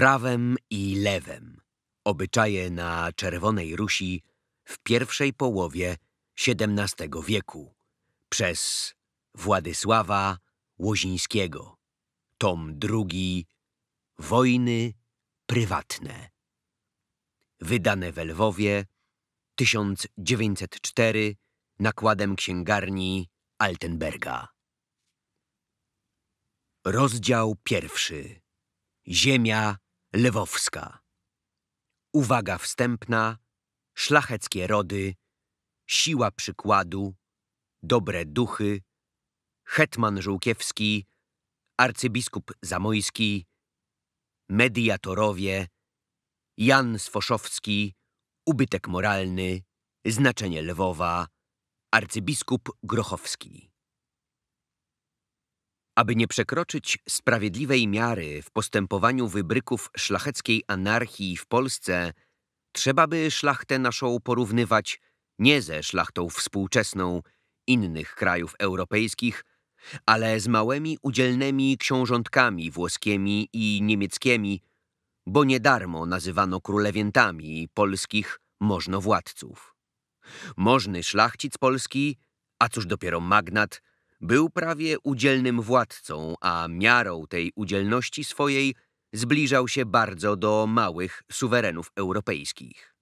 prawem i lewem. Obyczaje na Czerwonej Rusi w pierwszej połowie XVII wieku przez Władysława Łozińskiego. Tom II Wojny prywatne. Wydane we Lwowie 1904 nakładem księgarni Altenberga. Rozdział pierwszy. Ziemia Lwowska. Uwaga wstępna, szlacheckie rody, siła przykładu, dobre duchy, hetman Żółkiewski, arcybiskup Zamojski, mediatorowie, Jan Sfoszowski, ubytek moralny, znaczenie Lwowa, arcybiskup Grochowski. Aby nie przekroczyć sprawiedliwej miary w postępowaniu wybryków szlacheckiej anarchii w Polsce, trzeba by szlachtę naszą porównywać nie ze szlachtą współczesną innych krajów europejskich, ale z małymi udzielnymi książątkami włoskimi i niemieckimi, bo nie darmo nazywano królewiętami polskich możnowładców. Możny szlachcic polski, a cóż dopiero magnat, był prawie udzielnym władcą, a miarą tej udzielności swojej zbliżał się bardzo do małych suwerenów europejskich.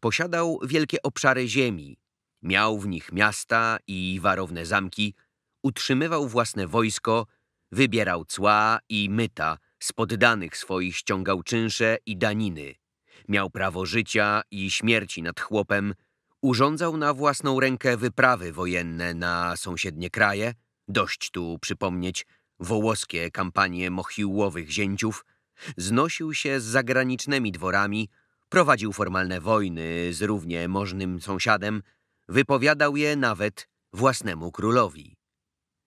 Posiadał wielkie obszary ziemi, miał w nich miasta i warowne zamki, utrzymywał własne wojsko, wybierał cła i myta, z poddanych swoich ściągał czynsze i daniny. Miał prawo życia i śmierci nad chłopem, Urządzał na własną rękę wyprawy wojenne na sąsiednie kraje, dość tu przypomnieć wołoskie kampanie mochiłowych zięciów, znosił się z zagranicznymi dworami, prowadził formalne wojny z równie możnym sąsiadem, wypowiadał je nawet własnemu królowi.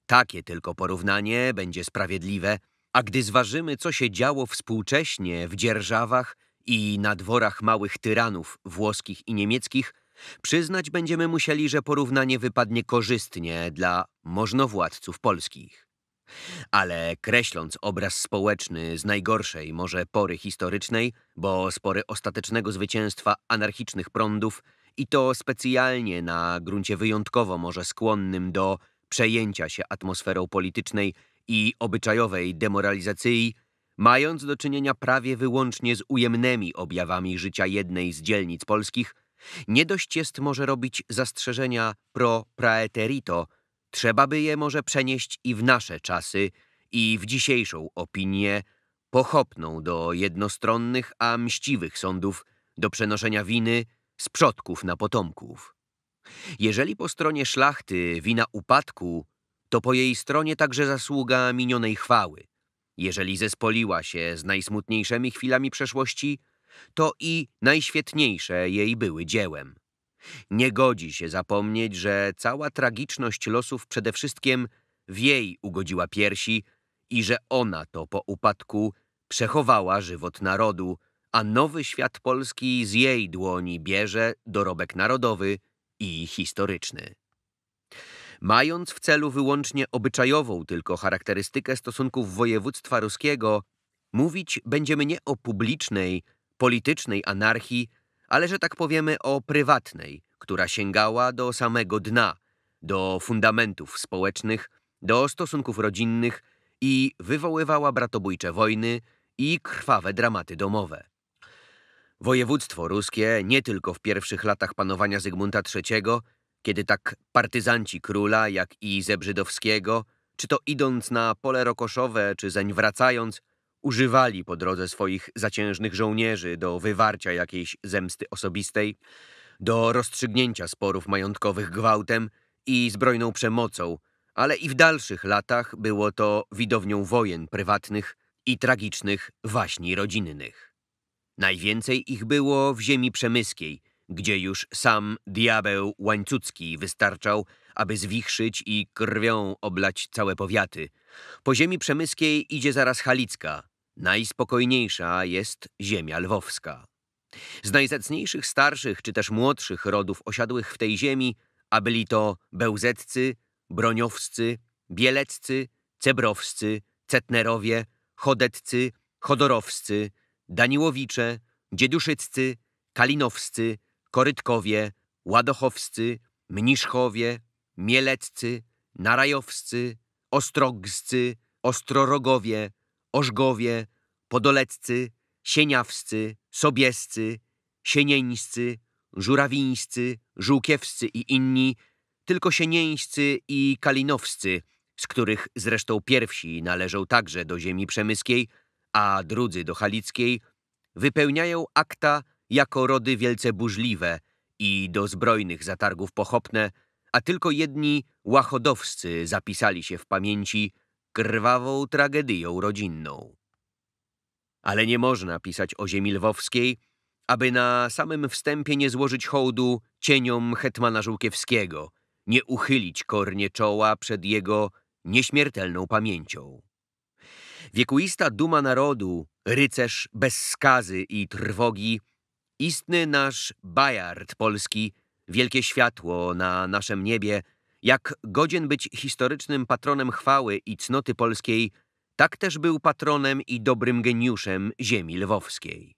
Takie tylko porównanie będzie sprawiedliwe, a gdy zważymy, co się działo współcześnie w dzierżawach i na dworach małych tyranów włoskich i niemieckich, Przyznać będziemy musieli, że porównanie wypadnie korzystnie dla możnowładców polskich. Ale kreśląc obraz społeczny z najgorszej może pory historycznej, bo spory ostatecznego zwycięstwa anarchicznych prądów i to specjalnie na gruncie wyjątkowo może skłonnym do przejęcia się atmosferą politycznej i obyczajowej demoralizacji, mając do czynienia prawie wyłącznie z ujemnymi objawami życia jednej z dzielnic polskich – nie dość jest może robić zastrzeżenia pro praeterito, trzeba by je może przenieść i w nasze czasy, i w dzisiejszą opinię, pochopną do jednostronnych, a mściwych sądów, do przenoszenia winy z przodków na potomków. Jeżeli po stronie szlachty wina upadku, to po jej stronie także zasługa minionej chwały. Jeżeli zespoliła się z najsmutniejszymi chwilami przeszłości, to i najświetniejsze jej były dziełem. Nie godzi się zapomnieć, że cała tragiczność losów przede wszystkim w jej ugodziła piersi i że ona to po upadku przechowała żywot narodu, a nowy świat Polski z jej dłoni bierze dorobek narodowy i historyczny. Mając w celu wyłącznie obyczajową tylko charakterystykę stosunków województwa ruskiego, mówić będziemy nie o publicznej, politycznej anarchii, ale że tak powiemy o prywatnej, która sięgała do samego dna, do fundamentów społecznych, do stosunków rodzinnych i wywoływała bratobójcze wojny i krwawe dramaty domowe. Województwo ruskie nie tylko w pierwszych latach panowania Zygmunta III, kiedy tak partyzanci króla, jak i Zebrzydowskiego, czy to idąc na pole rokoszowe, czy zeń wracając, używali po drodze swoich zaciężnych żołnierzy do wywarcia jakiejś zemsty osobistej, do rozstrzygnięcia sporów majątkowych gwałtem i zbrojną przemocą, ale i w dalszych latach było to widownią wojen prywatnych i tragicznych waśni rodzinnych. Najwięcej ich było w ziemi przemyskiej, gdzie już sam diabeł łańcucki wystarczał, aby zwichrzyć i krwią oblać całe powiaty. Po ziemi przemyskiej idzie zaraz Halicka, Najspokojniejsza jest ziemia lwowska. Z najzacniejszych starszych czy też młodszych rodów osiadłych w tej ziemi, a byli to Bełzetcy, Broniowscy, Bieleccy, Cebrowscy, Cetnerowie, Chodeccy, Chodorowscy, Daniłowicze, Dzieduszyccy, Kalinowscy, Korytkowie, Ładochowscy, Mniszchowie, Mieleccy, Narajowscy, Ostrogscy, Ostrorogowie, Ożgowie, Podoleccy, Sieniawscy, Sobiescy, Sienieńscy, Żurawińscy, Żółkiewscy i inni, tylko Sienieńscy i Kalinowscy, z których zresztą pierwsi należą także do ziemi przemyskiej, a drudzy do halickiej, wypełniają akta jako rody wielce burzliwe i do zbrojnych zatargów pochopne, a tylko jedni łachodowscy zapisali się w pamięci krwawą tragedią rodzinną. Ale nie można pisać o ziemi lwowskiej, aby na samym wstępie nie złożyć hołdu cieniom hetmana Żółkiewskiego, nie uchylić kornie czoła przed jego nieśmiertelną pamięcią. Wiekuista duma narodu, rycerz bez skazy i trwogi, istny nasz Bajard polski, wielkie światło na naszym niebie – jak godzien być historycznym patronem chwały i cnoty polskiej, tak też był patronem i dobrym geniuszem ziemi lwowskiej.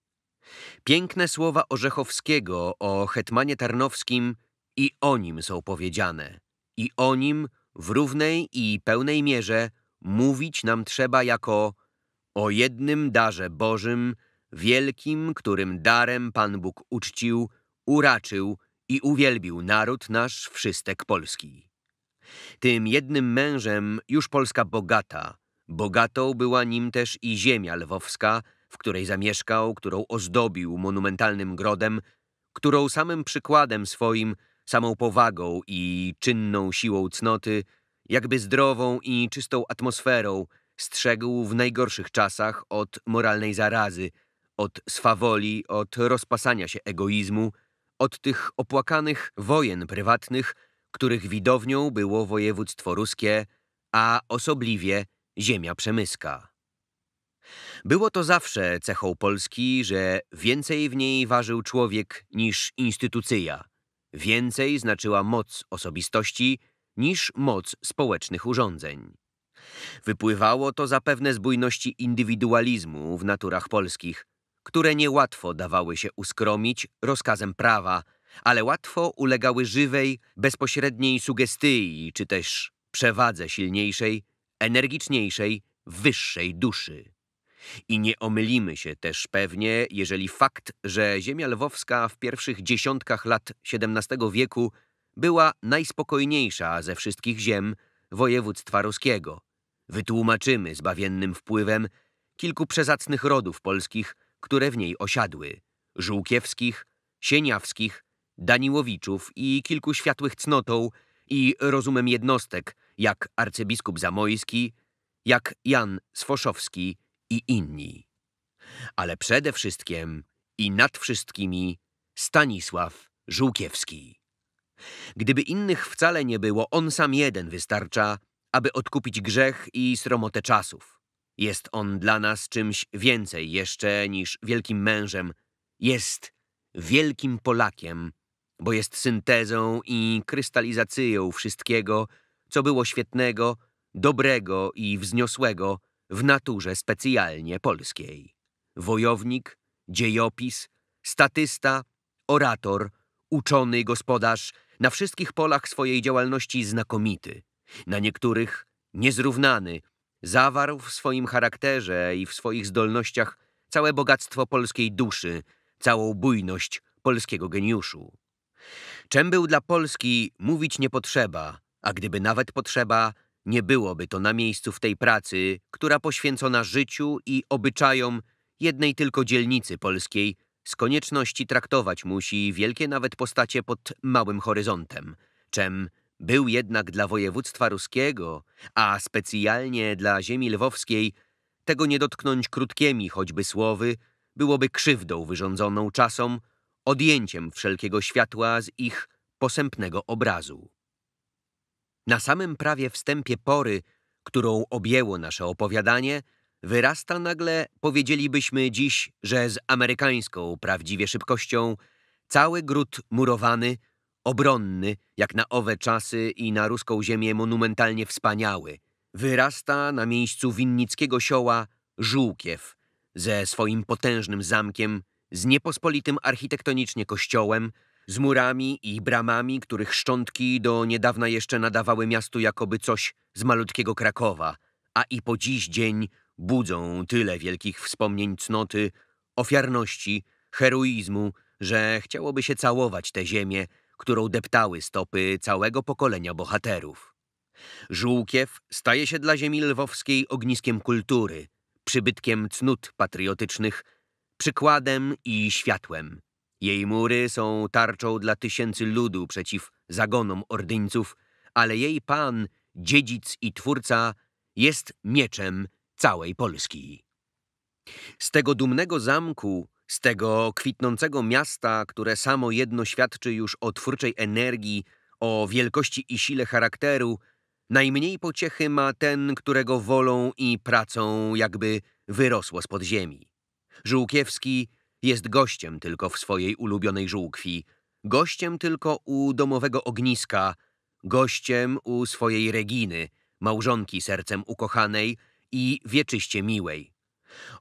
Piękne słowa Orzechowskiego o hetmanie tarnowskim i o nim są powiedziane. I o nim w równej i pełnej mierze mówić nam trzeba jako o jednym darze Bożym, wielkim, którym darem Pan Bóg uczcił, uraczył i uwielbił naród nasz wszystek polski. Tym jednym mężem już Polska bogata. Bogatą była nim też i ziemia lwowska, w której zamieszkał, którą ozdobił monumentalnym grodem, którą samym przykładem swoim, samą powagą i czynną siłą cnoty, jakby zdrową i czystą atmosferą, strzegł w najgorszych czasach od moralnej zarazy, od swawoli, od rozpasania się egoizmu, od tych opłakanych wojen prywatnych, których widownią było województwo ruskie, a osobliwie ziemia przemyska. Było to zawsze cechą Polski, że więcej w niej ważył człowiek niż instytucja. Więcej znaczyła moc osobistości niż moc społecznych urządzeń. Wypływało to zapewne z bujności indywidualizmu w naturach polskich, które niełatwo dawały się uskromić rozkazem prawa – ale łatwo ulegały żywej, bezpośredniej sugestyi, czy też przewadze silniejszej, energiczniejszej, wyższej duszy. I nie omylimy się też pewnie, jeżeli fakt, że ziemia lwowska w pierwszych dziesiątkach lat XVII wieku była najspokojniejsza ze wszystkich ziem województwa ruskiego. Wytłumaczymy zbawiennym wpływem kilku przezacnych rodów polskich, które w niej osiadły. Żółkiewskich, Sieniawskich, Daniłowiczów i kilku światłych cnotą i rozumem jednostek, jak arcybiskup Zamojski, jak Jan Sfoszowski i inni. Ale przede wszystkim i nad wszystkimi Stanisław Żółkiewski. Gdyby innych wcale nie było, on sam jeden wystarcza, aby odkupić grzech i sromotę czasów. Jest on dla nas czymś więcej jeszcze niż wielkim mężem. Jest wielkim Polakiem bo jest syntezą i krystalizacją wszystkiego, co było świetnego, dobrego i wzniosłego w naturze specjalnie polskiej. Wojownik, dziejopis, statysta, orator, uczony gospodarz, na wszystkich polach swojej działalności znakomity, na niektórych niezrównany, zawarł w swoim charakterze i w swoich zdolnościach całe bogactwo polskiej duszy, całą bujność polskiego geniuszu. Czem był dla Polski, mówić nie potrzeba, a gdyby nawet potrzeba, nie byłoby to na miejscu w tej pracy, która poświęcona życiu i obyczajom jednej tylko dzielnicy polskiej, z konieczności traktować musi wielkie nawet postacie pod małym horyzontem, czem był jednak dla województwa ruskiego, a specjalnie dla ziemi lwowskiej, tego nie dotknąć krótkiemi choćby słowy, byłoby krzywdą wyrządzoną czasom, odjęciem wszelkiego światła z ich posępnego obrazu. Na samym prawie wstępie pory, którą objęło nasze opowiadanie, wyrasta nagle, powiedzielibyśmy dziś, że z amerykańską prawdziwie szybkością, cały gród murowany, obronny, jak na owe czasy i na ruską ziemię monumentalnie wspaniały, wyrasta na miejscu winnickiego sioła Żółkiew ze swoim potężnym zamkiem z niepospolitym architektonicznie kościołem, z murami i bramami, których szczątki do niedawna jeszcze nadawały miastu jakoby coś z malutkiego Krakowa, a i po dziś dzień budzą tyle wielkich wspomnień cnoty, ofiarności, heroizmu, że chciałoby się całować tę ziemię, którą deptały stopy całego pokolenia bohaterów. Żółkiew staje się dla ziemi lwowskiej ogniskiem kultury, przybytkiem cnót patriotycznych – przykładem i światłem. Jej mury są tarczą dla tysięcy ludu przeciw zagonom ordyńców, ale jej pan, dziedzic i twórca, jest mieczem całej Polski. Z tego dumnego zamku, z tego kwitnącego miasta, które samo jedno świadczy już o twórczej energii, o wielkości i sile charakteru, najmniej pociechy ma ten, którego wolą i pracą jakby wyrosło z podziemi. Żółkiewski jest gościem tylko w swojej ulubionej żółkwi, gościem tylko u domowego ogniska, gościem u swojej Reginy, małżonki sercem ukochanej i wieczyście miłej.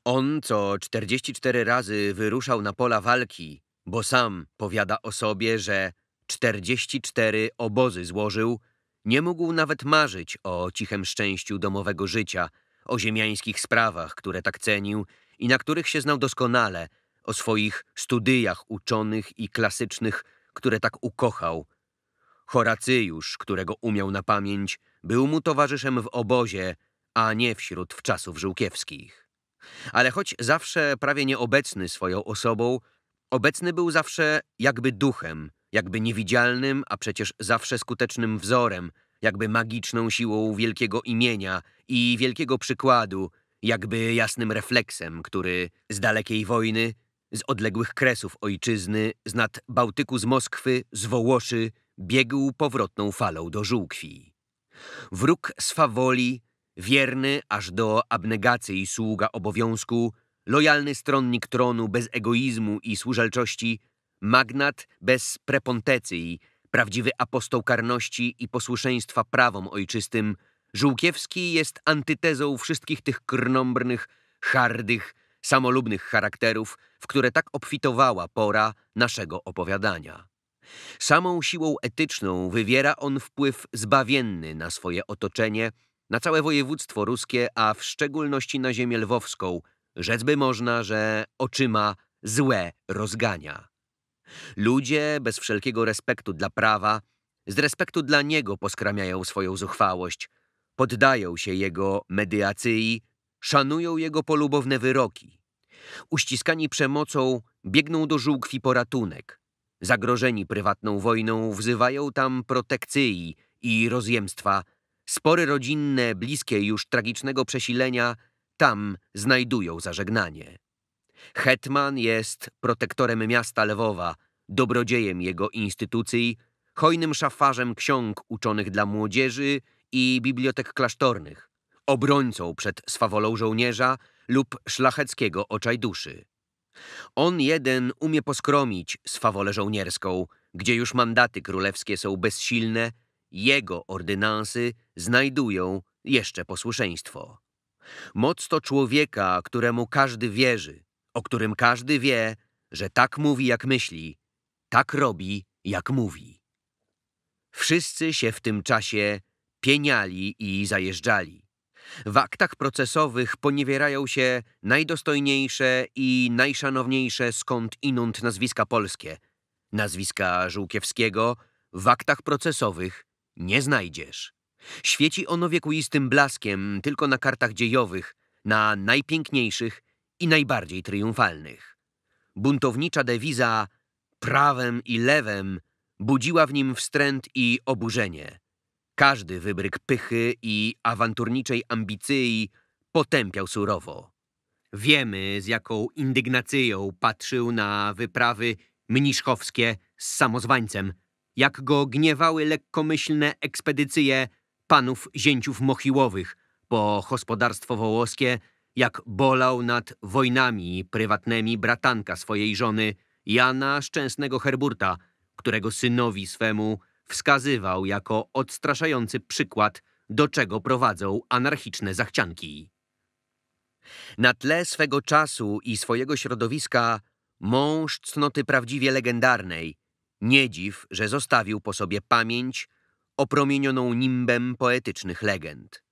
On co 44 razy wyruszał na pola walki, bo sam powiada o sobie, że 44 obozy złożył, nie mógł nawet marzyć o cichym szczęściu domowego życia, o ziemiańskich sprawach, które tak cenił i na których się znał doskonale, o swoich studiach uczonych i klasycznych, które tak ukochał. Horacyjusz, którego umiał na pamięć, był mu towarzyszem w obozie, a nie wśród czasów żółkiewskich. Ale choć zawsze prawie nieobecny swoją osobą, obecny był zawsze jakby duchem, jakby niewidzialnym, a przecież zawsze skutecznym wzorem, jakby magiczną siłą wielkiego imienia i wielkiego przykładu, jakby jasnym refleksem, który z dalekiej wojny, z odległych kresów ojczyzny, z nad Bałtyku z Moskwy, z Wołoszy, biegł powrotną falą do żółkwi. Wróg z wierny aż do abnegacji sługa obowiązku, lojalny stronnik tronu bez egoizmu i służalczości, magnat bez prepontecji, prawdziwy apostoł karności i posłuszeństwa prawom ojczystym – Żółkiewski jest antytezą wszystkich tych krnąbrnych, hardych, samolubnych charakterów, w które tak obfitowała pora naszego opowiadania. Samą siłą etyczną wywiera on wpływ zbawienny na swoje otoczenie, na całe województwo ruskie, a w szczególności na ziemię lwowską, rzec by można, że oczyma złe rozgania. Ludzie bez wszelkiego respektu dla prawa, z respektu dla niego poskramiają swoją zuchwałość – poddają się jego mediacyi, szanują jego polubowne wyroki. Uściskani przemocą biegną do żółkwi po ratunek. Zagrożeni prywatną wojną wzywają tam protekcji i rozjemstwa. Spory rodzinne, bliskie już tragicznego przesilenia, tam znajdują zażegnanie. Hetman jest protektorem miasta Lewowa, dobrodziejem jego instytucji, hojnym szafarzem ksiąg uczonych dla młodzieży i bibliotek klasztornych, obrońcą przed swawolą żołnierza lub szlacheckiego oczaj duszy. On jeden umie poskromić swawolę żołnierską, gdzie już mandaty królewskie są bezsilne, jego ordynansy znajdują jeszcze posłuszeństwo. Moc to człowieka, któremu każdy wierzy, o którym każdy wie, że tak mówi jak myśli, tak robi jak mówi. Wszyscy się w tym czasie pieniali i zajeżdżali. W aktach procesowych poniewierają się najdostojniejsze i najszanowniejsze skąd inąd nazwiska polskie. Nazwiska Żółkiewskiego w aktach procesowych nie znajdziesz. Świeci ono wiekuistym blaskiem tylko na kartach dziejowych, na najpiękniejszych i najbardziej triumfalnych. Buntownicza dewiza prawem i lewem budziła w nim wstręt i oburzenie. Każdy wybryk pychy i awanturniczej ambicji potępiał surowo. Wiemy, z jaką indygnacją patrzył na wyprawy mniszkowskie z samozwańcem, jak go gniewały lekkomyślne ekspedycje panów zięciów mochiłowych po gospodarstwo wołoskie, jak bolał nad wojnami prywatnymi bratanka swojej żony, Jana Szczęsnego Herburta, którego synowi swemu wskazywał jako odstraszający przykład, do czego prowadzą anarchiczne zachcianki. Na tle swego czasu i swojego środowiska mąż cnoty prawdziwie legendarnej, nie dziw, że zostawił po sobie pamięć opromienioną nimbem poetycznych legend.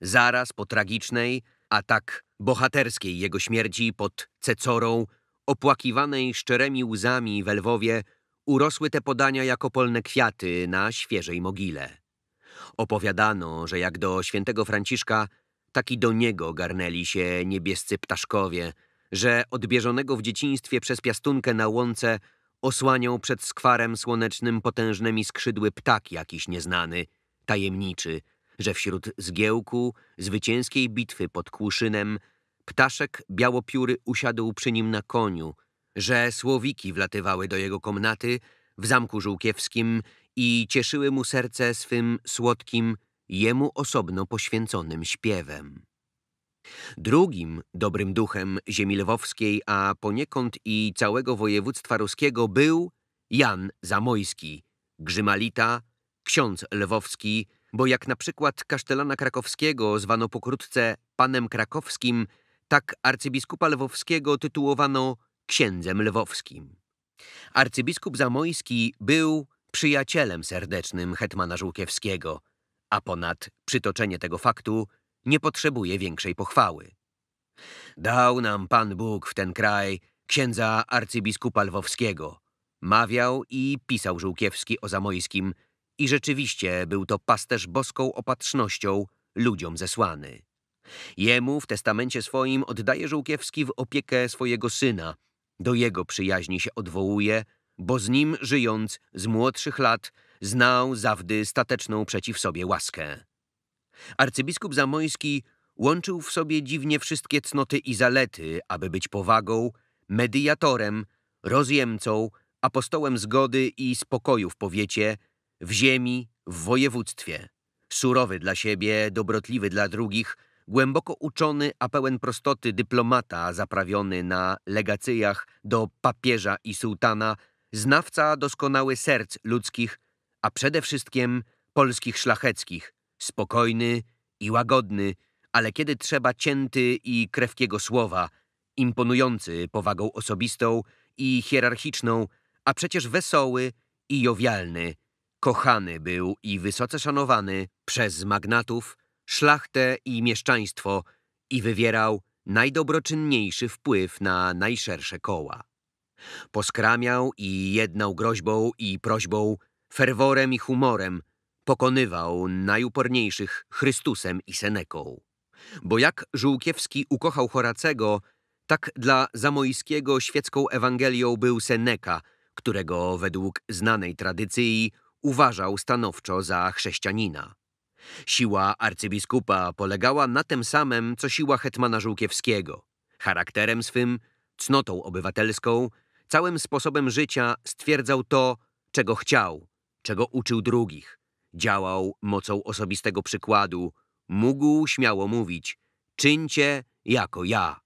Zaraz po tragicznej, a tak bohaterskiej jego śmierci pod Cecorą, opłakiwanej szczerymi łzami w Lwowie, urosły te podania jako polne kwiaty na świeżej mogile. Opowiadano, że jak do świętego Franciszka, tak i do niego garnęli się niebiescy ptaszkowie, że odbieżonego w dzieciństwie przez piastunkę na łące osłaniał przed skwarem słonecznym potężnymi skrzydły ptak jakiś nieznany, tajemniczy, że wśród zgiełku zwycięskiej bitwy pod Kłuszynem ptaszek białopióry usiadł przy nim na koniu – że słowiki wlatywały do jego komnaty w zamku żółkiewskim i cieszyły mu serce swym słodkim, jemu osobno poświęconym śpiewem. Drugim dobrym duchem ziemi lwowskiej, a poniekąd i całego województwa ruskiego był Jan Zamojski, Grzymalita, ksiądz lwowski, bo jak na przykład kasztelana krakowskiego zwano pokrótce panem krakowskim, tak arcybiskupa lwowskiego tytułowano księdzem lwowskim. Arcybiskup Zamojski był przyjacielem serdecznym hetmana Żółkiewskiego, a ponad przytoczenie tego faktu nie potrzebuje większej pochwały. Dał nam Pan Bóg w ten kraj księdza arcybiskupa lwowskiego. Mawiał i pisał Żółkiewski o Zamojskim i rzeczywiście był to pasterz boską opatrznością ludziom zesłany. Jemu w testamencie swoim oddaje Żółkiewski w opiekę swojego syna, do jego przyjaźni się odwołuje, bo z nim żyjąc z młodszych lat znał zawdy stateczną przeciw sobie łaskę. Arcybiskup Zamojski łączył w sobie dziwnie wszystkie cnoty i zalety, aby być powagą, mediatorem, rozjemcą, apostołem zgody i spokoju w powiecie, w ziemi, w województwie. Surowy dla siebie, dobrotliwy dla drugich – głęboko uczony, a pełen prostoty dyplomata zaprawiony na legacyjach do papieża i sułtana, znawca doskonały serc ludzkich, a przede wszystkim polskich szlacheckich, spokojny i łagodny, ale kiedy trzeba cięty i krewkiego słowa, imponujący powagą osobistą i hierarchiczną, a przecież wesoły i jowialny. Kochany był i wysoce szanowany przez magnatów, szlachtę i mieszczaństwo i wywierał najdobroczynniejszy wpływ na najszersze koła. Poskramiał i jednał groźbą i prośbą, ferworem i humorem, pokonywał najuporniejszych Chrystusem i Seneką. Bo jak Żółkiewski ukochał Horacego, tak dla Zamoiskiego świecką Ewangelią był Seneka, którego według znanej tradycji uważał stanowczo za chrześcijanina. Siła arcybiskupa polegała na tym samym, co siła hetmana Żółkiewskiego. Charakterem swym, cnotą obywatelską, całym sposobem życia stwierdzał to, czego chciał, czego uczył drugich. Działał mocą osobistego przykładu. Mógł śmiało mówić, czyńcie jako ja.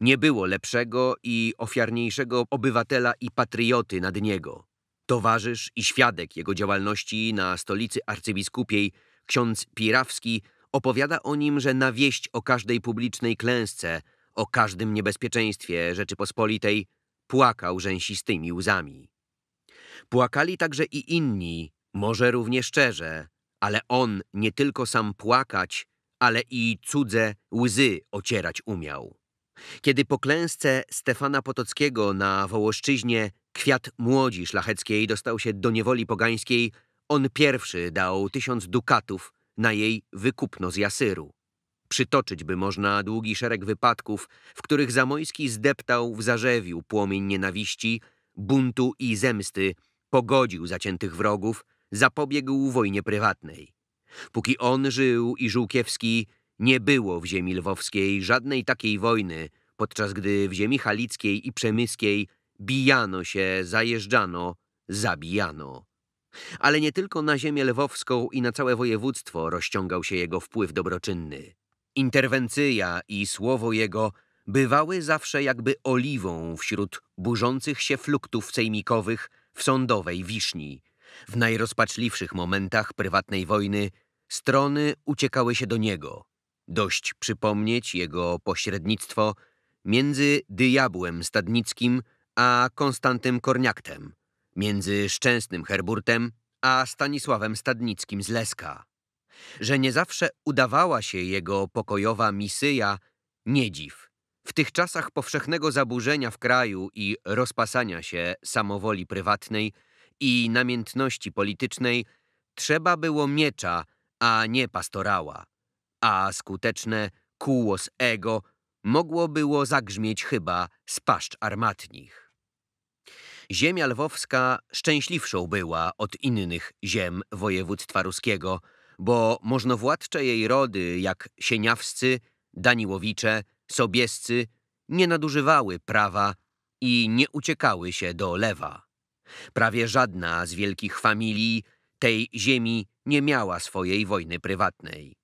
Nie było lepszego i ofiarniejszego obywatela i patrioty nad niego. Towarzysz i świadek jego działalności na stolicy arcybiskupiej Ksiądz Pirawski opowiada o nim, że na wieść o każdej publicznej klęsce, o każdym niebezpieczeństwie Rzeczypospolitej płakał rzęsistymi łzami. Płakali także i inni, może równie szczerze, ale on nie tylko sam płakać, ale i cudze łzy ocierać umiał. Kiedy po klęsce Stefana Potockiego na Wołoszczyźnie kwiat młodzi szlacheckiej dostał się do niewoli pogańskiej, on pierwszy dał tysiąc dukatów na jej wykupno z Jasyru. Przytoczyć by można długi szereg wypadków, w których Zamojski zdeptał w zarzewiu płomień nienawiści, buntu i zemsty, pogodził zaciętych wrogów, zapobiegł wojnie prywatnej. Póki on żył i Żółkiewski, nie było w ziemi lwowskiej żadnej takiej wojny, podczas gdy w ziemi halickiej i przemyskiej bijano się, zajeżdżano, zabijano. Ale nie tylko na ziemię lwowską i na całe województwo rozciągał się jego wpływ dobroczynny. Interwencyja i słowo jego bywały zawsze jakby oliwą wśród burzących się fluktów sejmikowych w sądowej wiszni. W najrozpaczliwszych momentach prywatnej wojny strony uciekały się do niego. Dość przypomnieć jego pośrednictwo między Dyabłem Stadnickim a Konstantym Korniaktem, między Szczęsnym Herburtem a Stanisławem Stadnickim z Leska, że nie zawsze udawała się jego pokojowa misyja, nie dziw. W tych czasach powszechnego zaburzenia w kraju i rozpasania się samowoli prywatnej i namiętności politycznej trzeba było miecza, a nie pastorała, a skuteczne kóło ego mogło było zagrzmieć chyba z paszcz armatnich ziemia lwowska szczęśliwszą była od innych ziem województwa ruskiego, bo możnowładcze jej rody, jak sieniawscy, daniłowicze, sobiescy, nie nadużywały prawa i nie uciekały się do lewa. Prawie żadna z wielkich familii tej ziemi nie miała swojej wojny prywatnej.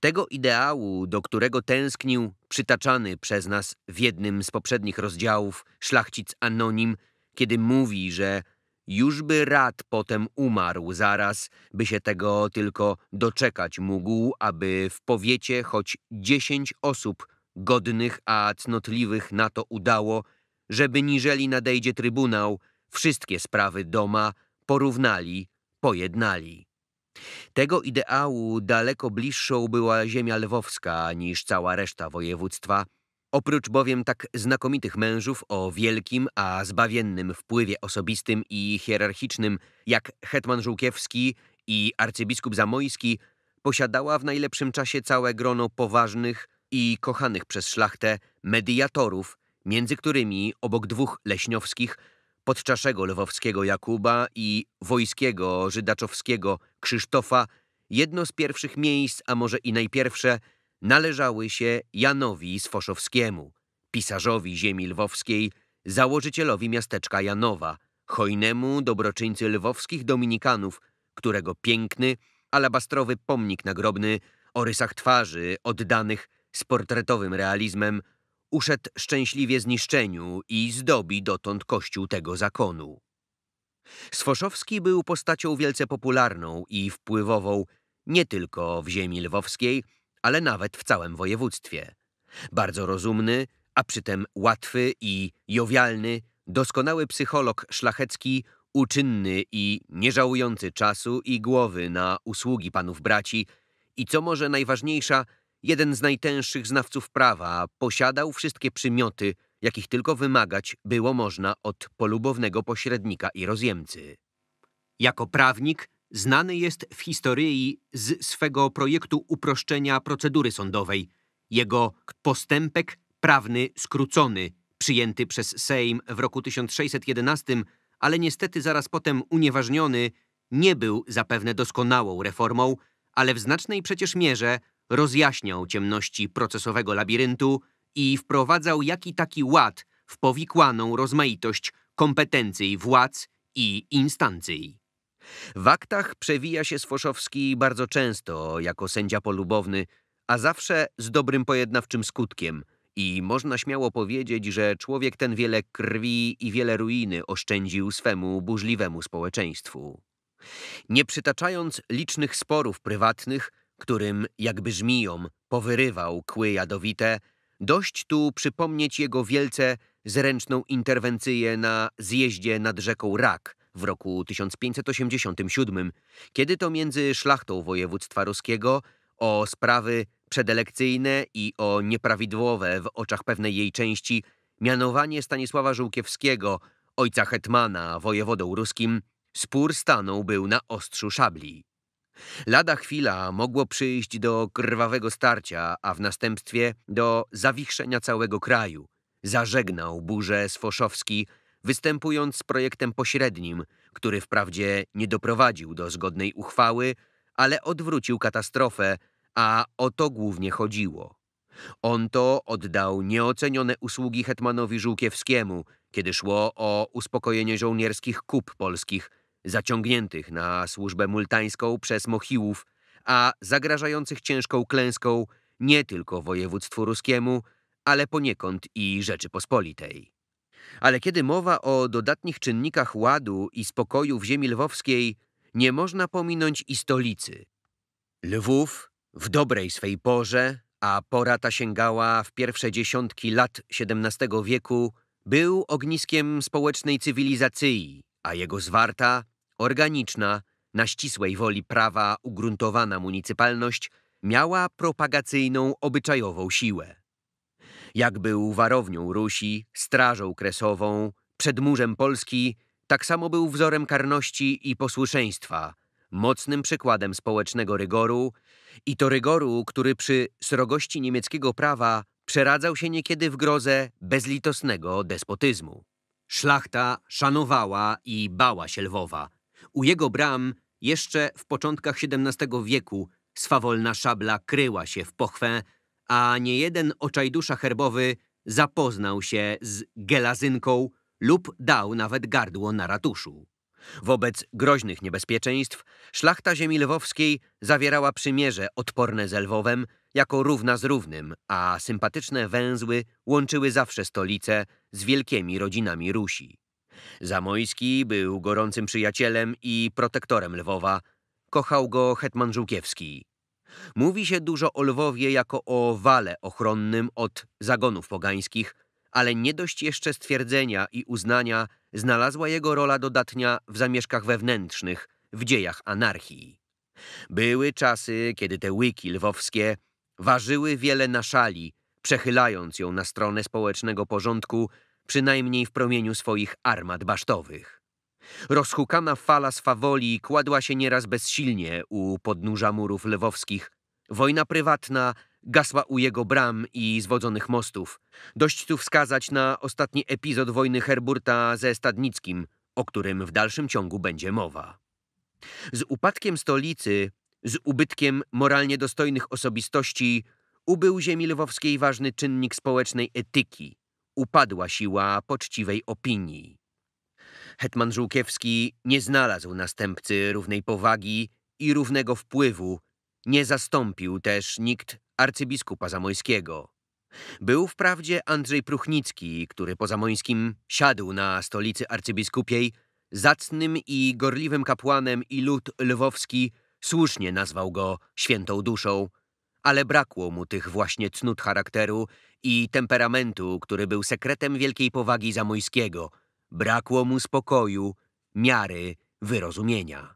Tego ideału, do którego tęsknił przytaczany przez nas w jednym z poprzednich rozdziałów szlachcic anonim, kiedy mówi, że jużby rad potem umarł zaraz, by się tego tylko doczekać mógł, aby w powiecie choć dziesięć osób godnych a cnotliwych na to udało, żeby niżeli nadejdzie trybunał, wszystkie sprawy doma porównali, pojednali. Tego ideału daleko bliższą była ziemia lwowska niż cała reszta województwa – Oprócz bowiem tak znakomitych mężów o wielkim, a zbawiennym wpływie osobistym i hierarchicznym, jak Hetman Żółkiewski i arcybiskup Zamojski, posiadała w najlepszym czasie całe grono poważnych i kochanych przez szlachtę mediatorów, między którymi obok dwóch leśniowskich, podczaszego lwowskiego Jakuba i wojskiego żydaczowskiego Krzysztofa, jedno z pierwszych miejsc, a może i najpierwsze – należały się Janowi Sfoszowskiemu, pisarzowi ziemi lwowskiej, założycielowi miasteczka Janowa, hojnemu dobroczyńcy lwowskich dominikanów, którego piękny, alabastrowy pomnik nagrobny o rysach twarzy oddanych z portretowym realizmem uszedł szczęśliwie zniszczeniu i zdobi dotąd kościół tego zakonu. Sfoszowski był postacią wielce popularną i wpływową nie tylko w ziemi lwowskiej, ale nawet w całym województwie. Bardzo rozumny, a przytem łatwy i jowialny, doskonały psycholog szlachecki, uczynny i nieżałujący czasu i głowy na usługi panów braci i co może najważniejsza, jeden z najtęższych znawców prawa, posiadał wszystkie przymioty, jakich tylko wymagać było można od polubownego pośrednika i rozjemcy. Jako prawnik Znany jest w historii z swego projektu uproszczenia procedury sądowej, jego postępek prawny skrócony, przyjęty przez Sejm w roku 1611, ale niestety zaraz potem unieważniony, nie był zapewne doskonałą reformą, ale w znacznej przecież mierze rozjaśniał ciemności procesowego labiryntu i wprowadzał jaki taki ład w powikłaną rozmaitość kompetencji władz i instancji. W aktach przewija się Swoszowski bardzo często jako sędzia polubowny, a zawsze z dobrym pojednawczym skutkiem. I można śmiało powiedzieć, że człowiek ten wiele krwi i wiele ruiny oszczędził swemu burzliwemu społeczeństwu. Nie przytaczając licznych sporów prywatnych, którym jakby żmijom powyrywał kły jadowite, dość tu przypomnieć jego wielce zręczną interwencję na zjeździe nad rzeką Rak, w roku 1587, kiedy to między szlachtą województwa ruskiego o sprawy przedelekcyjne i o nieprawidłowe w oczach pewnej jej części mianowanie Stanisława Żółkiewskiego, ojca hetmana, wojewodą ruskim, spór stanął był na ostrzu szabli. Lada chwila mogło przyjść do krwawego starcia, a w następstwie do zawichrzenia całego kraju. Zażegnał burzę Sfoszowski występując z projektem pośrednim, który wprawdzie nie doprowadził do zgodnej uchwały, ale odwrócił katastrofę, a o to głównie chodziło. On to oddał nieocenione usługi hetmanowi Żółkiewskiemu, kiedy szło o uspokojenie żołnierskich kup polskich, zaciągniętych na służbę multańską przez Mochiłów, a zagrażających ciężką klęską nie tylko województwu ruskiemu, ale poniekąd i Rzeczypospolitej. Ale kiedy mowa o dodatnich czynnikach ładu i spokoju w ziemi lwowskiej, nie można pominąć i stolicy. Lwów w dobrej swej porze, a pora ta sięgała w pierwsze dziesiątki lat XVII wieku, był ogniskiem społecznej cywilizacji, a jego zwarta, organiczna, na ścisłej woli prawa ugruntowana municypalność miała propagacyjną obyczajową siłę. Jak był warownią Rusi, strażą kresową, przedmurzem Polski, tak samo był wzorem karności i posłuszeństwa, mocnym przykładem społecznego rygoru i to rygoru, który przy srogości niemieckiego prawa przeradzał się niekiedy w grozę bezlitosnego despotyzmu. Szlachta szanowała i bała się Lwowa. U jego bram jeszcze w początkach XVII wieku swawolna szabla kryła się w pochwę a niejeden oczajdusza herbowy zapoznał się z gelazynką lub dał nawet gardło na ratuszu. Wobec groźnych niebezpieczeństw szlachta ziemi lwowskiej zawierała przymierze odporne z Lwowem jako równa z równym, a sympatyczne węzły łączyły zawsze stolice z wielkimi rodzinami Rusi. Zamojski był gorącym przyjacielem i protektorem Lwowa, kochał go hetman Żółkiewski. Mówi się dużo o Lwowie jako o wale ochronnym od zagonów pogańskich, ale nie dość jeszcze stwierdzenia i uznania znalazła jego rola dodatnia w zamieszkach wewnętrznych, w dziejach anarchii. Były czasy, kiedy te łyki lwowskie ważyły wiele na szali, przechylając ją na stronę społecznego porządku, przynajmniej w promieniu swoich armat basztowych. Rozhukana fala swawoli kładła się nieraz bezsilnie u podnóża murów lwowskich. Wojna prywatna gasła u jego bram i zwodzonych mostów. Dość tu wskazać na ostatni epizod wojny Herburta ze Stadnickim, o którym w dalszym ciągu będzie mowa. Z upadkiem stolicy, z ubytkiem moralnie dostojnych osobistości, ubył ziemi lwowskiej ważny czynnik społecznej etyki, upadła siła poczciwej opinii. Hetman Żółkiewski nie znalazł następcy równej powagi i równego wpływu, nie zastąpił też nikt arcybiskupa Zamojskiego. Był wprawdzie Andrzej Pruchnicki, który po Zamońskim siadł na stolicy arcybiskupiej, zacnym i gorliwym kapłanem i lud lwowski słusznie nazwał go świętą duszą, ale brakło mu tych właśnie cnót charakteru i temperamentu, który był sekretem wielkiej powagi Zamojskiego – Brakło mu spokoju, miary, wyrozumienia.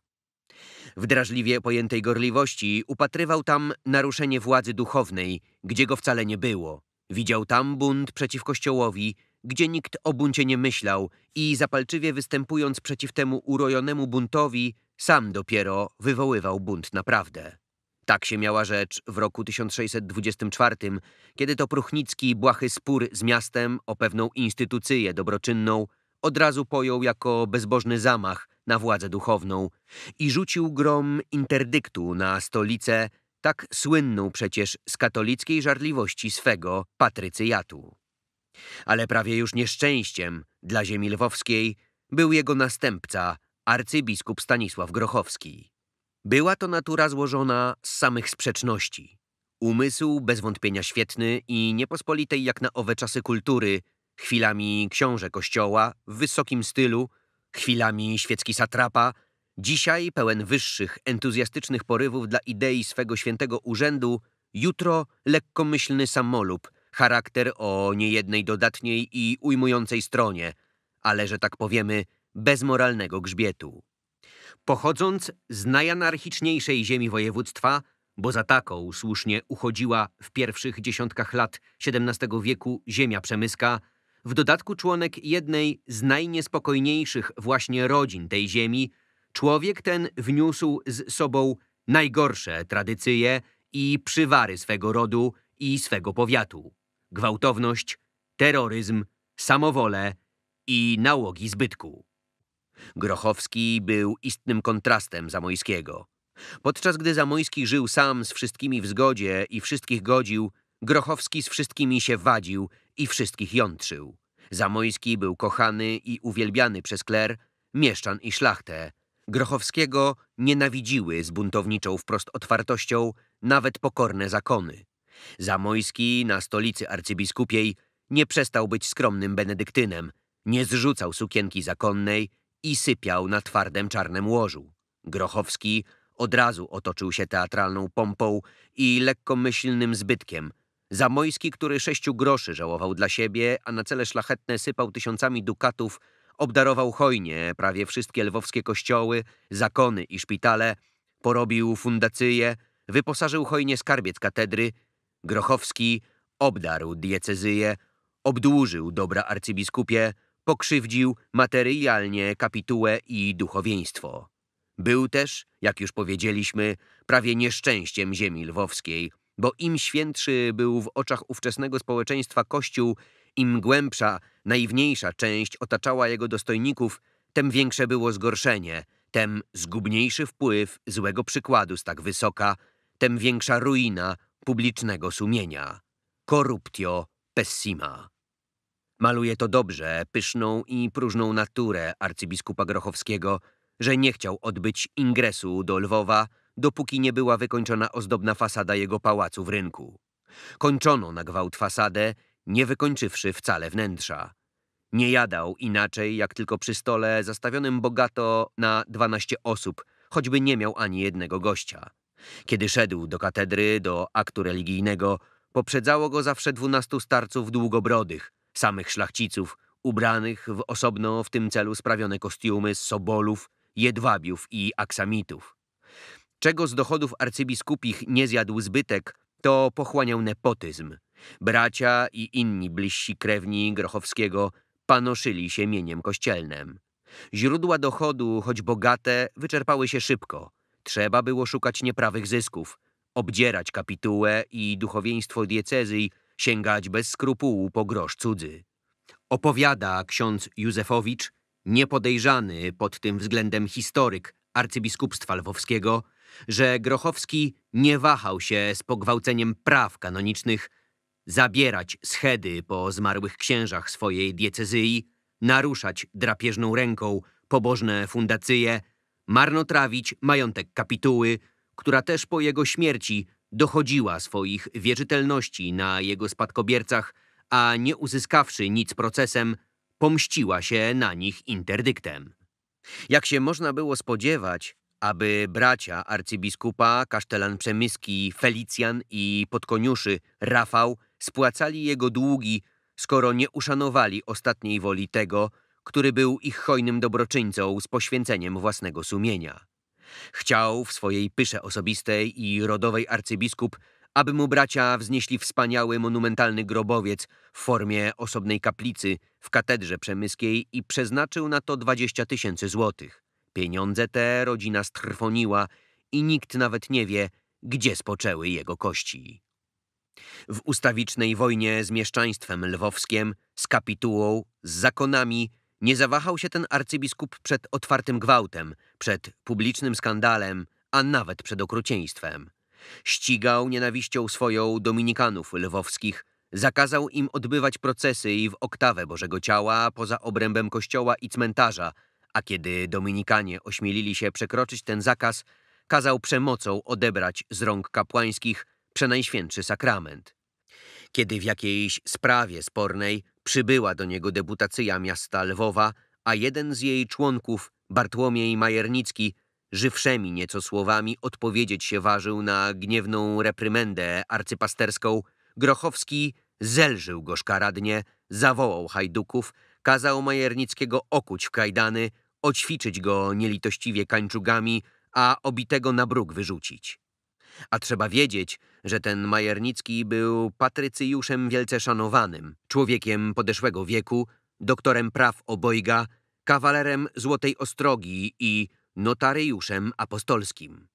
W drażliwie pojętej gorliwości upatrywał tam naruszenie władzy duchownej, gdzie go wcale nie było. Widział tam bunt przeciw kościołowi, gdzie nikt o buncie nie myślał i zapalczywie występując przeciw temu urojonemu buntowi, sam dopiero wywoływał bunt naprawdę. Tak się miała rzecz w roku 1624, kiedy to Pruchnicki błahy spór z miastem o pewną instytucję dobroczynną od razu pojął jako bezbożny zamach na władzę duchowną i rzucił grom interdyktu na stolicę, tak słynną przecież z katolickiej żarliwości swego patrycyjatu. Ale prawie już nieszczęściem dla ziemi lwowskiej był jego następca, arcybiskup Stanisław Grochowski. Była to natura złożona z samych sprzeczności. Umysł bez wątpienia świetny i niepospolitej jak na owe czasy kultury – chwilami książę kościoła w wysokim stylu, chwilami świecki satrapa, dzisiaj pełen wyższych, entuzjastycznych porywów dla idei swego świętego urzędu, jutro lekkomyślny samolub, charakter o niejednej dodatniej i ujmującej stronie, ale, że tak powiemy, bez moralnego grzbietu. Pochodząc z najanarchiczniejszej ziemi województwa, bo za taką słusznie uchodziła w pierwszych dziesiątkach lat XVII wieku ziemia przemyska, w dodatku członek jednej z najniespokojniejszych właśnie rodzin tej ziemi, człowiek ten wniósł z sobą najgorsze tradycje i przywary swego rodu i swego powiatu. Gwałtowność, terroryzm, samowolę i nałogi zbytku. Grochowski był istnym kontrastem Zamojskiego. Podczas gdy Zamojski żył sam z wszystkimi w zgodzie i wszystkich godził, Grochowski z wszystkimi się wadził i wszystkich jątrzył. Zamojski był kochany i uwielbiany przez kler, mieszczan i szlachtę. Grochowskiego nienawidziły z buntowniczą wprost otwartością nawet pokorne zakony. Zamojski na stolicy arcybiskupiej nie przestał być skromnym benedyktynem, nie zrzucał sukienki zakonnej i sypiał na twardym czarnym łożu. Grochowski od razu otoczył się teatralną pompą i lekkomyślnym zbytkiem – Zamojski, który sześciu groszy żałował dla siebie, a na cele szlachetne sypał tysiącami dukatów, obdarował hojnie prawie wszystkie lwowskie kościoły, zakony i szpitale, porobił fundacyje, wyposażył hojnie skarbiec katedry, Grochowski obdarł diecezyję, obdłużył dobra arcybiskupie, pokrzywdził materialnie kapitułę i duchowieństwo. Był też, jak już powiedzieliśmy, prawie nieszczęściem ziemi lwowskiej – bo im świętszy był w oczach ówczesnego społeczeństwa Kościół, im głębsza, naiwniejsza część otaczała jego dostojników, tem większe było zgorszenie, tem zgubniejszy wpływ złego przykładu z tak wysoka, tem większa ruina publicznego sumienia. Corruptio pessima. Maluje to dobrze pyszną i próżną naturę arcybiskupa Grochowskiego, że nie chciał odbyć ingresu do Lwowa, dopóki nie była wykończona ozdobna fasada jego pałacu w rynku. Kończono na gwałt fasadę, nie wykończywszy wcale wnętrza. Nie jadał inaczej, jak tylko przy stole zastawionym bogato na dwanaście osób, choćby nie miał ani jednego gościa. Kiedy szedł do katedry, do aktu religijnego, poprzedzało go zawsze dwunastu starców długobrodych, samych szlachciców, ubranych w osobno w tym celu sprawione kostiumy z sobolów, jedwabiów i aksamitów. Czego z dochodów arcybiskupich nie zjadł zbytek, to pochłaniał nepotyzm. Bracia i inni bliżsi krewni Grochowskiego panoszyli się mieniem kościelnym. Źródła dochodu, choć bogate, wyczerpały się szybko. Trzeba było szukać nieprawych zysków, obdzierać kapitułę i duchowieństwo diecezji, sięgać bez skrupułu po grosz cudzy. Opowiada ksiądz Józefowicz, niepodejrzany pod tym względem historyk arcybiskupstwa lwowskiego, że Grochowski nie wahał się z pogwałceniem praw kanonicznych zabierać schedy po zmarłych księżach swojej diecezyi, naruszać drapieżną ręką pobożne fundacyje, marnotrawić majątek kapituły, która też po jego śmierci dochodziła swoich wierzytelności na jego spadkobiercach, a nie uzyskawszy nic procesem, pomściła się na nich interdyktem. Jak się można było spodziewać, aby bracia arcybiskupa, kasztelan Przemyski, Felicjan i podkoniuszy Rafał spłacali jego długi, skoro nie uszanowali ostatniej woli tego, który był ich hojnym dobroczyńcą z poświęceniem własnego sumienia. Chciał w swojej pysze osobistej i rodowej arcybiskup, aby mu bracia wznieśli wspaniały, monumentalny grobowiec w formie osobnej kaplicy w katedrze przemyskiej i przeznaczył na to 20 tysięcy złotych. Pieniądze te rodzina strwoniła i nikt nawet nie wie, gdzie spoczęły jego kości. W ustawicznej wojnie z mieszczaństwem lwowskim z kapitułą, z zakonami nie zawahał się ten arcybiskup przed otwartym gwałtem, przed publicznym skandalem, a nawet przed okrucieństwem. Ścigał nienawiścią swoją dominikanów lwowskich, zakazał im odbywać procesy i w oktawę Bożego Ciała poza obrębem kościoła i cmentarza – a kiedy Dominikanie ośmielili się przekroczyć ten zakaz, kazał przemocą odebrać z rąk kapłańskich przenajświętszy sakrament. Kiedy w jakiejś sprawie spornej przybyła do niego deputacja miasta Lwowa, a jeden z jej członków, Bartłomiej Majernicki, żywszemi nieco słowami odpowiedzieć się ważył na gniewną reprymendę arcypasterską, Grochowski zelżył go szkaradnie, zawołał hajduków, kazał Majernickiego okuć w kajdany, oćwiczyć go nielitościwie kańczugami, a obitego na bruk wyrzucić. A trzeba wiedzieć, że ten Majernicki był patrycyjuszem wielce szanowanym, człowiekiem podeszłego wieku, doktorem praw obojga, kawalerem Złotej Ostrogi i notariuszem apostolskim.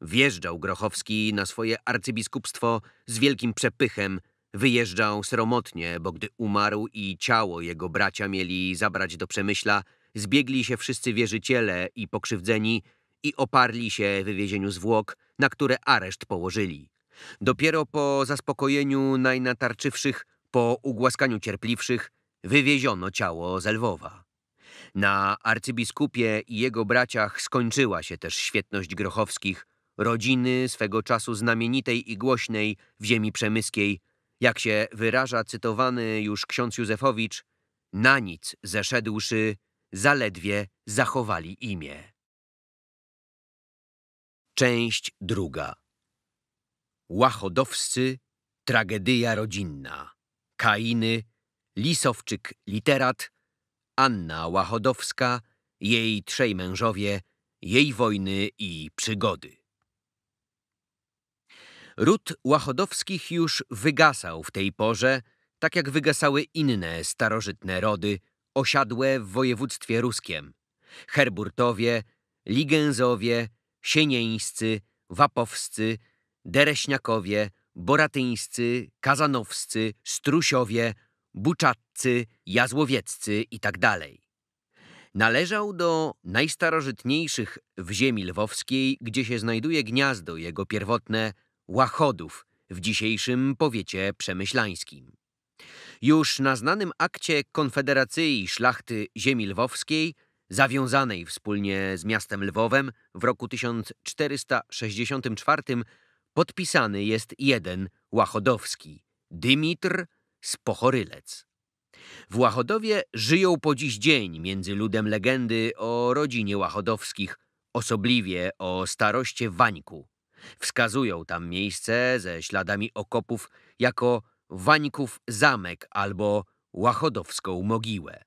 Wjeżdżał Grochowski na swoje arcybiskupstwo z wielkim przepychem, wyjeżdżał sromotnie, bo gdy umarł i ciało jego bracia mieli zabrać do Przemyśla – zbiegli się wszyscy wierzyciele i pokrzywdzeni i oparli się wywiezieniu zwłok, na które areszt położyli. Dopiero po zaspokojeniu najnatarczywszych, po ugłaskaniu cierpliwszych, wywieziono ciało z Lwowa. Na arcybiskupie i jego braciach skończyła się też świetność Grochowskich, rodziny swego czasu znamienitej i głośnej w ziemi przemyskiej, jak się wyraża cytowany już ksiądz Józefowicz, na nic zeszedłszy zaledwie zachowali imię. Część druga. Łachodowscy, tragedia rodzinna. Kainy, Lisowczyk literat, Anna Łachodowska, jej trzej mężowie, jej wojny i przygody. Ród Łachodowskich już wygasał w tej porze, tak jak wygasały inne starożytne rody, osiadłe w województwie ruskiem. Herburtowie, Ligęzowie, Sienieńscy, Wapowscy, Dereśniakowie, Boratyńscy, Kazanowscy, Strusiowie, Buczatcy, Jazłowieccy itd. Tak Należał do najstarożytniejszych w ziemi lwowskiej, gdzie się znajduje gniazdo jego pierwotne Łachodów w dzisiejszym powiecie przemyślańskim. Już na znanym akcie Konfederacji Szlachty Ziemi Lwowskiej, zawiązanej wspólnie z miastem Lwowem w roku 1464, podpisany jest jeden Łachodowski, Dymitr Spochorylec. W Łachodowie żyją po dziś dzień między ludem legendy o rodzinie Łachodowskich, osobliwie o staroście Wańku. Wskazują tam miejsce ze śladami okopów jako Wańków Zamek albo Łachodowską Mogiłę.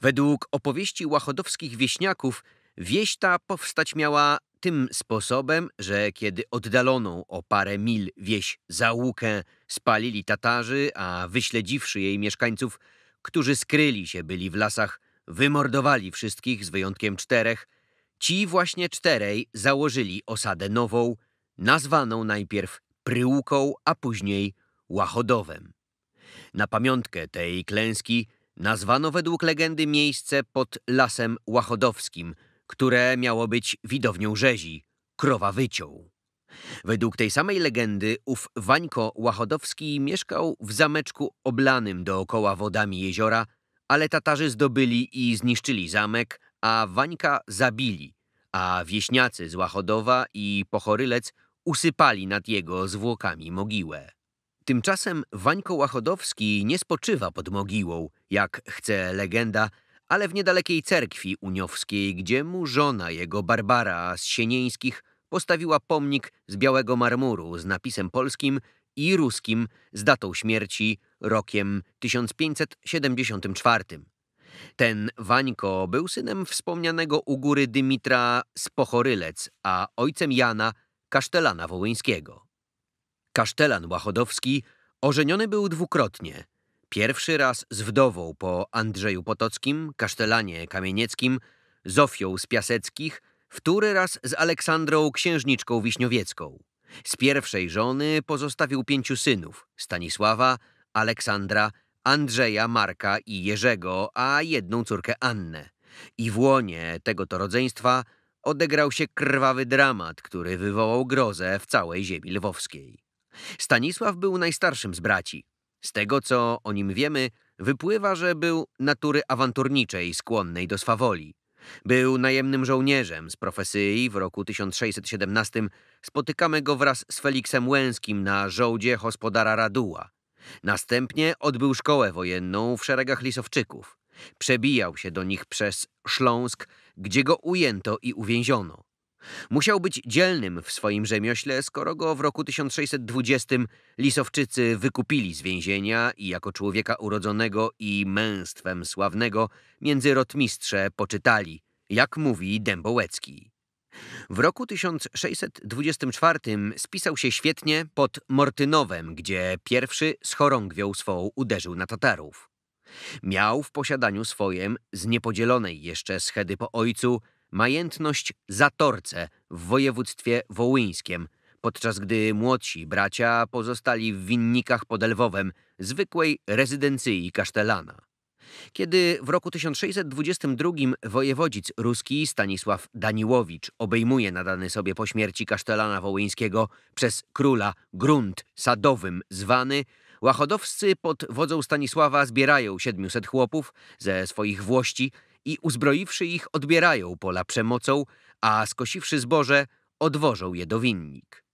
Według opowieści łachodowskich wieśniaków wieś ta powstać miała tym sposobem, że kiedy oddaloną o parę mil wieś Załukę spalili Tatarzy, a wyśledziwszy jej mieszkańców, którzy skryli się byli w lasach, wymordowali wszystkich z wyjątkiem czterech, ci właśnie czterej założyli osadę nową, nazwaną najpierw Pryłką, a później Łachodowem. Na pamiątkę tej klęski nazwano według legendy miejsce pod Lasem Łachodowskim, które miało być widownią rzezi, krowa wyciął. Według tej samej legendy ów Wańko Łachodowski mieszkał w zameczku oblanym dookoła wodami jeziora, ale Tatarzy zdobyli i zniszczyli zamek, a Wańka zabili, a wieśniacy z Łachodowa i Pochorylec usypali nad jego zwłokami mogiłę. Tymczasem Wańko Łachodowski nie spoczywa pod mogiłą, jak chce legenda, ale w niedalekiej cerkwi uniowskiej, gdzie mu żona, jego Barbara z Sienieńskich, postawiła pomnik z białego marmuru z napisem polskim i ruskim z datą śmierci rokiem 1574. Ten Wańko był synem wspomnianego u góry Dymitra Spochorylec, a ojcem Jana Kasztelana Wołyńskiego. Kasztelan Łachodowski ożeniony był dwukrotnie. Pierwszy raz z wdową po Andrzeju Potockim, Kasztelanie Kamienieckim, Zofią z Piaseckich, wtóry raz z Aleksandrą Księżniczką Wiśniowiecką. Z pierwszej żony pozostawił pięciu synów – Stanisława, Aleksandra, Andrzeja, Marka i Jerzego, a jedną córkę Annę. I w łonie tego to rodzeństwa odegrał się krwawy dramat, który wywołał grozę w całej ziemi lwowskiej. Stanisław był najstarszym z braci. Z tego, co o nim wiemy, wypływa, że był natury awanturniczej, skłonnej do swawoli. Był najemnym żołnierzem z profesji w roku 1617 spotykamy go wraz z Feliksem Łęskim na żołdzie hospodara Raduła. Następnie odbył szkołę wojenną w szeregach Lisowczyków. Przebijał się do nich przez Śląsk, gdzie go ujęto i uwięziono. Musiał być dzielnym w swoim rzemiośle, skoro go w roku 1620 Lisowczycy wykupili z więzienia i jako człowieka urodzonego i męstwem sławnego między rotmistrze poczytali, jak mówi Dębołecki. W roku 1624 spisał się świetnie pod Mortynowem, gdzie pierwszy z chorągwią swą uderzył na Tatarów. Miał w posiadaniu swojem z niepodzielonej jeszcze schedy po ojcu, majętność Zatorce w województwie wołyńskim, podczas gdy młodsi bracia pozostali w winnikach pod Lwowem, zwykłej rezydencji kasztelana. Kiedy w roku 1622 wojewodzic ruski Stanisław Daniłowicz obejmuje nadany sobie po śmierci kasztelana wołyńskiego przez króla grunt sadowym zwany, Łachodowscy pod wodzą Stanisława zbierają 700 chłopów ze swoich włości i uzbroiwszy ich odbierają pola przemocą, a skosiwszy zboże odwożą je do winnik.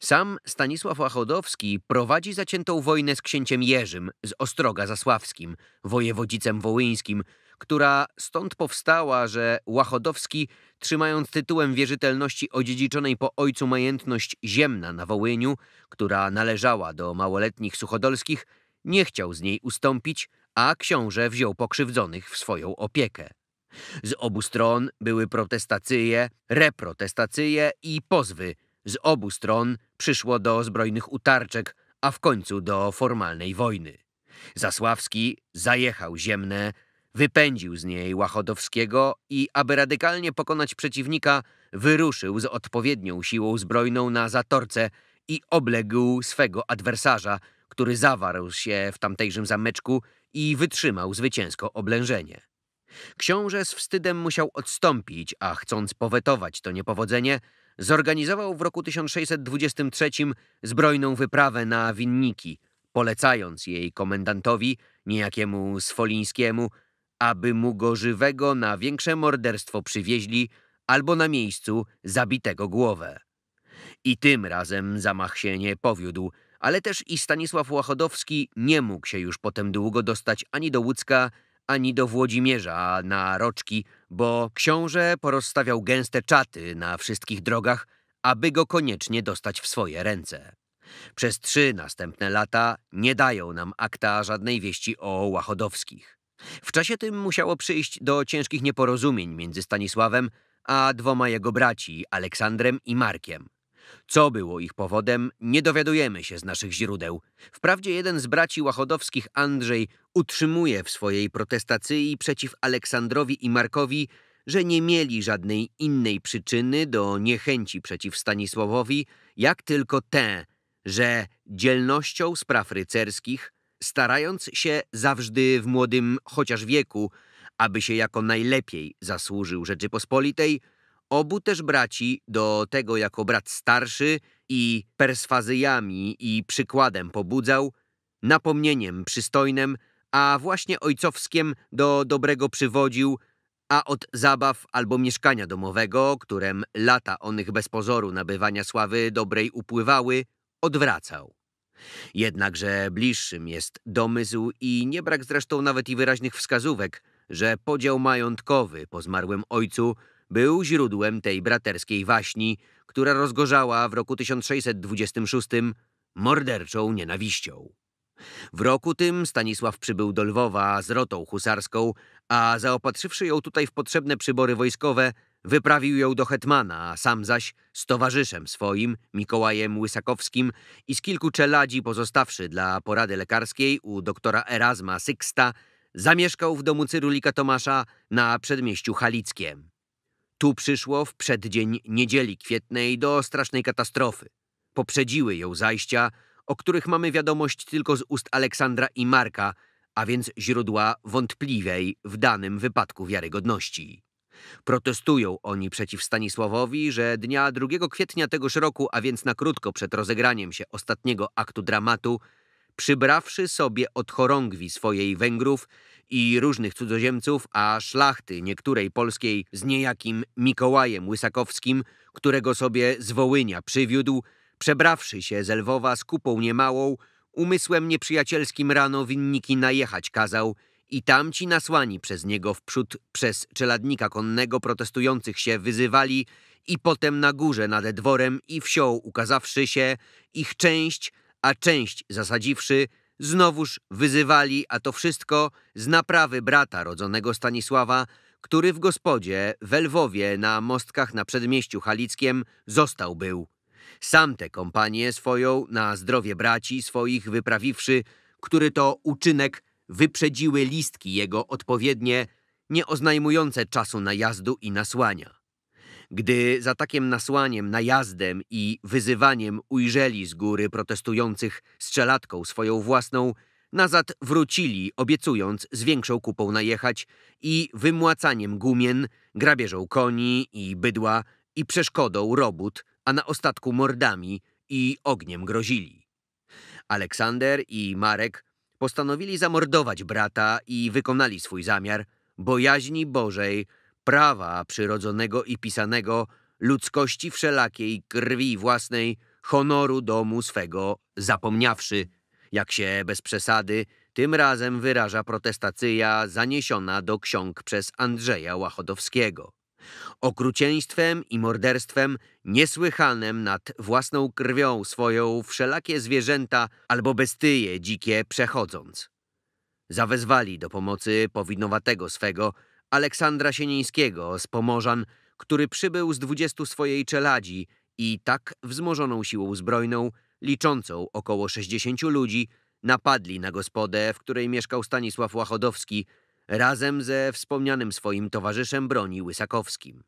Sam Stanisław Łachodowski prowadzi zaciętą wojnę z księciem Jerzym z Ostroga Zasławskim, wojewodzicem wołyńskim, która stąd powstała, że Łachodowski, trzymając tytułem wierzytelności odziedziczonej po ojcu majętność ziemna na Wołyniu, która należała do małoletnich suchodolskich, nie chciał z niej ustąpić, a książę wziął pokrzywdzonych w swoją opiekę. Z obu stron były protestacje, reprotestacje i pozwy. Z obu stron przyszło do zbrojnych utarczek, a w końcu do formalnej wojny. Zasławski zajechał ziemne, wypędził z niej Łachodowskiego i, aby radykalnie pokonać przeciwnika, wyruszył z odpowiednią siłą zbrojną na zatorce i obległ swego adwersarza, który zawarł się w tamtejszym zameczku i wytrzymał zwycięsko oblężenie. Książę z wstydem musiał odstąpić, a chcąc powetować to niepowodzenie, zorganizował w roku 1623 zbrojną wyprawę na Winniki, polecając jej komendantowi, niejakiemu Swolińskiemu, aby mu go żywego na większe morderstwo przywieźli albo na miejscu zabitego głowę. I tym razem zamach się nie powiódł, ale też i Stanisław Łachodowski nie mógł się już potem długo dostać ani do Łódzka, ani do Włodzimierza na roczki, bo książę porozstawiał gęste czaty na wszystkich drogach, aby go koniecznie dostać w swoje ręce. Przez trzy następne lata nie dają nam akta żadnej wieści o Łachodowskich. W czasie tym musiało przyjść do ciężkich nieporozumień między Stanisławem a dwoma jego braci, Aleksandrem i Markiem. Co było ich powodem, nie dowiadujemy się z naszych źródeł. Wprawdzie jeden z braci Łachodowskich, Andrzej, utrzymuje w swojej protestacji przeciw Aleksandrowi i Markowi, że nie mieli żadnej innej przyczyny do niechęci przeciw Stanisławowi, jak tylko tę, że dzielnością spraw rycerskich, starając się zawsze w młodym chociaż wieku, aby się jako najlepiej zasłużył Rzeczypospolitej, Obu też braci, do tego jako brat starszy i perswazyjami i przykładem pobudzał, napomnieniem przystojnym, a właśnie ojcowskiem do dobrego przywodził, a od zabaw albo mieszkania domowego, którym lata onych bez pozoru nabywania sławy dobrej upływały, odwracał. Jednakże bliższym jest domysł i nie brak zresztą nawet i wyraźnych wskazówek, że podział majątkowy po zmarłym ojcu – był źródłem tej braterskiej waśni, która rozgorzała w roku 1626 morderczą nienawiścią. W roku tym Stanisław przybył do Lwowa z rotą husarską, a zaopatrzywszy ją tutaj w potrzebne przybory wojskowe, wyprawił ją do hetmana, a sam zaś z towarzyszem swoim, Mikołajem Łysakowskim i z kilku czeladzi pozostawszy dla porady lekarskiej u doktora Erasma Syksta, zamieszkał w domu Cyrulika Tomasza na przedmieściu Halickiem. Tu przyszło w przeddzień niedzieli kwietnej do strasznej katastrofy. Poprzedziły ją zajścia, o których mamy wiadomość tylko z ust Aleksandra i Marka, a więc źródła wątpliwej w danym wypadku wiarygodności. Protestują oni przeciw Stanisławowi, że dnia 2 kwietnia tegoż roku, a więc na krótko przed rozegraniem się ostatniego aktu dramatu, przybrawszy sobie od chorągwi swojej Węgrów, i różnych cudzoziemców, a szlachty niektórej polskiej z niejakim Mikołajem Łysakowskim, którego sobie z Wołynia przywiódł, przebrawszy się z Lwowa z kupą niemałą, umysłem nieprzyjacielskim rano winniki najechać kazał i tamci nasłani przez niego wprzód przez czeladnika konnego protestujących się wyzywali i potem na górze nad dworem i wsią ukazawszy się, ich część, a część zasadziwszy, znowuż wyzywali, a to wszystko z naprawy brata rodzonego Stanisława, który w gospodzie w Lwowie na mostkach na przedmieściu halickiem został był. Sam tę kompanię swoją na zdrowie braci swoich wyprawiwszy, który to uczynek wyprzedziły listki jego odpowiednie, nie oznajmujące czasu najazdu i nasłania. Gdy za takim nasłaniem, najazdem i wyzywaniem ujrzeli z góry protestujących strzelatką swoją własną, nazad wrócili, obiecując z większą kupą najechać i wymłacaniem gumien, grabieżą koni i bydła i przeszkodą robót, a na ostatku mordami i ogniem grozili. Aleksander i Marek postanowili zamordować brata i wykonali swój zamiar, bojaźni Bożej – prawa przyrodzonego i pisanego, ludzkości wszelakiej, krwi własnej, honoru domu swego, zapomniawszy, jak się bez przesady, tym razem wyraża protestacja zaniesiona do ksiąg przez Andrzeja Łachodowskiego. Okrucieństwem i morderstwem niesłychanym nad własną krwią swoją wszelakie zwierzęta albo bestyje dzikie przechodząc. Zawezwali do pomocy powinowatego swego, Aleksandra Sienińskiego z Pomorzan, który przybył z dwudziestu swojej czeladzi i tak wzmożoną siłą zbrojną, liczącą około sześćdziesięciu ludzi, napadli na gospodę, w której mieszkał Stanisław Łachodowski, razem ze wspomnianym swoim towarzyszem broni Łysakowskim.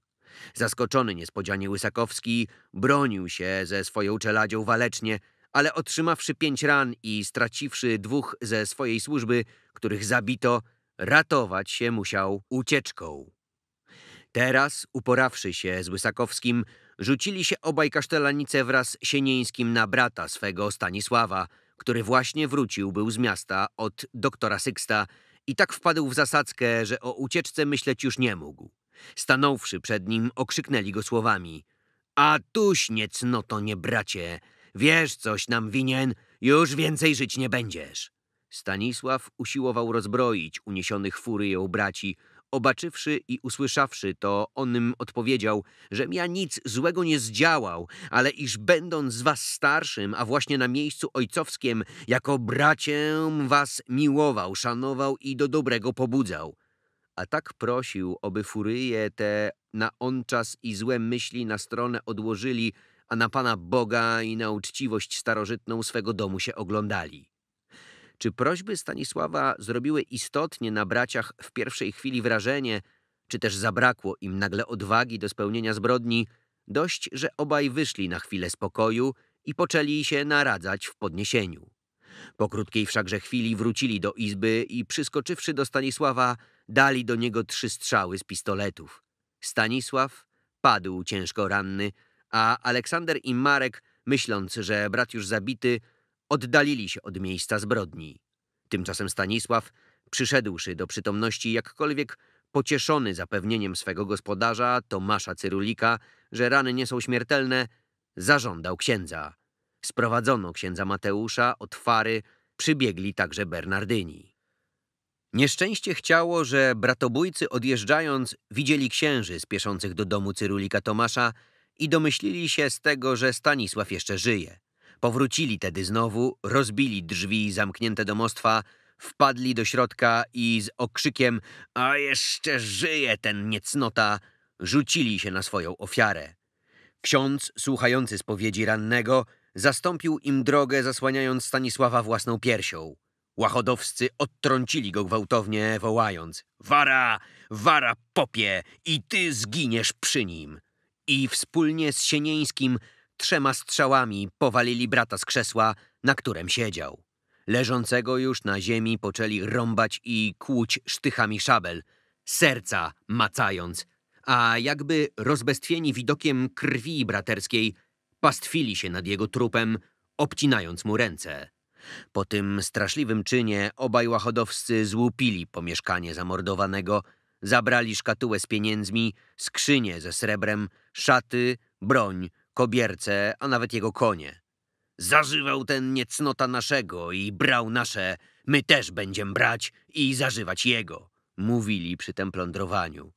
Zaskoczony niespodzianie Łysakowski bronił się ze swoją czeladzią walecznie, ale otrzymawszy pięć ran i straciwszy dwóch ze swojej służby, których zabito, Ratować się musiał ucieczką. Teraz, uporawszy się z Łysakowskim, rzucili się obaj kasztelanice wraz z Sienińskim na brata swego Stanisława, który właśnie wrócił był z miasta od doktora Syksta i tak wpadł w zasadzkę, że o ucieczce myśleć już nie mógł. Stanąwszy przed nim, okrzyknęli go słowami. A tuś to nie bracie, wiesz coś nam winien, już więcej żyć nie będziesz. Stanisław usiłował rozbroić uniesionych furyją braci. Obaczywszy i usłyszawszy to, on im odpowiedział, żem ja nic złego nie zdziałał, ale iż będąc z was starszym, a właśnie na miejscu ojcowskiem, jako bracię was miłował, szanował i do dobrego pobudzał. A tak prosił, oby furyje te na on czas i złe myśli na stronę odłożyli, a na Pana Boga i na uczciwość starożytną swego domu się oglądali. Czy prośby Stanisława zrobiły istotnie na braciach w pierwszej chwili wrażenie, czy też zabrakło im nagle odwagi do spełnienia zbrodni, dość, że obaj wyszli na chwilę spokoju i poczęli się naradzać w podniesieniu. Po krótkiej wszakże chwili wrócili do izby i przyskoczywszy do Stanisława, dali do niego trzy strzały z pistoletów. Stanisław padł ciężko ranny, a Aleksander i Marek, myśląc, że brat już zabity, Oddalili się od miejsca zbrodni. Tymczasem Stanisław, przyszedłszy do przytomności jakkolwiek pocieszony zapewnieniem swego gospodarza, Tomasza Cyrulika, że rany nie są śmiertelne, zażądał księdza. Sprowadzono księdza Mateusza, otwary, przybiegli także Bernardyni. Nieszczęście chciało, że bratobójcy odjeżdżając widzieli księży spieszących do domu Cyrulika Tomasza i domyślili się z tego, że Stanisław jeszcze żyje. Powrócili tedy znowu, rozbili drzwi zamknięte domostwa, wpadli do środka i z okrzykiem A jeszcze żyje ten niecnota! rzucili się na swoją ofiarę. Ksiądz, słuchający spowiedzi rannego, zastąpił im drogę, zasłaniając Stanisława własną piersią. Łachodowscy odtrącili go gwałtownie, wołając Wara, wara popie i ty zginiesz przy nim! I wspólnie z Sienieńskim Trzema strzałami powalili brata z krzesła, na którym siedział. Leżącego już na ziemi poczęli rąbać i kłuć sztychami szabel, serca macając, a jakby rozbestwieni widokiem krwi braterskiej, pastwili się nad jego trupem, obcinając mu ręce. Po tym straszliwym czynie obaj łachodowscy złupili pomieszkanie zamordowanego, zabrali szkatułę z pieniędzmi, skrzynię ze srebrem, szaty, broń, kobierce, a nawet jego konie. Zażywał ten niecnota naszego i brał nasze, my też będziemy brać i zażywać jego, mówili przy tym plądrowaniu.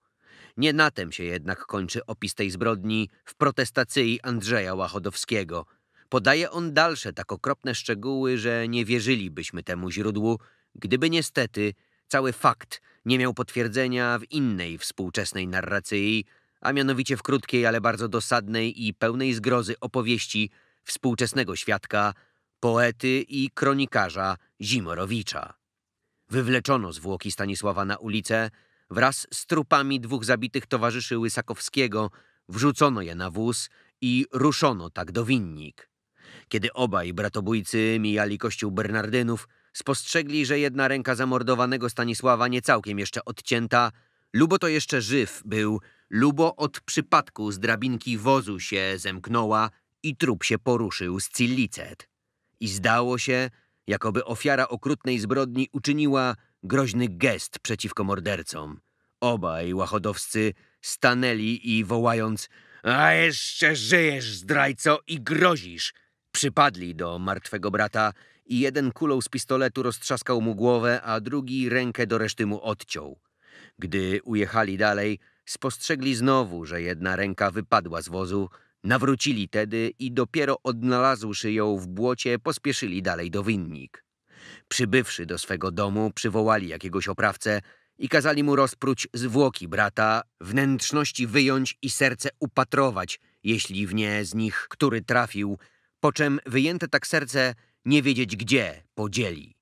Nie na tym się jednak kończy opis tej zbrodni w protestacji Andrzeja Łachodowskiego. Podaje on dalsze tak okropne szczegóły, że nie wierzylibyśmy temu źródłu, gdyby niestety cały fakt nie miał potwierdzenia w innej współczesnej narracji, a mianowicie w krótkiej, ale bardzo dosadnej i pełnej zgrozy opowieści współczesnego świadka, poety i kronikarza Zimorowicza. Wywleczono zwłoki Stanisława na ulicę, wraz z trupami dwóch zabitych towarzyszy Łysakowskiego, wrzucono je na wóz i ruszono tak do winnik. Kiedy obaj bratobójcy mijali kościół Bernardynów, spostrzegli, że jedna ręka zamordowanego Stanisława nie całkiem jeszcze odcięta, Lubo to jeszcze żyw był, Lubo od przypadku z drabinki wozu się zemknęła i trup się poruszył z cillicet. I zdało się, jakoby ofiara okrutnej zbrodni uczyniła groźny gest przeciwko mordercom. Obaj łachodowscy stanęli i wołając A jeszcze żyjesz, zdrajco, i grozisz! Przypadli do martwego brata i jeden kulą z pistoletu roztrzaskał mu głowę, a drugi rękę do reszty mu odciął. Gdy ujechali dalej, spostrzegli znowu, że jedna ręka wypadła z wozu, nawrócili tedy i dopiero odnalazłszy ją w błocie, pospieszyli dalej do winnik. Przybywszy do swego domu, przywołali jakiegoś oprawcę i kazali mu rozpróć zwłoki brata, wnętrzności wyjąć i serce upatrować, jeśli w nie z nich który trafił, po czym wyjęte tak serce nie wiedzieć gdzie podzieli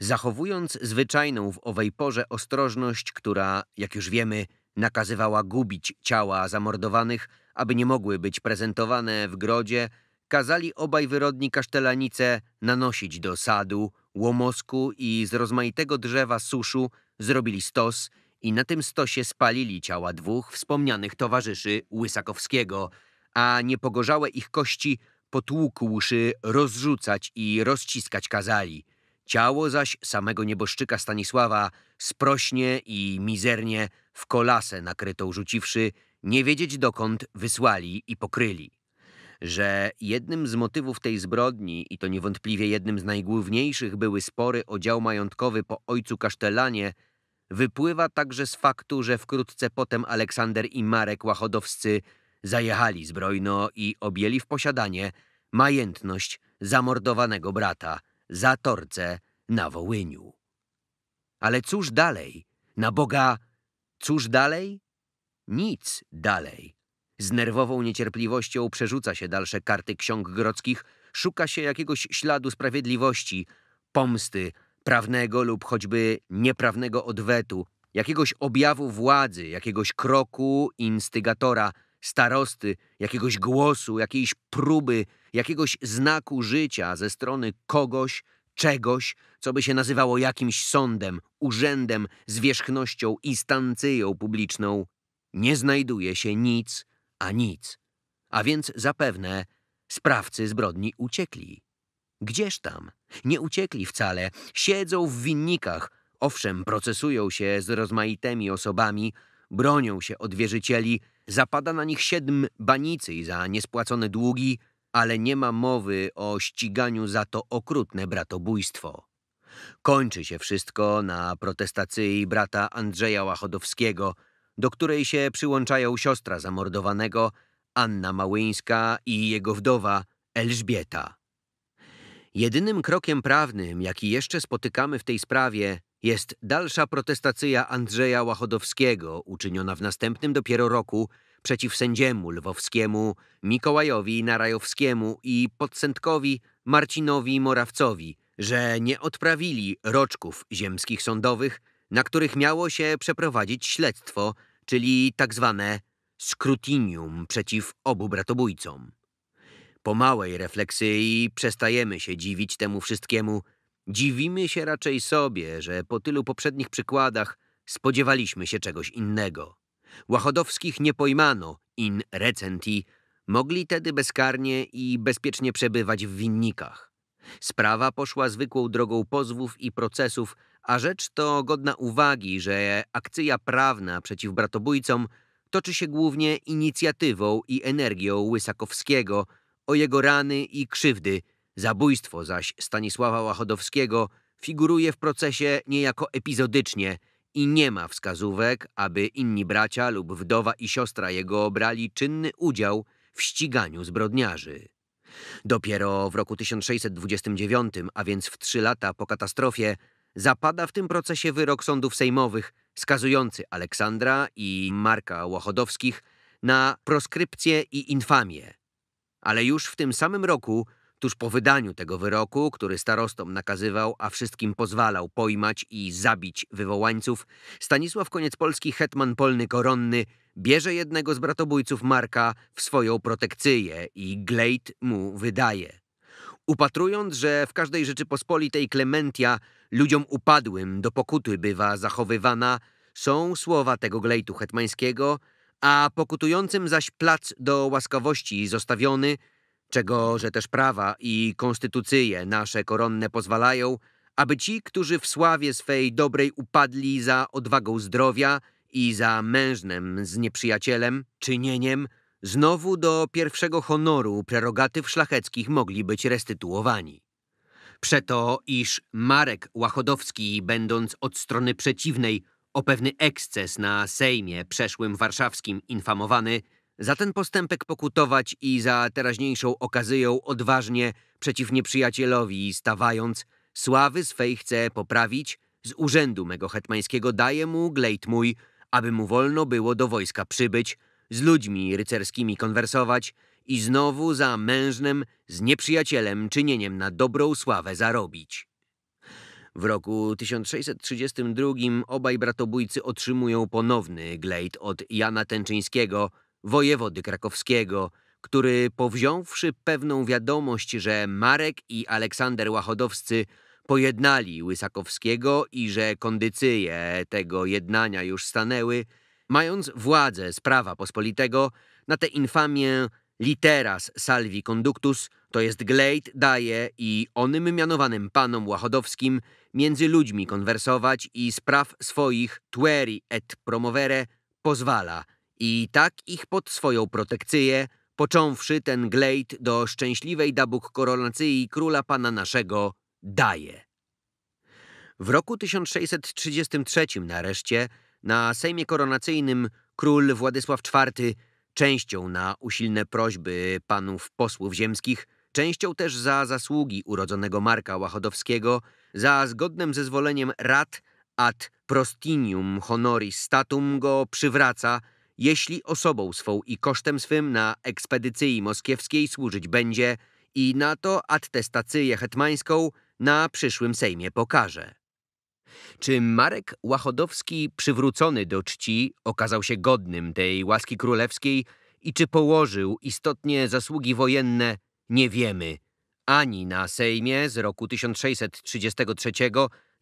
zachowując zwyczajną w owej porze ostrożność, która, jak już wiemy, nakazywała gubić ciała zamordowanych, aby nie mogły być prezentowane w grodzie, kazali obaj wyrodni kasztelanice nanosić do sadu, łomosku i z rozmaitego drzewa suszu zrobili stos i na tym stosie spalili ciała dwóch wspomnianych towarzyszy Łysakowskiego, a niepogorzałe ich kości potłukłszy rozrzucać i rozciskać kazali – Ciało zaś samego nieboszczyka Stanisława sprośnie i mizernie w kolasę nakrytą rzuciwszy, nie wiedzieć dokąd wysłali i pokryli. Że jednym z motywów tej zbrodni, i to niewątpliwie jednym z najgłówniejszych, były spory o dział majątkowy po ojcu Kasztelanie, wypływa także z faktu, że wkrótce potem Aleksander i Marek Łachodowscy zajechali zbrojno i objęli w posiadanie majętność zamordowanego brata – za Torce na Wołyniu. Ale cóż dalej? Na Boga, cóż dalej? Nic dalej. Z nerwową niecierpliwością przerzuca się dalsze karty ksiąg grodzkich, szuka się jakiegoś śladu sprawiedliwości, pomsty, prawnego lub choćby nieprawnego odwetu, jakiegoś objawu władzy, jakiegoś kroku instygatora, starosty, jakiegoś głosu, jakiejś próby jakiegoś znaku życia ze strony kogoś, czegoś, co by się nazywało jakimś sądem, urzędem, zwierzchnością i stancyją publiczną, nie znajduje się nic, a nic. A więc zapewne sprawcy zbrodni uciekli. Gdzież tam? Nie uciekli wcale, siedzą w winnikach, owszem, procesują się z rozmaitymi osobami, bronią się od wierzycieli, zapada na nich siedm banicy za niespłacone długi, ale nie ma mowy o ściganiu za to okrutne bratobójstwo. Kończy się wszystko na protestacji brata Andrzeja Łachodowskiego, do której się przyłączają siostra zamordowanego, Anna Małyńska i jego wdowa Elżbieta. Jedynym krokiem prawnym, jaki jeszcze spotykamy w tej sprawie, jest dalsza protestacja Andrzeja Łachodowskiego, uczyniona w następnym dopiero roku – przeciw sędziemu Lwowskiemu, Mikołajowi Narajowskiemu i Podsędkowi Marcinowi Morawcowi, że nie odprawili roczków ziemskich sądowych, na których miało się przeprowadzić śledztwo, czyli tak zwane skrutinium przeciw obu bratobójcom. Po małej refleksji przestajemy się dziwić temu wszystkiemu. Dziwimy się raczej sobie, że po tylu poprzednich przykładach spodziewaliśmy się czegoś innego. Łachodowskich nie pojmano in recenti. Mogli tedy bezkarnie i bezpiecznie przebywać w winnikach. Sprawa poszła zwykłą drogą pozwów i procesów, a rzecz to godna uwagi, że akcja prawna przeciw bratobójcom toczy się głównie inicjatywą i energią Łysakowskiego o jego rany i krzywdy. Zabójstwo zaś Stanisława Łachodowskiego figuruje w procesie niejako epizodycznie – i nie ma wskazówek, aby inni bracia lub wdowa i siostra jego brali czynny udział w ściganiu zbrodniarzy. Dopiero w roku 1629, a więc w trzy lata po katastrofie, zapada w tym procesie wyrok sądów sejmowych skazujący Aleksandra i Marka Łochodowskich na proskrypcję i infamię. Ale już w tym samym roku Tuż po wydaniu tego wyroku, który starostom nakazywał, a wszystkim pozwalał pojmać i zabić wywołańców, Stanisław Koniec Polski, hetman polny koronny, bierze jednego z bratobójców Marka w swoją protekcyję i Glejt mu wydaje. Upatrując, że w każdej Rzeczypospolitej Klementia ludziom upadłym do pokuty bywa zachowywana, są słowa tego Glejtu hetmańskiego, a pokutującym zaś plac do łaskawości zostawiony – czego że też prawa i konstytucje nasze koronne pozwalają, aby ci, którzy w sławie swej dobrej upadli za odwagą zdrowia i za mężnem z nieprzyjacielem, czynieniem, znowu do pierwszego honoru prerogatyw szlacheckich mogli być restytuowani. Przeto, iż Marek Łachodowski, będąc od strony przeciwnej o pewny eksces na Sejmie przeszłym warszawskim infamowany, za ten postępek pokutować i za teraźniejszą okazyją odważnie przeciw nieprzyjacielowi stawając, sławy swej chce poprawić, z urzędu mego hetmańskiego daje mu glejt mój, aby mu wolno było do wojska przybyć, z ludźmi rycerskimi konwersować i znowu za mężnym, z nieprzyjacielem czynieniem na dobrą sławę zarobić. W roku 1632 obaj bratobójcy otrzymują ponowny glejt od Jana Tęczyńskiego – wojewody krakowskiego, który powziąwszy pewną wiadomość, że Marek i Aleksander Łachodowscy pojednali Łysakowskiego i że kondycyje tego jednania już stanęły, mając władzę z prawa pospolitego, na tę infamię literas salvi conductus, to jest glejt daje i onym mianowanym panom Łachodowskim między ludźmi konwersować i spraw swoich tueri et promovere pozwala – i tak ich pod swoją protekcję, począwszy ten glejt do szczęśliwej dabuk koronacji króla pana naszego, daje. W roku 1633 nareszcie na Sejmie Koronacyjnym król Władysław IV częścią na usilne prośby panów posłów ziemskich, częścią też za zasługi urodzonego Marka Łachodowskiego, za zgodnym zezwoleniem rad ad prostinium honoris statum go przywraca – jeśli osobą swą i kosztem swym na ekspedycji moskiewskiej służyć będzie i na to attestację hetmańską na przyszłym Sejmie pokaże. Czy Marek Łachodowski, przywrócony do czci, okazał się godnym tej łaski królewskiej i czy położył istotnie zasługi wojenne, nie wiemy. Ani na Sejmie z roku 1633,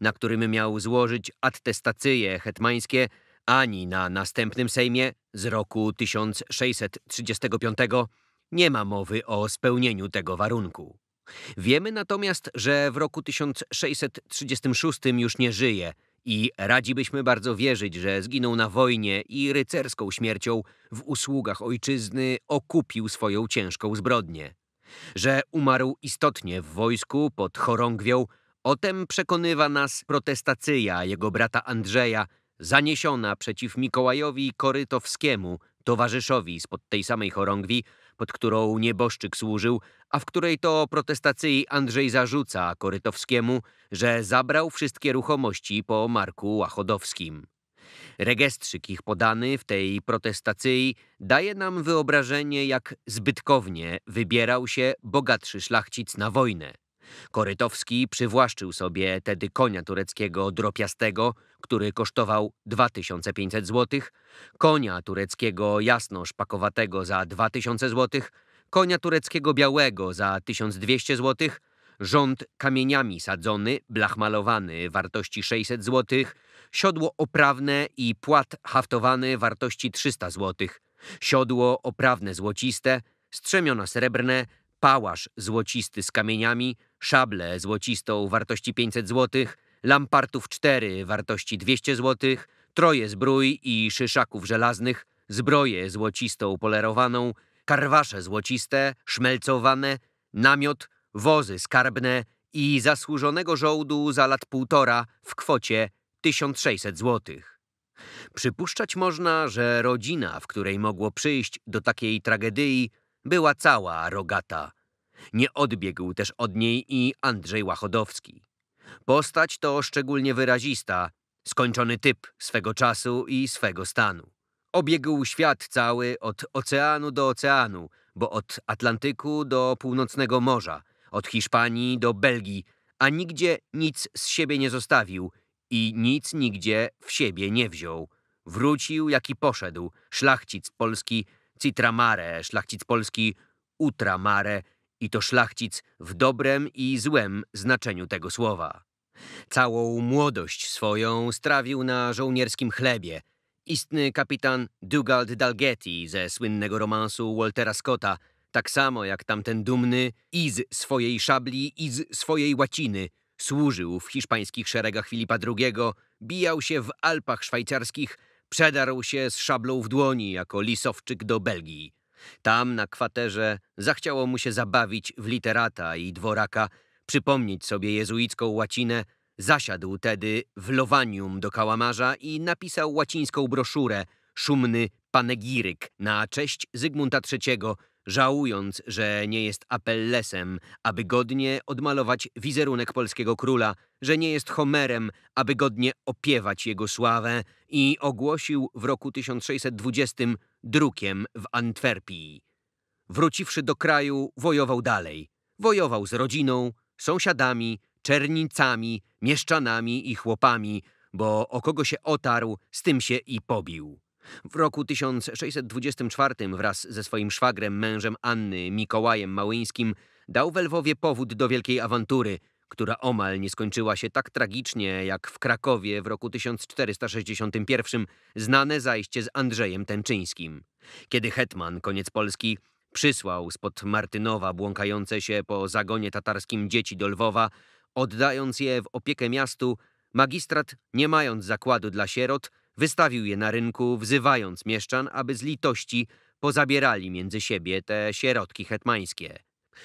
na którym miał złożyć attestacje hetmańskie, ani na następnym Sejmie z roku 1635 nie ma mowy o spełnieniu tego warunku. Wiemy natomiast, że w roku 1636 już nie żyje i radzibyśmy bardzo wierzyć, że zginął na wojnie i rycerską śmiercią w usługach ojczyzny okupił swoją ciężką zbrodnię. Że umarł istotnie w wojsku pod chorągwią, o tym przekonywa nas protestacyja jego brata Andrzeja, zaniesiona przeciw Mikołajowi Korytowskiemu, towarzyszowi spod tej samej chorągwi, pod którą nieboszczyk służył, a w której to protestacji Andrzej zarzuca Korytowskiemu, że zabrał wszystkie ruchomości po Marku Łachodowskim. Regestrzyk ich podany w tej protestacji daje nam wyobrażenie, jak zbytkownie wybierał się bogatszy szlachcic na wojnę. Korytowski przywłaszczył sobie tedy konia tureckiego dropiastego, który kosztował 2500 zł, konia tureckiego jasno-szpakowatego za 2000 zł, konia tureckiego białego za 1200 zł, rząd kamieniami sadzony, blach malowany wartości 600 zł, siodło oprawne i płat haftowany wartości 300 zł, siodło oprawne złociste, strzemiona srebrne, pałasz złocisty z kamieniami, szable złocistą wartości 500 złotych, Lampartów cztery, wartości 200 zł, troje zbrój i szyszaków żelaznych, zbroję złocistą polerowaną, karwasze złociste, szmelcowane, namiot, wozy skarbne i zasłużonego żołdu za lat półtora w kwocie 1600 zł. Przypuszczać można, że rodzina, w której mogło przyjść do takiej tragedii, była cała rogata. Nie odbiegł też od niej i Andrzej Łachodowski. Postać to szczególnie wyrazista, skończony typ swego czasu i swego stanu. Obiegł świat cały od oceanu do oceanu, bo od Atlantyku do północnego morza, od Hiszpanii do Belgii, a nigdzie nic z siebie nie zostawił i nic nigdzie w siebie nie wziął. Wrócił, jaki poszedł, szlachcic polski Citramare, szlachcic polski Utramare i to szlachcic w dobrem i złem znaczeniu tego słowa. Całą młodość swoją strawił na żołnierskim chlebie. Istny kapitan Dugald Dalgetty ze słynnego romansu Waltera Scotta, tak samo jak tamten dumny i z swojej szabli i z swojej łaciny służył w hiszpańskich szeregach Filipa II, bijał się w Alpach szwajcarskich, przedarł się z szablą w dłoni jako lisowczyk do Belgii. Tam na kwaterze zachciało mu się zabawić w literata i dworaka – przypomnieć sobie jezuicką łacinę, zasiadł tedy w Lowanium do kałamarza i napisał łacińską broszurę Szumny panegiryk na cześć Zygmunta III, żałując, że nie jest apellesem, aby godnie odmalować wizerunek polskiego króla, że nie jest Homerem, aby godnie opiewać jego sławę i ogłosił w roku 1620 drukiem w Antwerpii. Wróciwszy do kraju, wojował dalej. Wojował z rodziną, sąsiadami, czernicami, mieszczanami i chłopami, bo o kogo się otarł, z tym się i pobił. W roku 1624 wraz ze swoim szwagrem, mężem Anny, Mikołajem Małyńskim, dał we Lwowie powód do wielkiej awantury, która omal nie skończyła się tak tragicznie jak w Krakowie w roku 1461, znane zajście z Andrzejem Tenczyńskim. Kiedy hetman, koniec Polski, Przysłał spod Martynowa błąkające się po zagonie tatarskim dzieci do Lwowa, oddając je w opiekę miastu, magistrat, nie mając zakładu dla sierot, wystawił je na rynku, wzywając mieszczan, aby z litości pozabierali między siebie te sierotki hetmańskie.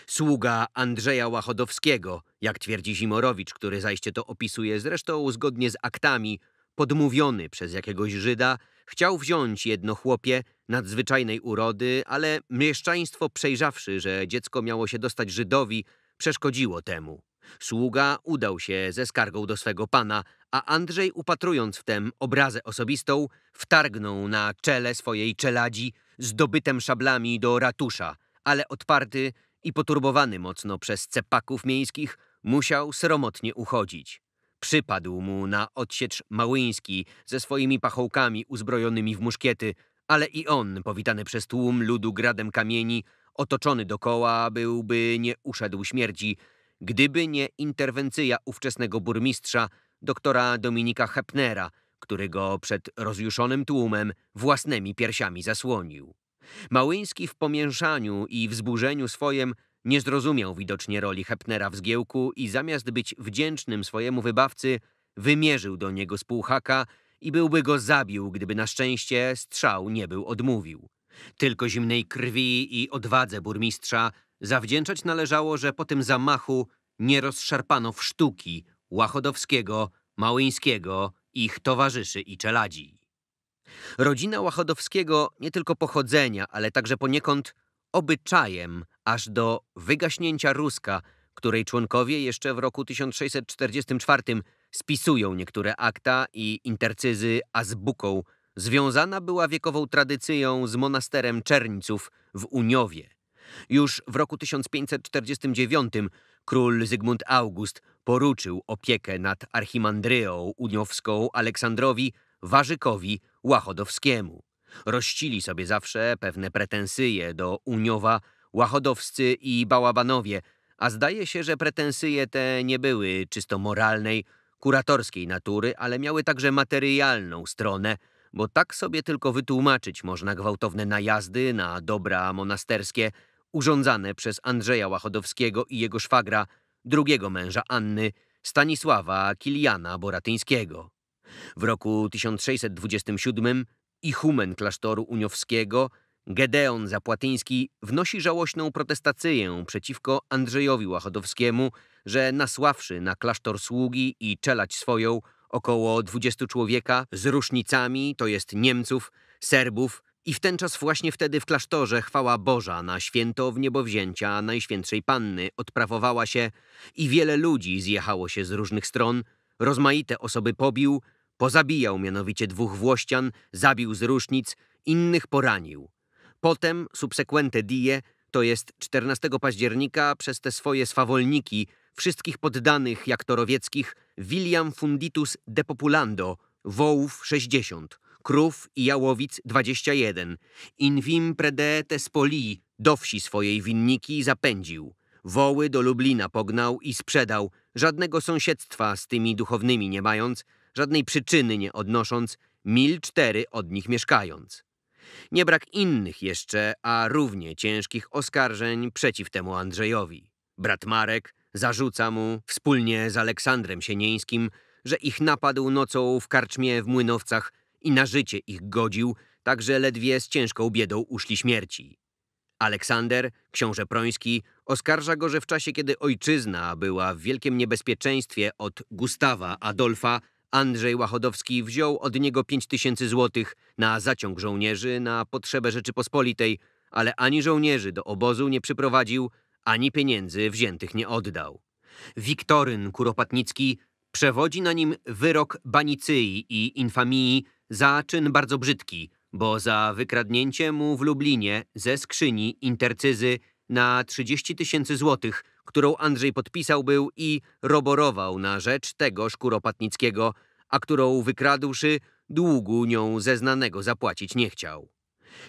Sługa Andrzeja Łachodowskiego, jak twierdzi Zimorowicz, który zajście to opisuje zresztą zgodnie z aktami, podmówiony przez jakiegoś Żyda, chciał wziąć jedno chłopie, nadzwyczajnej urody, ale mieszczaństwo przejrzawszy, że dziecko miało się dostać Żydowi, przeszkodziło temu. Sługa udał się ze skargą do swego pana, a Andrzej, upatrując w tem obrazę osobistą, wtargnął na czele swojej czeladzi zdobytem szablami do ratusza, ale odparty i poturbowany mocno przez cepaków miejskich, musiał sromotnie uchodzić. Przypadł mu na odsiecz Małyński ze swoimi pachołkami uzbrojonymi w muszkiety – ale i on, powitany przez tłum ludu gradem kamieni, otoczony dokoła, byłby nie uszedł śmierci, gdyby nie interwencja ówczesnego burmistrza, doktora Dominika Hepnera, który go przed rozjuszonym tłumem własnymi piersiami zasłonił. Małyński w pomięszaniu i wzburzeniu swojem nie zrozumiał widocznie roli Hepnera w zgiełku i zamiast być wdzięcznym swojemu wybawcy, wymierzył do niego z półhaka, i byłby go zabił, gdyby na szczęście strzał nie był odmówił. Tylko zimnej krwi i odwadze burmistrza zawdzięczać należało, że po tym zamachu nie rozszarpano w sztuki Łachodowskiego, Małyńskiego, ich towarzyszy i czeladzi. Rodzina Łachodowskiego nie tylko pochodzenia, ale także poniekąd obyczajem, aż do wygaśnięcia Ruska, której członkowie jeszcze w roku 1644 spisują niektóre akta i intercyzy azbuką. Związana była wiekową tradycją z monasterem Czerniców w Uniowie. Już w roku 1549 król Zygmunt August poruczył opiekę nad archimandryą uniowską Aleksandrowi Warzykowi Łachodowskiemu. Rościli sobie zawsze pewne pretensje do Uniowa Łachodowscy i Bałabanowie, a zdaje się, że pretensje te nie były czysto moralnej, kuratorskiej natury, ale miały także materialną stronę, bo tak sobie tylko wytłumaczyć można gwałtowne najazdy na dobra monasterskie urządzane przez Andrzeja Łachodowskiego i jego szwagra, drugiego męża Anny, Stanisława Kiliana Boratyńskiego. W roku 1627 ichumen klasztoru uniowskiego Gedeon Zapłatyński wnosi żałośną protestację przeciwko Andrzejowi Łachodowskiemu, że nasławszy na klasztor sługi i czelać swoją około dwudziestu człowieka z rusznicami, to jest Niemców, Serbów i w ten czas właśnie wtedy w klasztorze chwała Boża na święto w niebowzięcia Najświętszej Panny odprawowała się i wiele ludzi zjechało się z różnych stron, rozmaite osoby pobił, pozabijał mianowicie dwóch Włościan, zabił z rusznic, innych poranił. Potem, subsequente die, to jest 14 października, przez te swoje swawolniki, wszystkich poddanych, jak torowieckich, William Funditus depopulando, wołów 60, krów i jałowic 21, in vim te spolii, do wsi swojej winniki zapędził. Woły do Lublina pognał i sprzedał, żadnego sąsiedztwa z tymi duchownymi nie mając, żadnej przyczyny nie odnosząc, mil cztery od nich mieszkając. Nie brak innych jeszcze, a równie ciężkich oskarżeń przeciw temu Andrzejowi. Brat Marek zarzuca mu, wspólnie z Aleksandrem Sienieńskim, że ich napadł nocą w karczmie w Młynowcach i na życie ich godził, tak że ledwie z ciężką biedą uszli śmierci. Aleksander, książę Proński, oskarża go, że w czasie, kiedy ojczyzna była w wielkim niebezpieczeństwie od Gustawa Adolfa, Andrzej Łachodowski wziął od niego pięć tysięcy złotych na zaciąg żołnierzy na potrzebę Rzeczypospolitej, ale ani żołnierzy do obozu nie przyprowadził, ani pieniędzy wziętych nie oddał. Wiktoryn Kuropatnicki przewodzi na nim wyrok banicyi i infamii za czyn bardzo brzydki, bo za wykradnięcie mu w Lublinie ze skrzyni intercyzy na 30 tysięcy złotych którą Andrzej podpisał, był i roborował na rzecz tego Szkuropatnickiego, a którą wykradłszy, długu nią zeznanego zapłacić nie chciał.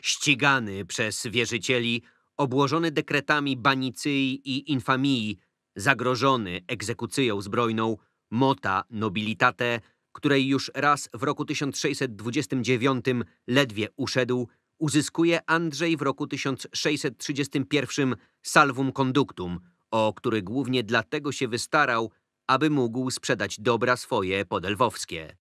Ścigany przez wierzycieli, obłożony dekretami banicyi i infamii, zagrożony egzekucją zbrojną, mota nobilitate, której już raz w roku 1629 ledwie uszedł, uzyskuje Andrzej w roku 1631 salvum conductum, o który głównie dlatego się wystarał, aby mógł sprzedać dobra swoje podelwowskie.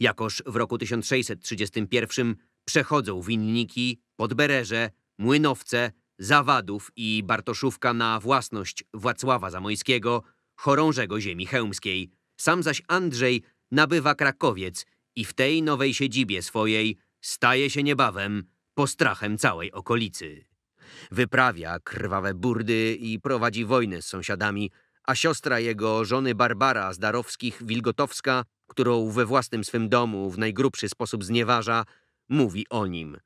Jakoż w roku 1631 przechodzą winniki, podbereże, młynowce, zawadów i Bartoszówka na własność Włacława Zamojskiego, chorążego ziemi chełmskiej. Sam zaś Andrzej nabywa Krakowiec i w tej nowej siedzibie swojej staje się niebawem postrachem całej okolicy. Wyprawia krwawe burdy i prowadzi wojnę z sąsiadami, a siostra jego żony Barbara z Darowskich Wilgotowska, którą we własnym swym domu w najgrubszy sposób znieważa, mówi o nim.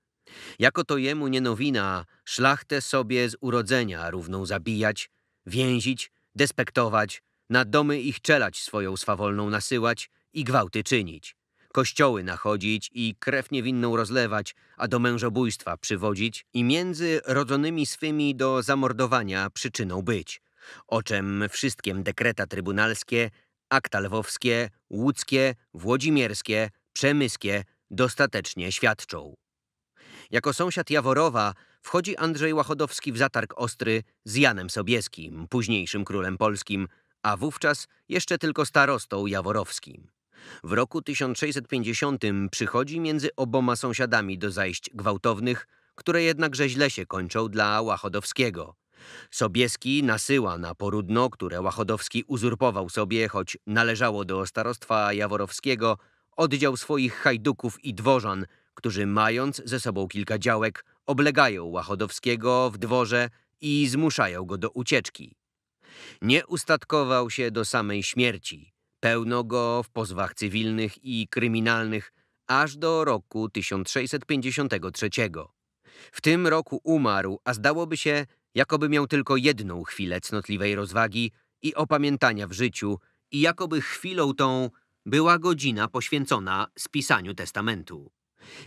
Jako to jemu nie nowina, szlachtę sobie z urodzenia równą zabijać, więzić, despektować, na domy ich czelać swoją swawolną nasyłać i gwałty czynić kościoły nachodzić i krew niewinną rozlewać, a do mężobójstwa przywodzić i między rodzonymi swymi do zamordowania przyczyną być. O czym wszystkim dekreta trybunalskie, akta lwowskie, łódzkie, włodzimierskie, przemyskie dostatecznie świadczą. Jako sąsiad Jaworowa wchodzi Andrzej Łachodowski w zatarg ostry z Janem Sobieskim, późniejszym królem polskim, a wówczas jeszcze tylko starostą jaworowskim. W roku 1650 przychodzi między oboma sąsiadami do zajść gwałtownych, które jednakże źle się kończą dla Łachodowskiego. Sobieski nasyła na porudno, które Łachodowski uzurpował sobie, choć należało do starostwa Jaworowskiego, oddział swoich hajduków i dworzan, którzy mając ze sobą kilka działek, oblegają Łachodowskiego w dworze i zmuszają go do ucieczki. Nie ustatkował się do samej śmierci. Pełno go w pozwach cywilnych i kryminalnych aż do roku 1653. W tym roku umarł, a zdałoby się, jakoby miał tylko jedną chwilę cnotliwej rozwagi i opamiętania w życiu i jakoby chwilą tą była godzina poświęcona spisaniu testamentu.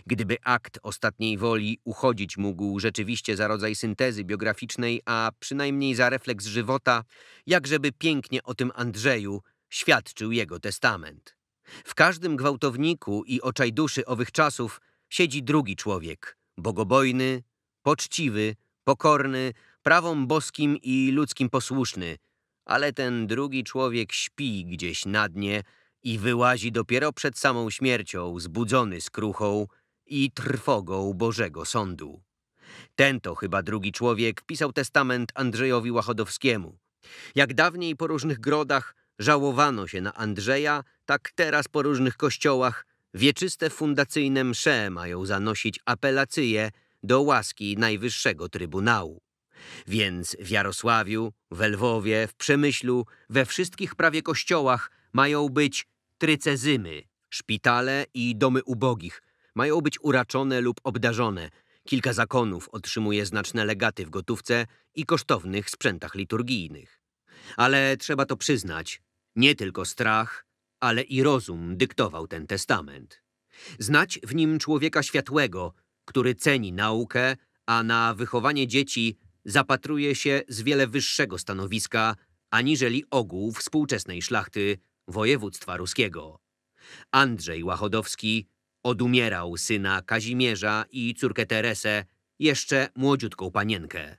Gdyby akt ostatniej woli uchodzić mógł rzeczywiście za rodzaj syntezy biograficznej, a przynajmniej za refleks żywota, jakżeby pięknie o tym Andrzeju świadczył jego testament. W każdym gwałtowniku i oczajduszy owych czasów siedzi drugi człowiek, bogobojny, poczciwy, pokorny, prawom boskim i ludzkim posłuszny, ale ten drugi człowiek śpi gdzieś na dnie i wyłazi dopiero przed samą śmiercią, zbudzony skruchą i trwogą Bożego Sądu. Ten to chyba drugi człowiek pisał testament Andrzejowi Łachodowskiemu. Jak dawniej po różnych grodach Żałowano się na Andrzeja, tak teraz po różnych kościołach wieczyste fundacyjne msze mają zanosić apelacje do łaski Najwyższego Trybunału. Więc w Jarosławiu, w Lwowie, w Przemyślu, we wszystkich prawie kościołach mają być trycezymy, szpitale i domy ubogich. Mają być uraczone lub obdarzone. Kilka zakonów otrzymuje znaczne legaty w gotówce i kosztownych sprzętach liturgijnych ale trzeba to przyznać. Nie tylko strach, ale i rozum dyktował ten testament. Znać w nim człowieka światłego, który ceni naukę, a na wychowanie dzieci zapatruje się z wiele wyższego stanowiska aniżeli ogół współczesnej szlachty województwa ruskiego. Andrzej Łachodowski odumierał syna Kazimierza i córkę Teresę, jeszcze młodziutką panienkę.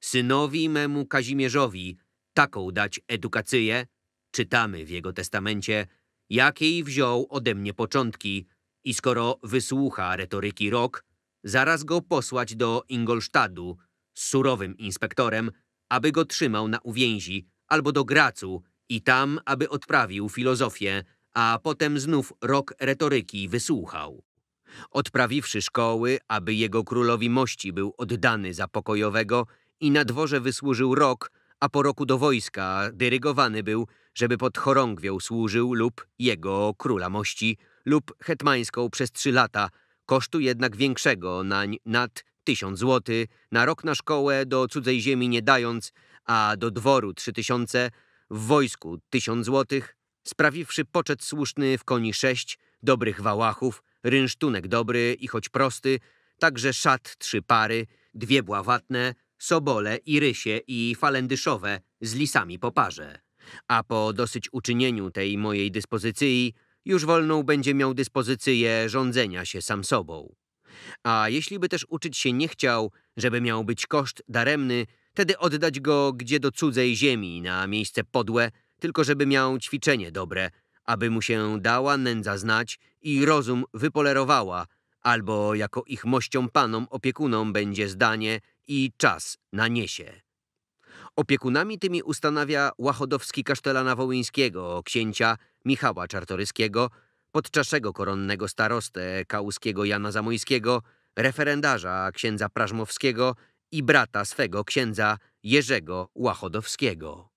Synowi memu Kazimierzowi taką dać edukację, czytamy w jego testamencie, jakiej wziął ode mnie początki i skoro wysłucha retoryki rok, zaraz go posłać do Ingolstadtu z surowym inspektorem, aby go trzymał na uwięzi albo do Gracu i tam, aby odprawił filozofię, a potem znów rok retoryki wysłuchał. Odprawiwszy szkoły, aby jego królowi mości był oddany za pokojowego i na dworze wysłużył rok, a po roku do wojska dyrygowany był, żeby pod chorągwią służył lub jego króla mości lub hetmańską przez trzy lata, kosztu jednak większego nań nad tysiąc złotych na rok na szkołę do cudzej ziemi nie dając, a do dworu trzy tysiące, w wojsku tysiąc złotych, sprawiwszy poczet słuszny w koni sześć, dobrych wałachów, rynsztunek dobry i choć prosty, także szat trzy pary, dwie bławatne, sobole, irysie i falendyszowe z lisami po parze. A po dosyć uczynieniu tej mojej dyspozycji, już wolną będzie miał dyspozycję rządzenia się sam sobą. A jeśli by też uczyć się nie chciał, żeby miał być koszt daremny, tedy oddać go gdzie do cudzej ziemi, na miejsce podłe, tylko żeby miał ćwiczenie dobre, aby mu się dała nędza znać i rozum wypolerowała, albo jako ich mością panom opiekunom będzie zdanie i czas na Opiekunami tymi ustanawia Łachodowski kasztelana Wołyńskiego, księcia Michała Czartoryskiego, podczaszego koronnego starostę kałuskiego Jana Zamojskiego, referendarza księdza Prażmowskiego i brata swego księdza Jerzego Łachodowskiego.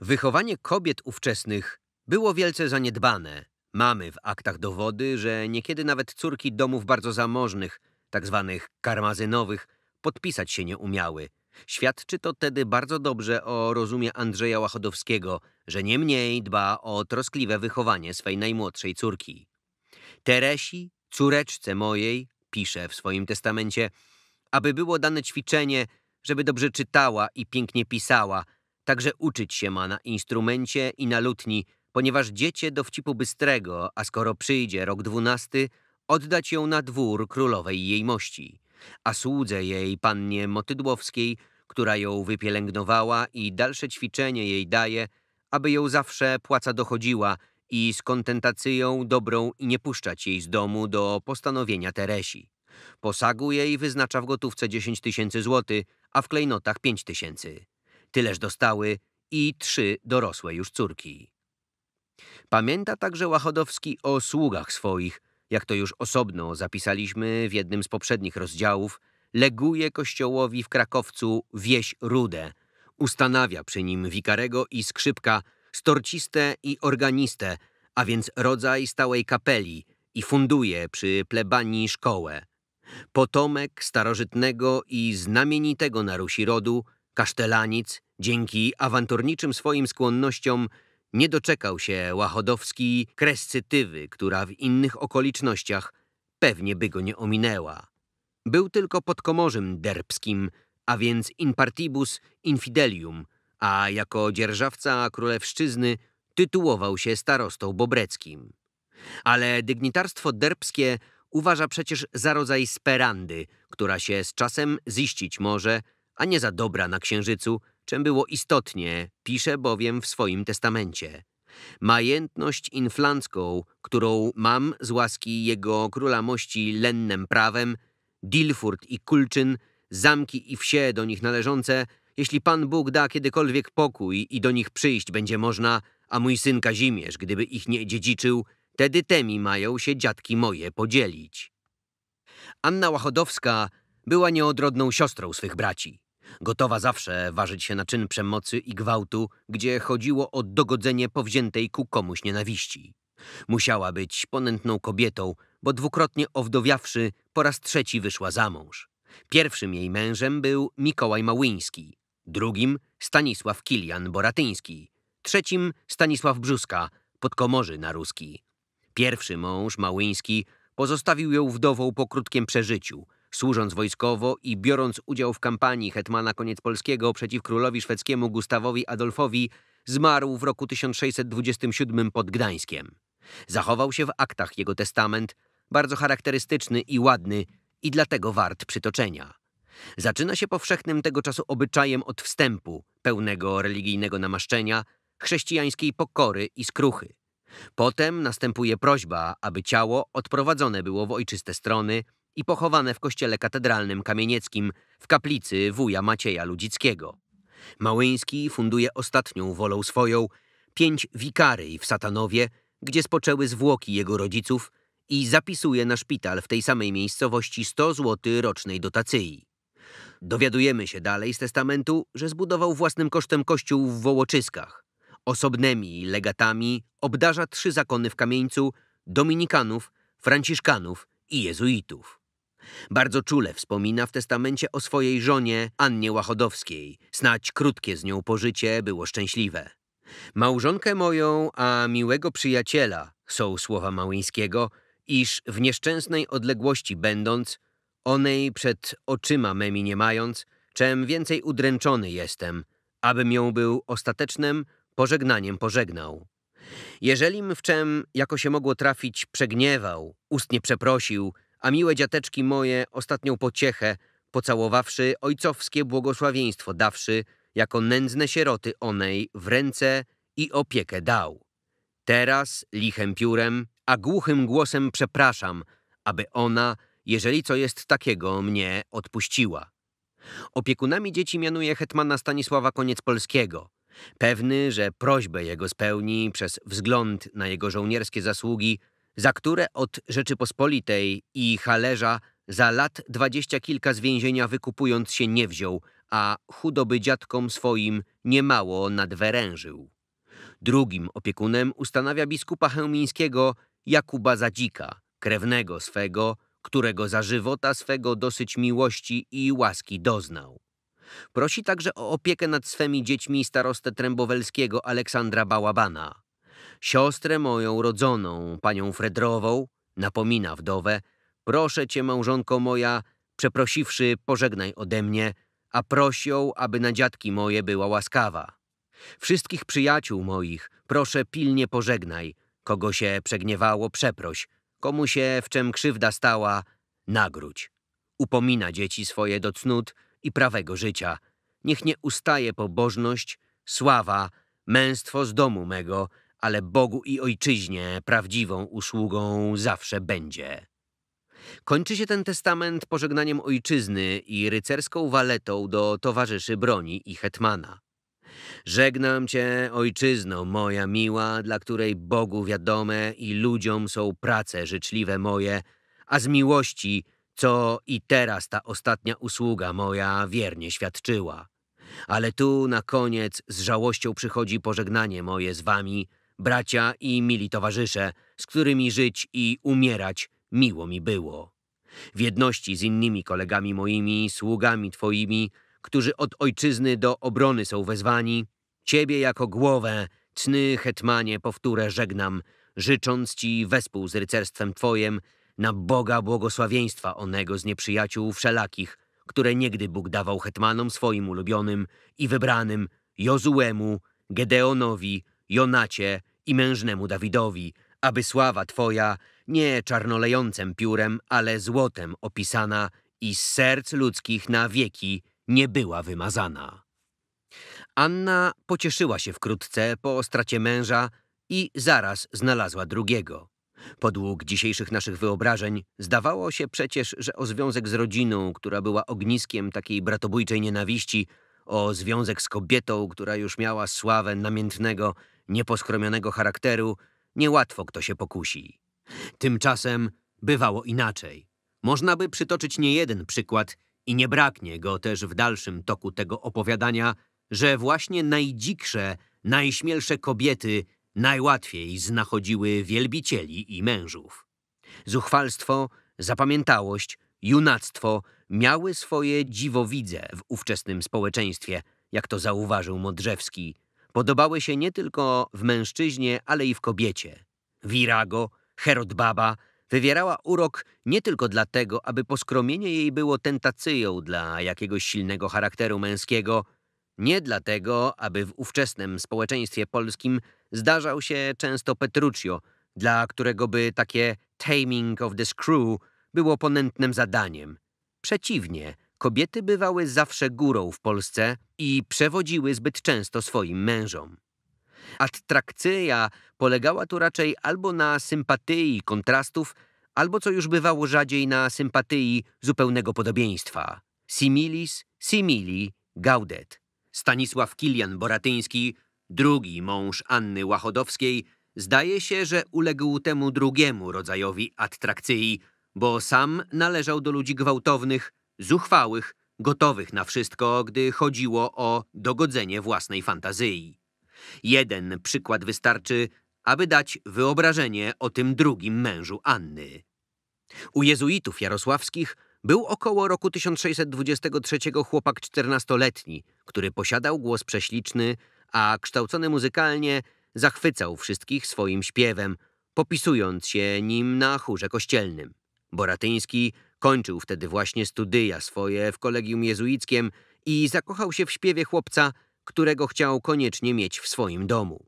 Wychowanie kobiet ówczesnych było wielce zaniedbane. Mamy w aktach dowody, że niekiedy nawet córki domów bardzo zamożnych, tzw. Tak karmazynowych, podpisać się nie umiały. Świadczy to tedy bardzo dobrze o rozumie Andrzeja Łachodowskiego, że nie mniej dba o troskliwe wychowanie swej najmłodszej córki. Teresi, córeczce mojej, pisze w swoim testamencie, aby było dane ćwiczenie, żeby dobrze czytała i pięknie pisała, także uczyć się ma na instrumencie i na lutni, ponieważ dziecię do wcipu bystrego, a skoro przyjdzie rok dwunasty, oddać ją na dwór królowej jej mości a słudze jej, pannie Motydłowskiej, która ją wypielęgnowała i dalsze ćwiczenie jej daje, aby ją zawsze płaca dochodziła i z kontentacją dobrą i nie puszczać jej z domu do postanowienia Teresi. Posagu jej wyznacza w gotówce 10 tysięcy złotych, a w klejnotach 5 tysięcy. Tyleż dostały i trzy dorosłe już córki. Pamięta także Łachodowski o sługach swoich, jak to już osobno zapisaliśmy w jednym z poprzednich rozdziałów, leguje kościołowi w Krakowcu wieś Rudę, ustanawia przy nim wikarego i skrzypka, storcistę i organistę, a więc rodzaj stałej kapeli i funduje przy plebanii szkołę. Potomek starożytnego i znamienitego na Rusi rodu, kasztelanic, dzięki awanturniczym swoim skłonnościom nie doczekał się Łachodowski krescytywy, która w innych okolicznościach pewnie by go nie ominęła. Był tylko podkomorzym derbskim, a więc in partibus infidelium, a jako dzierżawca królewszczyzny tytułował się starostą bobreckim. Ale dygnitarstwo derbskie uważa przecież za rodzaj sperandy, która się z czasem ziścić może, a nie za dobra na księżycu – czym było istotnie, pisze bowiem w swoim testamencie. Majętność inflancką, którą mam z łaski jego króla mości lennem prawem, Dilfurt i Kulczyn, zamki i wsie do nich należące, jeśli Pan Bóg da kiedykolwiek pokój i do nich przyjść będzie można, a mój syn Kazimierz, gdyby ich nie dziedziczył, tedy temi mają się dziadki moje podzielić. Anna Łachodowska była nieodrodną siostrą swych braci gotowa zawsze ważyć się na czyn przemocy i gwałtu, gdzie chodziło o dogodzenie powziętej ku komuś nienawiści. Musiała być ponętną kobietą, bo dwukrotnie owdowiawszy, po raz trzeci wyszła za mąż. Pierwszym jej mężem był Mikołaj Małyński, drugim Stanisław Kilian Boratyński, trzecim Stanisław Brzuska, podkomorzy naruski. Pierwszy mąż, Małyński, pozostawił ją wdową po krótkim przeżyciu – Służąc wojskowo i biorąc udział w kampanii hetmana Koniec Polskiego przeciw królowi szwedzkiemu Gustawowi Adolfowi, zmarł w roku 1627 pod Gdańskiem. Zachował się w aktach jego testament, bardzo charakterystyczny i ładny i dlatego wart przytoczenia. Zaczyna się powszechnym tego czasu obyczajem od wstępu, pełnego religijnego namaszczenia, chrześcijańskiej pokory i skruchy. Potem następuje prośba, aby ciało odprowadzone było w ojczyste strony – i pochowane w kościele katedralnym kamienieckim w kaplicy wuja Macieja Ludzickiego. Małyński funduje ostatnią wolą swoją pięć wikaryj w Satanowie, gdzie spoczęły zwłoki jego rodziców i zapisuje na szpital w tej samej miejscowości 100 zł rocznej dotacji. Dowiadujemy się dalej z testamentu, że zbudował własnym kosztem kościół w Wołoczyskach. Osobnymi legatami obdarza trzy zakony w Kamieńcu, dominikanów, franciszkanów i jezuitów. Bardzo czule wspomina w testamencie o swojej żonie Annie Łachodowskiej. Snać krótkie z nią pożycie było szczęśliwe. Małżonkę moją, a miłego przyjaciela, są słowa Małyńskiego, iż w nieszczęsnej odległości będąc, onej przed oczyma memi nie mając, czem więcej udręczony jestem, abym ją był ostatecznym pożegnaniem pożegnał. Jeżelim w czem, jako się mogło trafić, przegniewał, ustnie przeprosił, a miłe dziateczki moje ostatnią pociechę, pocałowawszy ojcowskie błogosławieństwo dawszy, jako nędzne sieroty onej w ręce i opiekę dał. Teraz lichem piórem, a głuchym głosem przepraszam, aby ona, jeżeli co jest takiego, mnie odpuściła. Opiekunami dzieci mianuje hetmana Stanisława Koniec Polskiego. Pewny, że prośbę jego spełni przez wzgląd na jego żołnierskie zasługi – za które od Rzeczypospolitej i Halerza za lat dwadzieścia kilka z więzienia wykupując się nie wziął, a chudoby dziadkom swoim niemało nadwerężył. Drugim opiekunem ustanawia biskupa chełmińskiego Jakuba Zadzika, krewnego swego, którego za żywota swego dosyć miłości i łaski doznał. Prosi także o opiekę nad swymi dziećmi starostę trębowelskiego Aleksandra Bałabana siostrę moją rodzoną, panią Fredrową, napomina wdowę, proszę cię, małżonko moja, przeprosiwszy, pożegnaj ode mnie, a proś ją, aby na dziadki moje była łaskawa. Wszystkich przyjaciół moich, proszę pilnie pożegnaj, kogo się przegniewało, przeproś, komu się w czym krzywda stała, nagródź. Upomina dzieci swoje do cnót i prawego życia. Niech nie ustaje pobożność, sława, męstwo z domu mego, ale Bogu i Ojczyźnie prawdziwą usługą zawsze będzie. Kończy się ten testament pożegnaniem ojczyzny i rycerską waletą do towarzyszy broni i hetmana. Żegnam cię, ojczyzno moja miła, dla której Bogu wiadome i ludziom są prace życzliwe moje, a z miłości, co i teraz ta ostatnia usługa moja wiernie świadczyła. Ale tu na koniec z żałością przychodzi pożegnanie moje z wami, bracia i mili towarzysze, z którymi żyć i umierać miło mi było. W jedności z innymi kolegami moimi, sługami Twoimi, którzy od ojczyzny do obrony są wezwani, Ciebie jako głowę, cny hetmanie, powtórę żegnam, życząc Ci wespół z rycerstwem Twojem, na Boga błogosławieństwa onego z nieprzyjaciół wszelakich, które niegdy Bóg dawał hetmanom swoim ulubionym i wybranym, Jozuemu, Gedeonowi, Jonacie i mężnemu Dawidowi, aby sława Twoja nie czarnolejącym piórem, ale złotem opisana i z serc ludzkich na wieki nie była wymazana. Anna pocieszyła się wkrótce po stracie męża i zaraz znalazła drugiego. Podług dzisiejszych naszych wyobrażeń zdawało się przecież, że o związek z rodziną, która była ogniskiem takiej bratobójczej nienawiści, o związek z kobietą, która już miała sławę namiętnego nieposkromionego charakteru, niełatwo kto się pokusi. Tymczasem bywało inaczej. Można by przytoczyć niejeden przykład i nie braknie go też w dalszym toku tego opowiadania, że właśnie najdziksze, najśmielsze kobiety najłatwiej znachodziły wielbicieli i mężów. Zuchwalstwo, zapamiętałość, junactwo miały swoje dziwowidze w ówczesnym społeczeństwie, jak to zauważył Modrzewski – podobały się nie tylko w mężczyźnie, ale i w kobiecie. Virago, Herod Baba wywierała urok nie tylko dlatego, aby poskromienie jej było tentacyją dla jakiegoś silnego charakteru męskiego, nie dlatego, aby w ówczesnym społeczeństwie polskim zdarzał się często Petruccio, dla którego by takie taming of the screw było ponętnym zadaniem. Przeciwnie – kobiety bywały zawsze górą w Polsce i przewodziły zbyt często swoim mężom. Attrakcja polegała tu raczej albo na sympatii kontrastów, albo co już bywało rzadziej na sympatii zupełnego podobieństwa. Similis, simili, gaudet. Stanisław Kilian Boratyński, drugi mąż Anny Łachodowskiej, zdaje się, że uległ temu drugiemu rodzajowi atrakcji, bo sam należał do ludzi gwałtownych, zuchwałych, gotowych na wszystko, gdy chodziło o dogodzenie własnej fantazji. Jeden przykład wystarczy, aby dać wyobrażenie o tym drugim mężu Anny. U jezuitów jarosławskich był około roku 1623 chłopak czternastoletni, który posiadał głos prześliczny, a kształcony muzykalnie zachwycał wszystkich swoim śpiewem, popisując się nim na chórze kościelnym. Boratyński Kończył wtedy właśnie studia swoje w kolegium jezuickiem i zakochał się w śpiewie chłopca, którego chciał koniecznie mieć w swoim domu.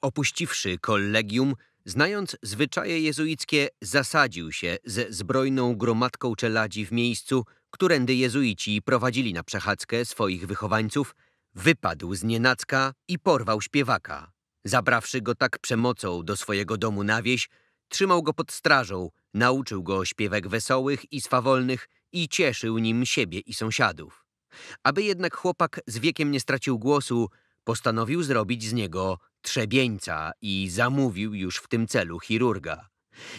Opuściwszy kolegium, znając zwyczaje jezuickie, zasadził się ze zbrojną gromadką czeladzi w miejscu, którędy jezuici prowadzili na przechadzkę swoich wychowańców, wypadł z nienacka i porwał śpiewaka. Zabrawszy go tak przemocą do swojego domu na wieś, trzymał go pod strażą, Nauczył go śpiewek wesołych i swawolnych i cieszył nim siebie i sąsiadów. Aby jednak chłopak z wiekiem nie stracił głosu, postanowił zrobić z niego trzebieńca i zamówił już w tym celu chirurga.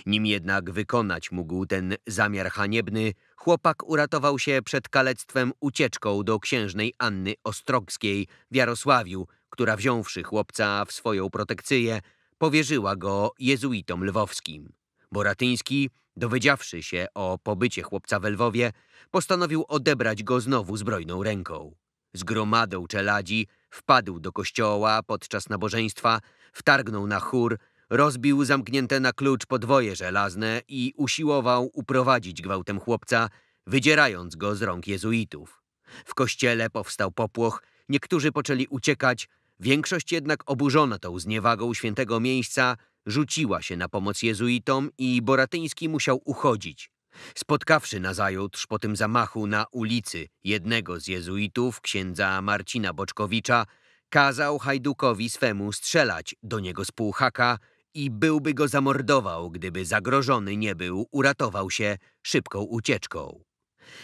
Nim jednak wykonać mógł ten zamiar haniebny, chłopak uratował się przed kalectwem ucieczką do księżnej Anny Ostrogskiej w Jarosławiu, która wziąwszy chłopca w swoją protekcyję, powierzyła go jezuitom lwowskim. Boratyński, dowiedziawszy się o pobycie chłopca w Lwowie, postanowił odebrać go znowu zbrojną ręką. Z gromadą czeladzi wpadł do kościoła podczas nabożeństwa, wtargnął na chór, rozbił zamknięte na klucz podwoje żelazne i usiłował uprowadzić gwałtem chłopca, wydzierając go z rąk jezuitów. W kościele powstał popłoch, niektórzy poczęli uciekać, większość jednak oburzona tą zniewagą świętego miejsca Rzuciła się na pomoc jezuitom i Boratyński musiał uchodzić. Spotkawszy nazajutrz po tym zamachu na ulicy jednego z jezuitów, księdza Marcina Boczkowicza, kazał Hajdukowi swemu strzelać do niego z półhaka i byłby go zamordował, gdyby zagrożony nie był, uratował się szybką ucieczką.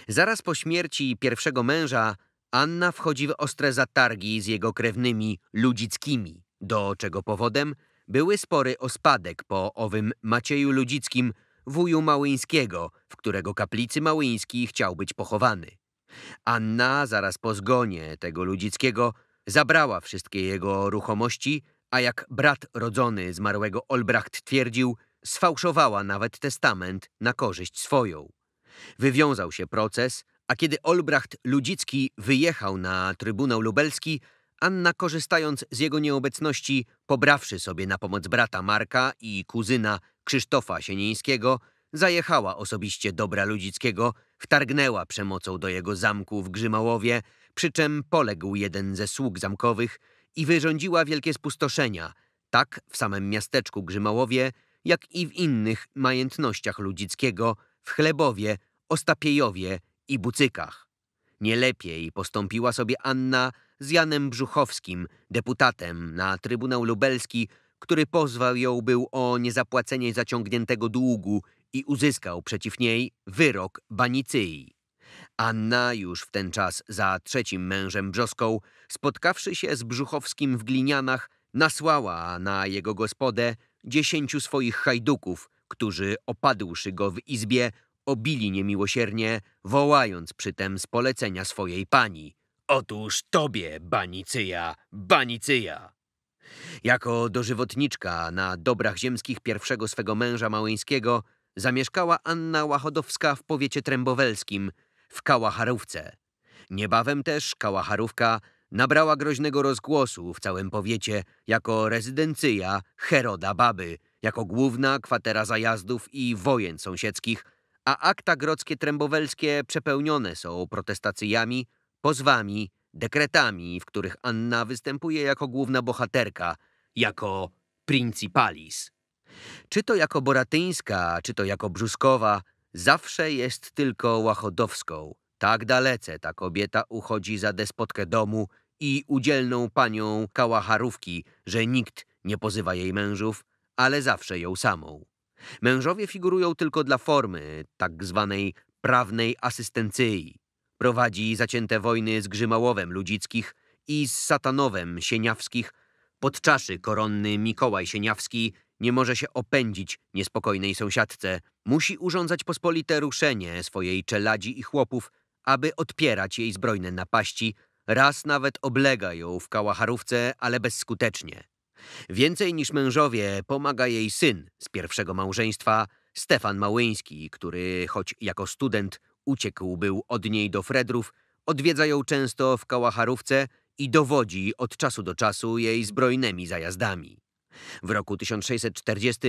Zaraz po śmierci pierwszego męża Anna wchodzi w ostre zatargi z jego krewnymi ludzickimi, do czego powodem – były spory o spadek po owym Macieju Ludzickim, wuju Małyńskiego, w którego kaplicy Małyński chciał być pochowany. Anna zaraz po zgonie tego Ludzickiego zabrała wszystkie jego ruchomości, a jak brat rodzony zmarłego Olbracht twierdził, sfałszowała nawet testament na korzyść swoją. Wywiązał się proces, a kiedy Olbracht Ludzicki wyjechał na Trybunał Lubelski, Anna, korzystając z jego nieobecności, pobrawszy sobie na pomoc brata Marka i kuzyna Krzysztofa Sienińskiego, zajechała osobiście dobra Ludzickiego, wtargnęła przemocą do jego zamku w Grzymałowie, przy czym poległ jeden ze sług zamkowych i wyrządziła wielkie spustoszenia, tak w samym miasteczku Grzymałowie, jak i w innych majątnościach Ludzickiego, w Chlebowie, Ostapiejowie i Bucykach. Nie lepiej postąpiła sobie Anna z Janem Brzuchowskim, deputatem na Trybunał Lubelski, który pozwał ją był o niezapłacenie zaciągniętego długu i uzyskał przeciw niej wyrok banicyi. Anna już w ten czas za trzecim mężem Brzoską, spotkawszy się z Brzuchowskim w Glinianach, nasłała na jego gospodę dziesięciu swoich hajduków, którzy opadłszy go w izbie, obili niemiłosiernie, wołając przy tym z polecenia swojej pani – Otóż tobie, Banicyja, Banicyja! Jako dożywotniczka na dobrach ziemskich pierwszego swego męża małyńskiego zamieszkała Anna Łachodowska w powiecie trębowelskim, w Kałacharówce. Niebawem też Kałacharówka nabrała groźnego rozgłosu w całym powiecie jako rezydencyja Heroda Baby, jako główna kwatera zajazdów i wojen sąsiedzkich, a akta grodzkie trębowelskie przepełnione są protestacjami pozwami, dekretami, w których Anna występuje jako główna bohaterka, jako principalis. Czy to jako boratyńska, czy to jako brzuskowa, zawsze jest tylko łachodowską. Tak dalece ta kobieta uchodzi za despotkę domu i udzielną panią kałacharówki, że nikt nie pozywa jej mężów, ale zawsze ją samą. Mężowie figurują tylko dla formy, tak zwanej prawnej asystencji. Prowadzi zacięte wojny z Grzymałowem Ludzickich i z Satanowem Sieniawskich. Podczaszy koronny Mikołaj Sieniawski nie może się opędzić niespokojnej sąsiadce. Musi urządzać pospolite ruszenie swojej czeladzi i chłopów, aby odpierać jej zbrojne napaści. Raz nawet oblega ją w kałacharówce, ale bezskutecznie. Więcej niż mężowie pomaga jej syn z pierwszego małżeństwa, Stefan Małyński, który choć jako student Uciekł był od niej do Fredrów, odwiedza ją często w kałacharówce i dowodzi od czasu do czasu jej zbrojnymi zajazdami. W roku 1640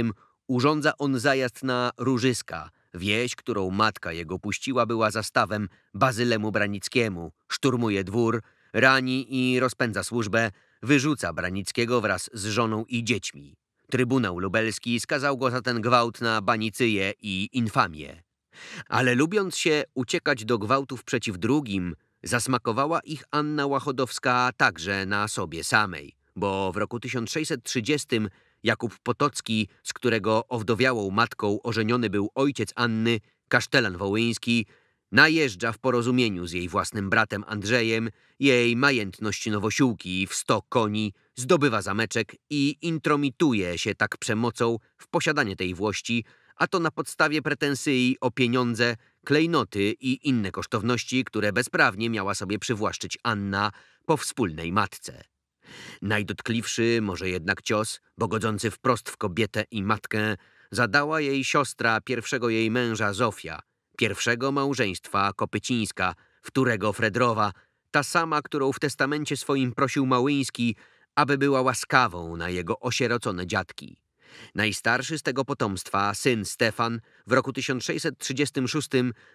urządza on zajazd na Różyska, wieś, którą matka jego puściła była zastawem Bazylemu Branickiemu, szturmuje dwór, rani i rozpędza służbę, wyrzuca Branickiego wraz z żoną i dziećmi. Trybunał lubelski skazał go za ten gwałt na banicyję i infamię ale lubiąc się uciekać do gwałtów przeciw drugim, zasmakowała ich Anna Łachodowska także na sobie samej, bo w roku 1630 Jakub Potocki, z którego owdowiałą matką ożeniony był ojciec Anny, kasztelan wołyński, najeżdża w porozumieniu z jej własnym bratem Andrzejem, jej majętność Nowosiłki w sto koni, zdobywa zameczek i intromituje się tak przemocą w posiadanie tej włości, a to na podstawie pretensji o pieniądze, klejnoty i inne kosztowności, które bezprawnie miała sobie przywłaszczyć Anna po wspólnej matce. Najdotkliwszy może jednak cios, bogodzący wprost w kobietę i matkę, zadała jej siostra pierwszego jej męża Zofia, pierwszego małżeństwa Kopycińska, którego Fredrowa, ta sama, którą w testamencie swoim prosił Małyński, aby była łaskawą na jego osierocone dziadki. Najstarszy z tego potomstwa, syn Stefan, w roku 1636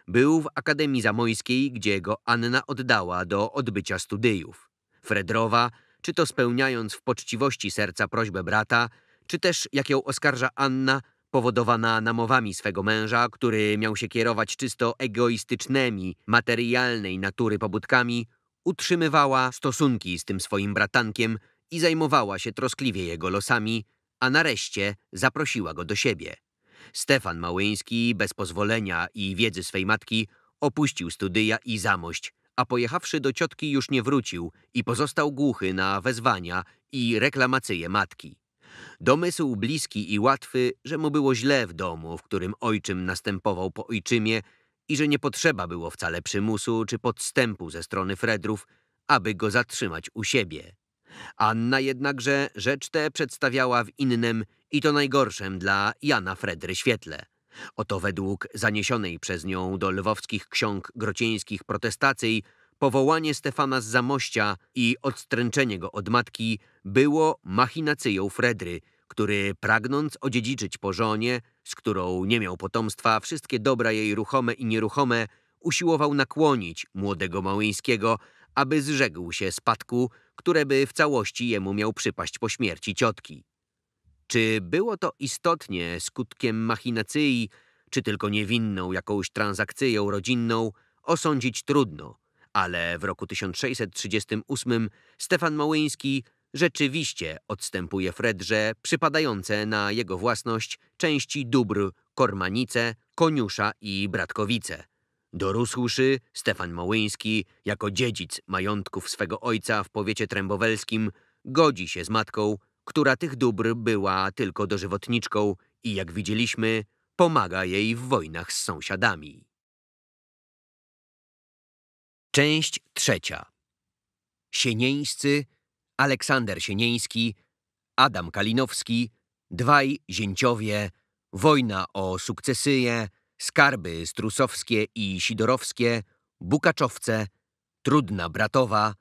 był w Akademii Zamojskiej, gdzie go Anna oddała do odbycia studiów. Fredrowa, czy to spełniając w poczciwości serca prośbę brata, czy też, jak ją oskarża Anna, powodowana namowami swego męża, który miał się kierować czysto egoistycznymi, materialnej natury pobudkami, utrzymywała stosunki z tym swoim bratankiem i zajmowała się troskliwie jego losami, a nareszcie zaprosiła go do siebie. Stefan Małyński bez pozwolenia i wiedzy swej matki opuścił studia i zamość, a pojechawszy do ciotki już nie wrócił i pozostał głuchy na wezwania i reklamacyje matki. Domysł bliski i łatwy, że mu było źle w domu, w którym ojczym następował po ojczymie i że nie potrzeba było wcale przymusu czy podstępu ze strony Fredrów, aby go zatrzymać u siebie. Anna jednakże rzecz tę przedstawiała w innym i to najgorszym dla Jana Fredry świetle. Oto według zaniesionej przez nią do lwowskich ksiąg grocieńskich protestacji powołanie Stefana z Zamościa i odstręczenie go od matki było machinacyją Fredry, który pragnąc odziedziczyć po żonie, z którą nie miał potomstwa, wszystkie dobra jej ruchome i nieruchome, usiłował nakłonić młodego Małyńskiego, aby zrzegł się spadku, które by w całości jemu miał przypaść po śmierci ciotki. Czy było to istotnie skutkiem machinacji, czy tylko niewinną jakąś transakcją rodzinną, osądzić trudno, ale w roku 1638 Stefan Małyński rzeczywiście odstępuje Fredrze przypadające na jego własność części dóbr Kormanice, Koniusza i Bratkowice. Dorósłszy, Stefan Małyński, jako dziedzic majątków swego ojca w powiecie trębowelskim, godzi się z matką, która tych dóbr była tylko dożywotniczką i jak widzieliśmy, pomaga jej w wojnach z sąsiadami. Część trzecia. Sienieńscy, Aleksander Sienieński, Adam Kalinowski, dwaj zięciowie, wojna o sukcesyje Skarby strusowskie i sidorowskie, bukaczowce, trudna bratowa,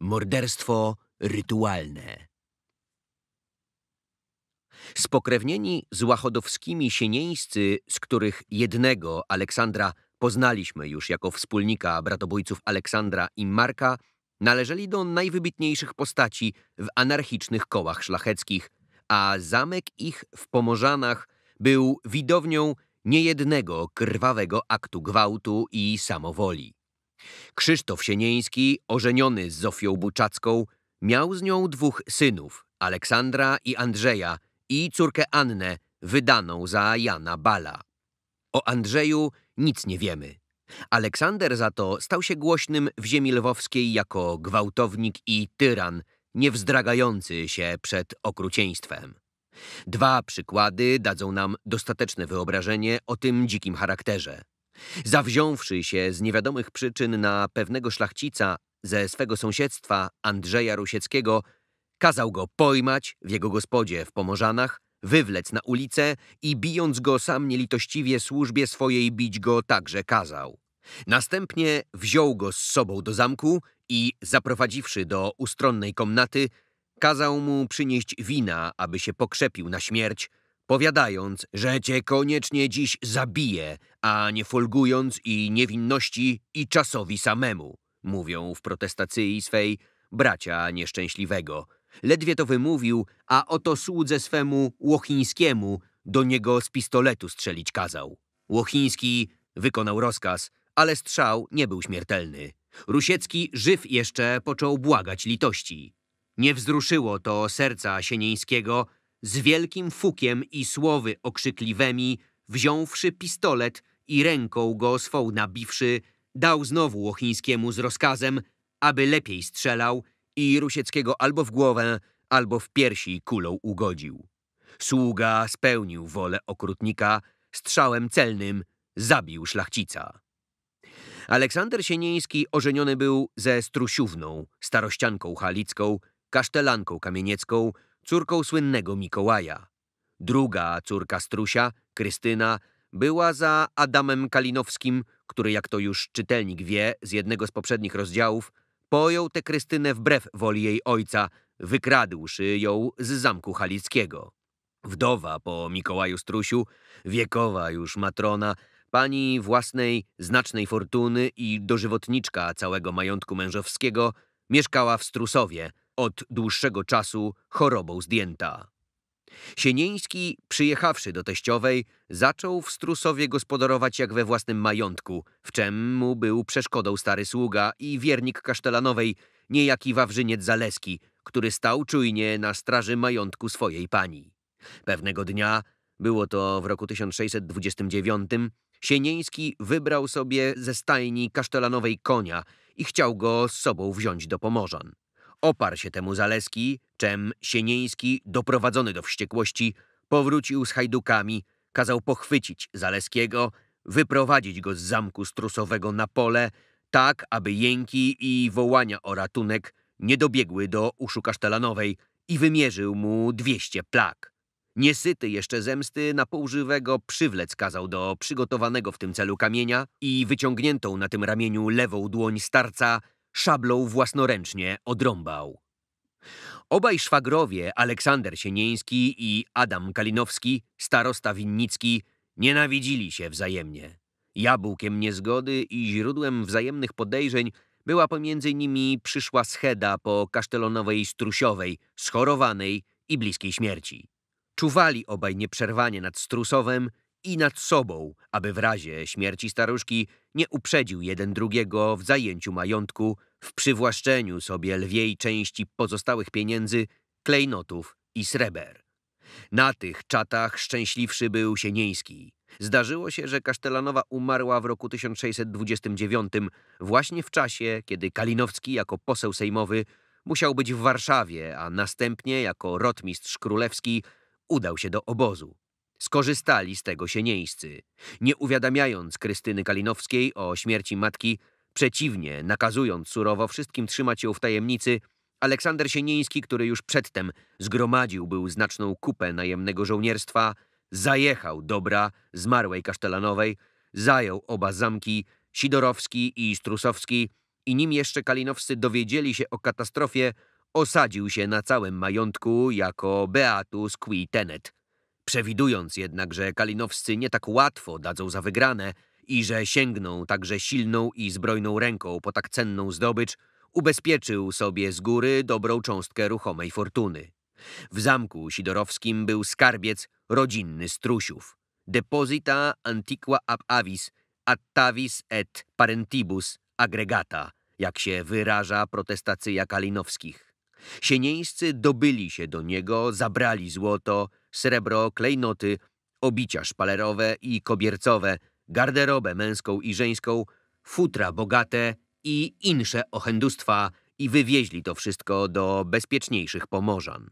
morderstwo rytualne. Spokrewnieni z łachodowskimi sienieńscy, z których jednego, Aleksandra, poznaliśmy już jako wspólnika bratobójców Aleksandra i Marka, należeli do najwybitniejszych postaci w anarchicznych kołach szlacheckich, a zamek ich w Pomorzanach był widownią niejednego krwawego aktu gwałtu i samowoli. Krzysztof Sienieński, ożeniony z Zofią Buczacką, miał z nią dwóch synów, Aleksandra i Andrzeja, i córkę Annę, wydaną za Jana Bala. O Andrzeju nic nie wiemy. Aleksander za to stał się głośnym w ziemi lwowskiej jako gwałtownik i tyran, niewzdragający się przed okrucieństwem. Dwa przykłady dadzą nam dostateczne wyobrażenie o tym dzikim charakterze. Zawziąwszy się z niewiadomych przyczyn na pewnego szlachcica ze swego sąsiedztwa, Andrzeja Rusieckiego, kazał go pojmać w jego gospodzie w Pomorzanach, wywlec na ulicę i bijąc go sam nielitościwie służbie swojej bić go także kazał. Następnie wziął go z sobą do zamku i zaprowadziwszy do ustronnej komnaty, Kazał mu przynieść wina, aby się pokrzepił na śmierć, powiadając, że cię koniecznie dziś zabije, a nie folgując i niewinności i czasowi samemu, mówią w protestacji swej bracia nieszczęśliwego. Ledwie to wymówił, a oto słudze swemu Łochińskiemu do niego z pistoletu strzelić kazał. Łochiński wykonał rozkaz, ale strzał nie był śmiertelny. Rusiecki żyw jeszcze począł błagać litości. Nie wzruszyło to serca Sienieńskiego, z wielkim fukiem i słowy okrzykliwymi, wziąwszy pistolet i ręką go swą nabiwszy, dał znowu Łochińskiemu z rozkazem, aby lepiej strzelał i Rusieckiego albo w głowę, albo w piersi kulą ugodził. Sługa spełnił wolę okrutnika, strzałem celnym zabił szlachcica. Aleksander Sienieński ożeniony był ze Strusiówną, starościanką halicką, kasztelanką kamieniecką, córką słynnego Mikołaja. Druga córka Strusia, Krystyna, była za Adamem Kalinowskim, który, jak to już czytelnik wie z jednego z poprzednich rozdziałów, pojął tę Krystynę wbrew woli jej ojca, wykradłszy ją z zamku halickiego. Wdowa po Mikołaju Strusiu, wiekowa już matrona, pani własnej znacznej fortuny i dożywotniczka całego majątku mężowskiego, mieszkała w Strusowie – od dłuższego czasu chorobą zdjęta. Sienieński, przyjechawszy do teściowej, zaczął w Strusowie gospodarować jak we własnym majątku, w czym mu był przeszkodą stary sługa i wiernik kasztelanowej, niejaki Wawrzyniec Zaleski, który stał czujnie na straży majątku swojej pani. Pewnego dnia, było to w roku 1629, Sienieński wybrał sobie ze stajni kasztelanowej konia i chciał go z sobą wziąć do Pomorzan. Oparł się temu Zaleski, czem Sienieński, doprowadzony do wściekłości, powrócił z hajdukami, kazał pochwycić Zaleskiego, wyprowadzić go z zamku strusowego na pole, tak aby jęki i wołania o ratunek nie dobiegły do uszu kasztelanowej i wymierzył mu dwieście plak. Niesyty jeszcze zemsty na półżywego przywlec kazał do przygotowanego w tym celu kamienia i wyciągniętą na tym ramieniu lewą dłoń starca szablą własnoręcznie odrąbał. Obaj szwagrowie, Aleksander Sienieński i Adam Kalinowski, starosta winnicki, nienawidzili się wzajemnie. Jabłkiem niezgody i źródłem wzajemnych podejrzeń była pomiędzy nimi przyszła scheda po kasztelonowej Strusiowej, schorowanej i bliskiej śmierci. Czuwali obaj nieprzerwanie nad Strusowem i nad sobą, aby w razie śmierci staruszki nie uprzedził jeden drugiego w zajęciu majątku, w przywłaszczeniu sobie lwiej części pozostałych pieniędzy, klejnotów i sreber. Na tych czatach szczęśliwszy był Sienieński. Zdarzyło się, że Kasztelanowa umarła w roku 1629, właśnie w czasie, kiedy Kalinowski jako poseł sejmowy musiał być w Warszawie, a następnie jako rotmistrz królewski udał się do obozu. Skorzystali z tego sienieńscy. Nie uwiadamiając Krystyny Kalinowskiej o śmierci matki, przeciwnie, nakazując surowo wszystkim trzymać ją w tajemnicy, Aleksander Sienieński, który już przedtem zgromadził był znaczną kupę najemnego żołnierstwa, zajechał dobra zmarłej Kasztelanowej, zajął oba zamki, Sidorowski i Strusowski i nim jeszcze kalinowscy dowiedzieli się o katastrofie, osadził się na całym majątku jako beatus qui tenet. Przewidując jednak, że kalinowscy nie tak łatwo dadzą za wygrane i że sięgną także silną i zbrojną ręką po tak cenną zdobycz, ubezpieczył sobie z góry dobrą cząstkę ruchomej fortuny. W zamku sidorowskim był skarbiec rodzinny Strusiów. Deposita antiqua ab avis, attavis et parentibus aggregata, jak się wyraża protestacja kalinowskich. Sienieńscy dobyli się do niego, zabrali złoto, srebro, klejnoty, obicia szpalerowe i kobiercowe, garderobę męską i żeńską, futra bogate i insze ochędustwa i wywieźli to wszystko do bezpieczniejszych Pomorzan.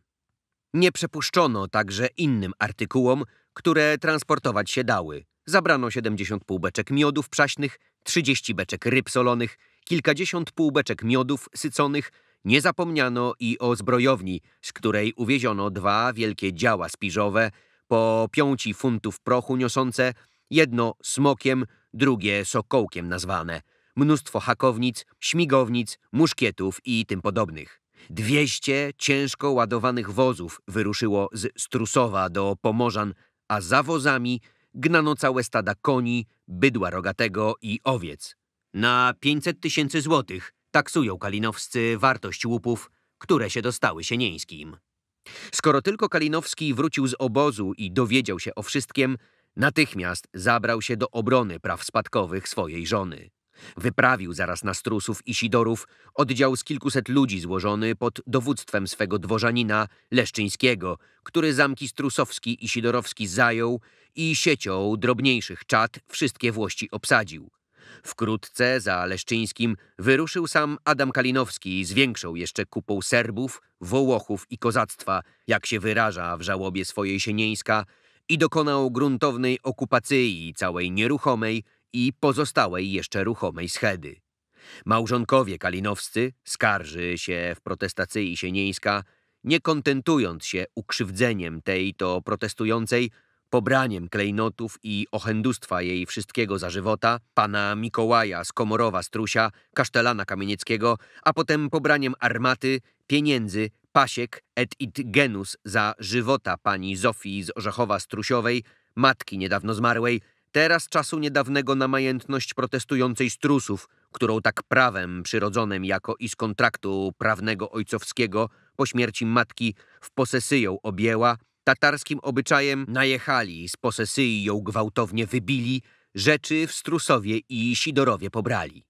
Nie przepuszczono także innym artykułom, które transportować się dały. Zabrano 70 półbeczek miodów przaśnych, 30 beczek ryb solonych, kilkadziesiąt półbeczek miodów syconych, nie zapomniano i o zbrojowni, z której uwieziono dwa wielkie działa spiżowe, po pięci funtów prochu niosące, jedno smokiem, drugie sokołkiem nazwane, mnóstwo hakownic, śmigownic, muszkietów i tym podobnych. Dwieście ciężko ładowanych wozów wyruszyło z Strusowa do Pomorzan, a za wozami gnano całe stada koni, bydła rogatego i owiec. Na pięćset tysięcy złotych – Taksują kalinowscy wartość łupów, które się dostały Sienieńskim. Skoro tylko Kalinowski wrócił z obozu i dowiedział się o wszystkim, natychmiast zabrał się do obrony praw spadkowych swojej żony. Wyprawił zaraz na Strusów i Sidorów oddział z kilkuset ludzi złożony pod dowództwem swego dworzanina Leszczyńskiego, który zamki Strusowski i Sidorowski zajął i siecią drobniejszych czat wszystkie włości obsadził. Wkrótce za Leszczyńskim wyruszył sam Adam Kalinowski i zwiększał jeszcze kupą Serbów, Wołochów i kozactwa, jak się wyraża w żałobie swojej Sienieńska, i dokonał gruntownej okupacji całej nieruchomej i pozostałej jeszcze ruchomej Schedy. Małżonkowie kalinowscy, skarży się w protestacji Sienieńska, nie kontentując się ukrzywdzeniem tej to protestującej, pobraniem klejnotów i ochędustwa jej wszystkiego za żywota, pana Mikołaja z Komorowa Strusia, kasztelana Kamienieckiego, a potem pobraniem armaty, pieniędzy, pasiek et it genus za żywota pani Zofii z Orzechowa Strusiowej, matki niedawno zmarłej, teraz czasu niedawnego na majętność protestującej strusów, którą tak prawem przyrodzonym jako i z kontraktu prawnego ojcowskiego po śmierci matki w posesyją objęła, tatarskim obyczajem najechali, z posesyi ją gwałtownie wybili, rzeczy w Strusowie i Sidorowie pobrali.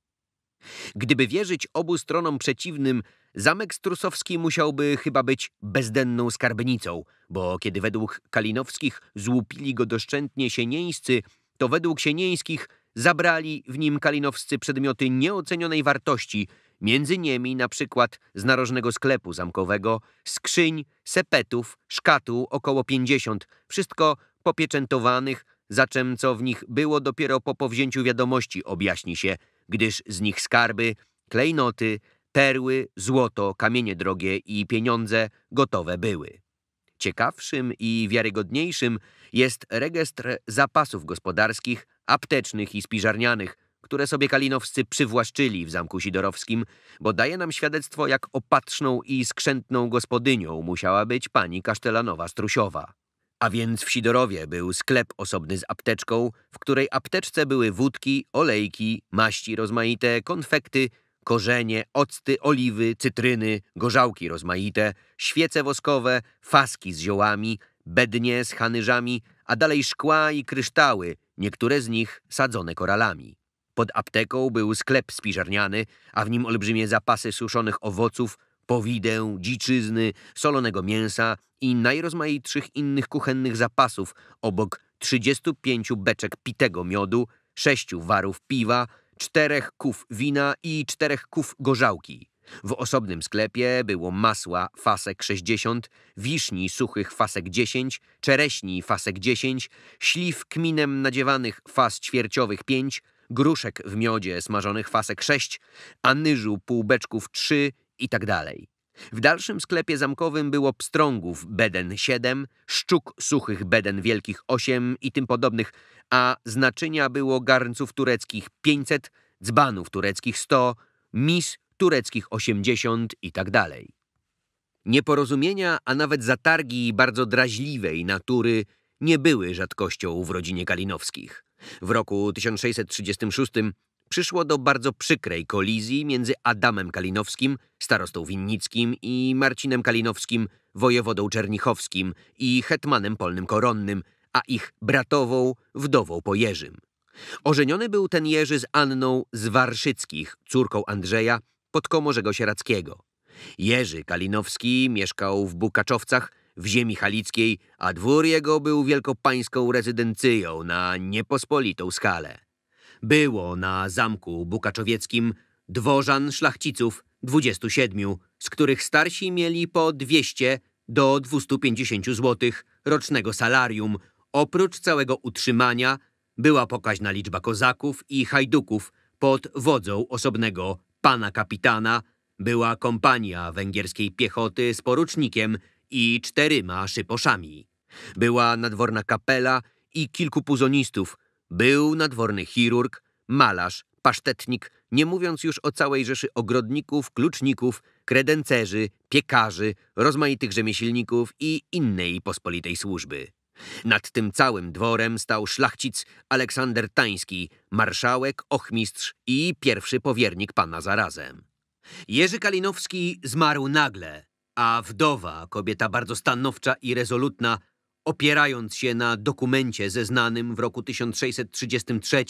Gdyby wierzyć obu stronom przeciwnym, zamek strusowski musiałby chyba być bezdenną skarbnicą, bo kiedy według kalinowskich złupili go doszczętnie sienieńscy, to według sienieńskich zabrali w nim kalinowscy przedmioty nieocenionej wartości – Między nimi na przykład z narożnego sklepu zamkowego, skrzyń, sepetów, szkatuł około pięćdziesiąt, wszystko popieczętowanych, za czym co w nich było dopiero po powzięciu wiadomości objaśni się, gdyż z nich skarby, klejnoty, perły, złoto, kamienie drogie i pieniądze gotowe były. Ciekawszym i wiarygodniejszym jest rejestr zapasów gospodarskich, aptecznych i spiżarnianych, które sobie kalinowscy przywłaszczyli w zamku sidorowskim, bo daje nam świadectwo, jak opatrzną i skrzętną gospodynią musiała być pani Kasztelanowa-Strusiowa. A więc w Sidorowie był sklep osobny z apteczką, w której apteczce były wódki, olejki, maści rozmaite, konfekty, korzenie, octy, oliwy, cytryny, gorzałki rozmaite, świece woskowe, faski z ziołami, bednie z hanyżami, a dalej szkła i kryształy, niektóre z nich sadzone koralami. Pod apteką był sklep spiżarniany, a w nim olbrzymie zapasy suszonych owoców, powideł, dziczyzny, solonego mięsa i najrozmaitszych innych kuchennych zapasów obok 35 beczek pitego miodu, 6 warów piwa, 4 kuf wina i 4 kuf gorzałki. W osobnym sklepie było masła fasek 60, wiszni suchych fasek 10, czereśni fasek 10, śliw kminem nadziewanych fas ćwierciowych 5, gruszek w miodzie, smażonych fasek 6, anyżu, półbeczków 3 i tak dalej. W dalszym sklepie zamkowym było pstrągów beden 7, szczuk suchych beden wielkich 8 i tym podobnych, a znaczenia było garnców tureckich 500, dzbanów tureckich 100, mis tureckich 80 i tak dalej. Nieporozumienia, a nawet zatargi bardzo draźliwej natury nie były rzadkością w rodzinie Kalinowskich. W roku 1636 przyszło do bardzo przykrej kolizji między Adamem Kalinowskim, starostą winnickim i Marcinem Kalinowskim, wojewodą czernichowskim i hetmanem polnym koronnym, a ich bratową, wdową po Jerzym. Ożeniony był ten Jerzy z Anną z Warszyckich, córką Andrzeja, podkomorzego sierackiego. Jerzy Kalinowski mieszkał w Bukaczowcach, w ziemi halickiej, a dwór jego był wielkopańską rezydencją na niepospolitą skalę. Było na zamku bukaczowieckim dworzan szlachciców 27, z których starsi mieli po 200 do 250 zł rocznego salarium. Oprócz całego utrzymania była pokaźna liczba kozaków i hajduków pod wodzą osobnego pana kapitana, była kompania węgierskiej piechoty z porucznikiem i czterema szyposzami. Była nadworna kapela i kilku puzonistów. Był nadworny chirurg, malarz, pasztetnik, nie mówiąc już o całej rzeszy ogrodników, kluczników, kredencerzy, piekarzy, rozmaitych rzemieślników i innej pospolitej służby. Nad tym całym dworem stał szlachcic Aleksander Tański, marszałek, ochmistrz i pierwszy powiernik pana zarazem. Jerzy Kalinowski zmarł nagle, a wdowa, kobieta bardzo stanowcza i rezolutna, opierając się na dokumencie zeznanym w roku 1633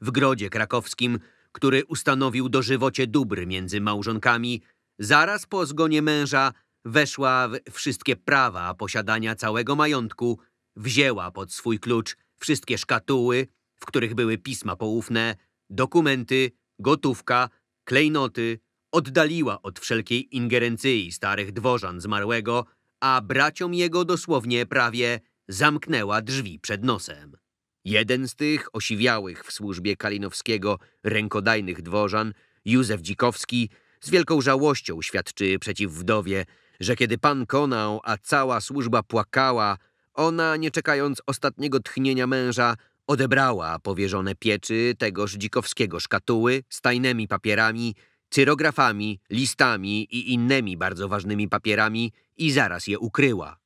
w Grodzie Krakowskim, który ustanowił dożywocie dóbr między małżonkami, zaraz po zgonie męża weszła w wszystkie prawa posiadania całego majątku, wzięła pod swój klucz wszystkie szkatuły, w których były pisma poufne, dokumenty, gotówka, klejnoty, Oddaliła od wszelkiej ingerencji starych dworzan zmarłego, a braciom jego dosłownie prawie zamknęła drzwi przed nosem. Jeden z tych osiwiałych w służbie Kalinowskiego rękodajnych dworzan, Józef Dzikowski, z wielką żałością świadczy przeciw wdowie, że kiedy pan konał, a cała służba płakała, ona, nie czekając ostatniego tchnienia męża, odebrała powierzone pieczy tegoż dzikowskiego szkatuły z tajnymi papierami, cyrografami, listami i innymi bardzo ważnymi papierami i zaraz je ukryła.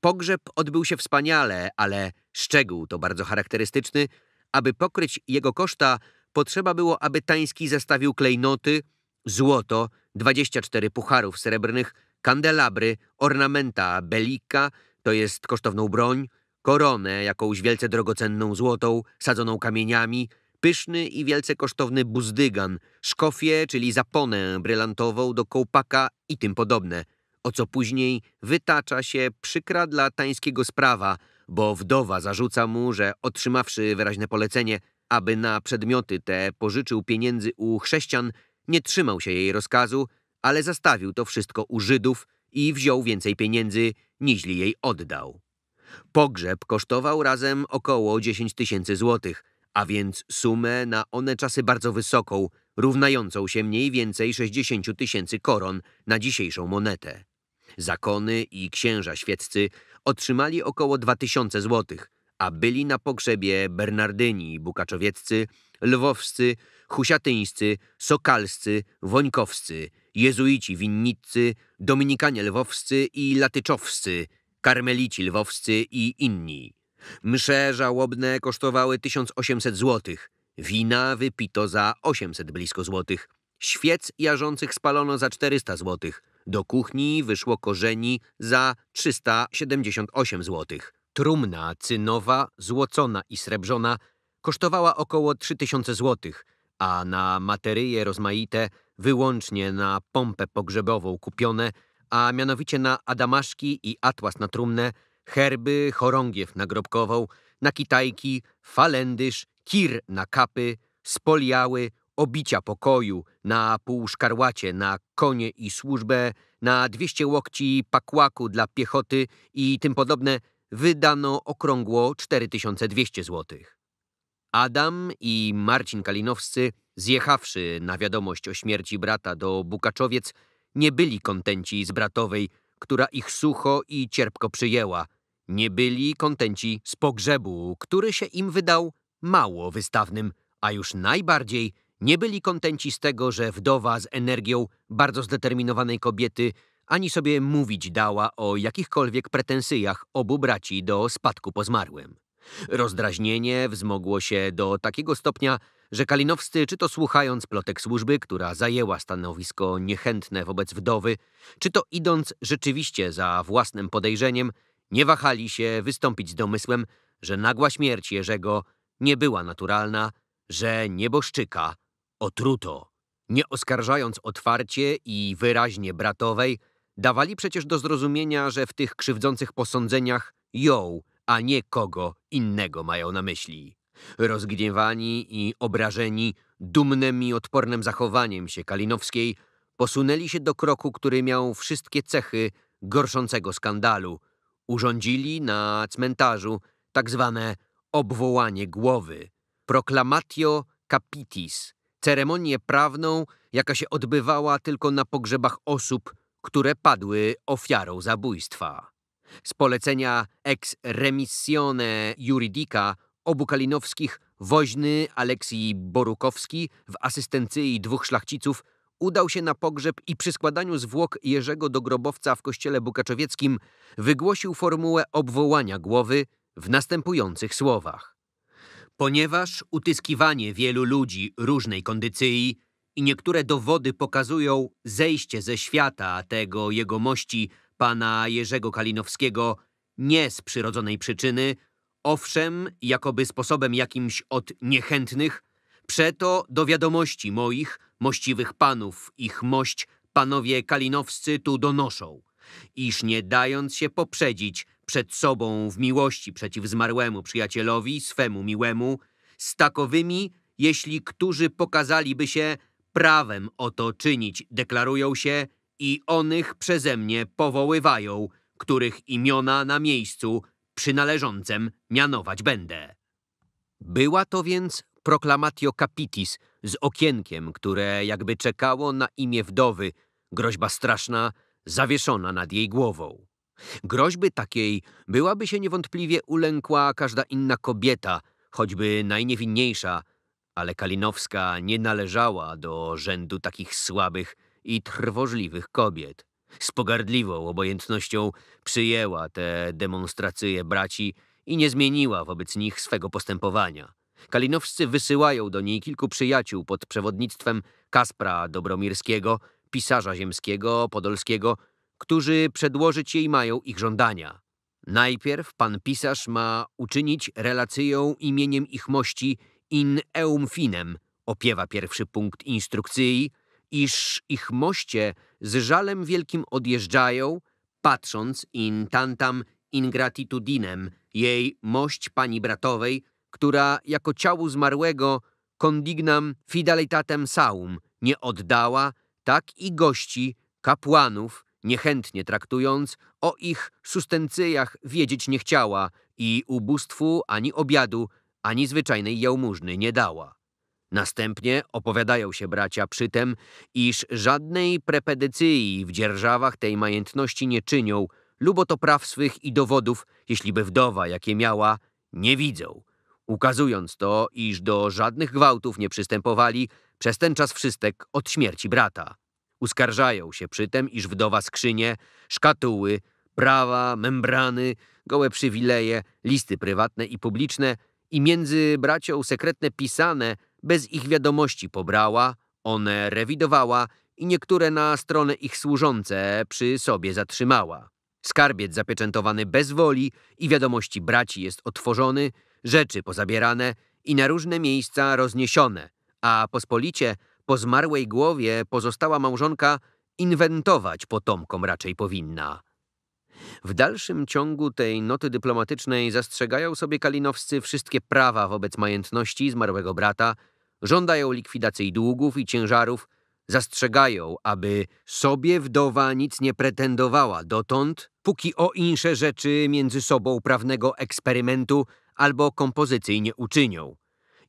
Pogrzeb odbył się wspaniale, ale szczegół to bardzo charakterystyczny. Aby pokryć jego koszta, potrzeba było, aby Tański zestawił klejnoty, złoto, 24 pucharów srebrnych, kandelabry, ornamenta belika, to jest kosztowną broń, koronę, jakąś wielce drogocenną złotą, sadzoną kamieniami, pyszny i wielce kosztowny buzdygan, szkofię, czyli zaponę brylantową do kołpaka i tym podobne, o co później wytacza się przykra dla tańskiego sprawa, bo wdowa zarzuca mu, że otrzymawszy wyraźne polecenie, aby na przedmioty te pożyczył pieniędzy u chrześcijan, nie trzymał się jej rozkazu, ale zastawił to wszystko u Żydów i wziął więcej pieniędzy, niźli jej oddał. Pogrzeb kosztował razem około 10 tysięcy złotych – a więc sumę na one czasy bardzo wysoką, równającą się mniej więcej 60 tysięcy koron na dzisiejszą monetę. Zakony i księża świeccy otrzymali około 2000 złotych, a byli na pogrzebie Bernardyni, Bukaczowieccy, Lwowscy, Husiatyńscy, Sokalscy, Wońkowscy, Jezuici Winnicy, Dominikanie Lwowscy i Latyczowscy, Karmelici Lwowscy i inni. Msze żałobne kosztowały 1800 złotych. Wina wypito za 800 blisko złotych. Świec jarzących spalono za 400 złotych. Do kuchni wyszło korzeni za 378 złotych. Trumna cynowa, złocona i srebrzona kosztowała około 3000 złotych, a na materie rozmaite, wyłącznie na pompę pogrzebową kupione, a mianowicie na adamaszki i atłas na trumnę, herby chorągiew nagrobkową, na kitajki, falendyż, kir na kapy, spoliały, obicia pokoju, na pół szkarłacie, na konie i służbę, na dwieście łokci pakłaku dla piechoty i tym podobne wydano okrągło 4200 złotych. Adam i Marcin Kalinowscy, zjechawszy na wiadomość o śmierci brata do Bukaczowiec, nie byli kontenci z bratowej, która ich sucho i cierpko przyjęła – nie byli kontenci z pogrzebu, który się im wydał mało wystawnym, a już najbardziej nie byli kontenci z tego, że wdowa z energią bardzo zdeterminowanej kobiety ani sobie mówić dała o jakichkolwiek pretensjach obu braci do spadku po zmarłym. Rozdrażnienie wzmogło się do takiego stopnia, że Kalinowscy, czy to słuchając plotek służby, która zajęła stanowisko niechętne wobec wdowy, czy to idąc rzeczywiście za własnym podejrzeniem, nie wahali się wystąpić z domysłem, że nagła śmierć Jerzego nie była naturalna, że nieboszczyka otruto. Nie oskarżając otwarcie i wyraźnie bratowej, dawali przecież do zrozumienia, że w tych krzywdzących posądzeniach ją, a nie kogo innego mają na myśli. Rozgniewani i obrażeni dumnym i odpornym zachowaniem się Kalinowskiej, posunęli się do kroku, który miał wszystkie cechy gorszącego skandalu – Urządzili na cmentarzu tak zwane obwołanie głowy, proclamatio capitis, ceremonię prawną, jaka się odbywała tylko na pogrzebach osób, które padły ofiarą zabójstwa. Z polecenia ex remissione juridica obu kalinowskich woźny Aleksij Borukowski w asystencyi dwóch szlachciców udał się na pogrzeb i przy składaniu zwłok Jerzego do grobowca w kościele bukaczowieckim wygłosił formułę obwołania głowy w następujących słowach. Ponieważ utyskiwanie wielu ludzi różnej kondycji i niektóre dowody pokazują zejście ze świata tego jegomości pana Jerzego Kalinowskiego nie z przyrodzonej przyczyny, owszem, jakoby sposobem jakimś od niechętnych, przeto do wiadomości moich – mościwych panów, ich mość, panowie kalinowscy tu donoszą, iż nie dając się poprzedzić przed sobą w miłości przeciw zmarłemu przyjacielowi, swemu miłemu, z takowymi, jeśli którzy pokazaliby się prawem o to czynić, deklarują się i onych przeze mnie powoływają, których imiona na miejscu przynależącem mianować będę. Była to więc proklamatio capitis – z okienkiem, które jakby czekało na imię wdowy, groźba straszna zawieszona nad jej głową. Groźby takiej byłaby się niewątpliwie ulękła każda inna kobieta, choćby najniewinniejsza, ale Kalinowska nie należała do rzędu takich słabych i trwożliwych kobiet. Z pogardliwą obojętnością przyjęła te demonstracje braci i nie zmieniła wobec nich swego postępowania. Kalinowscy wysyłają do niej kilku przyjaciół pod przewodnictwem Kaspra Dobromirskiego, pisarza ziemskiego, podolskiego, którzy przedłożyć jej mają ich żądania. Najpierw pan pisarz ma uczynić relacją imieniem ich mości in eumfinem, opiewa pierwszy punkt instrukcji, iż ich moście z żalem wielkim odjeżdżają, patrząc in tantam ingratitudinem jej mość pani bratowej, która jako ciału zmarłego condignam fidelitatem saum nie oddała, tak i gości, kapłanów, niechętnie traktując, o ich sustencyjach wiedzieć nie chciała i ubóstwu ani obiadu, ani zwyczajnej jałmużny nie dała. Następnie opowiadają się bracia przy tym, iż żadnej prepedycyi w dzierżawach tej majętności nie czynią, lubo to praw swych i dowodów, jeśliby wdowa, jakie miała, nie widzą ukazując to, iż do żadnych gwałtów nie przystępowali przez ten czas wszystek od śmierci brata. Uskarżają się przy tym, iż wdowa skrzynie, szkatuły, prawa, membrany, gołe przywileje, listy prywatne i publiczne i między bracią sekretne pisane bez ich wiadomości pobrała, one rewidowała i niektóre na stronę ich służące przy sobie zatrzymała. Skarbiec zapieczętowany bez woli i wiadomości braci jest otworzony – rzeczy pozabierane i na różne miejsca rozniesione, a pospolicie po zmarłej głowie pozostała małżonka inwentować potomkom raczej powinna. W dalszym ciągu tej noty dyplomatycznej zastrzegają sobie kalinowscy wszystkie prawa wobec majątności zmarłego brata, żądają likwidacji długów i ciężarów, zastrzegają, aby sobie wdowa nic nie pretendowała dotąd, póki o insze rzeczy między sobą prawnego eksperymentu albo kompozycyjnie uczynią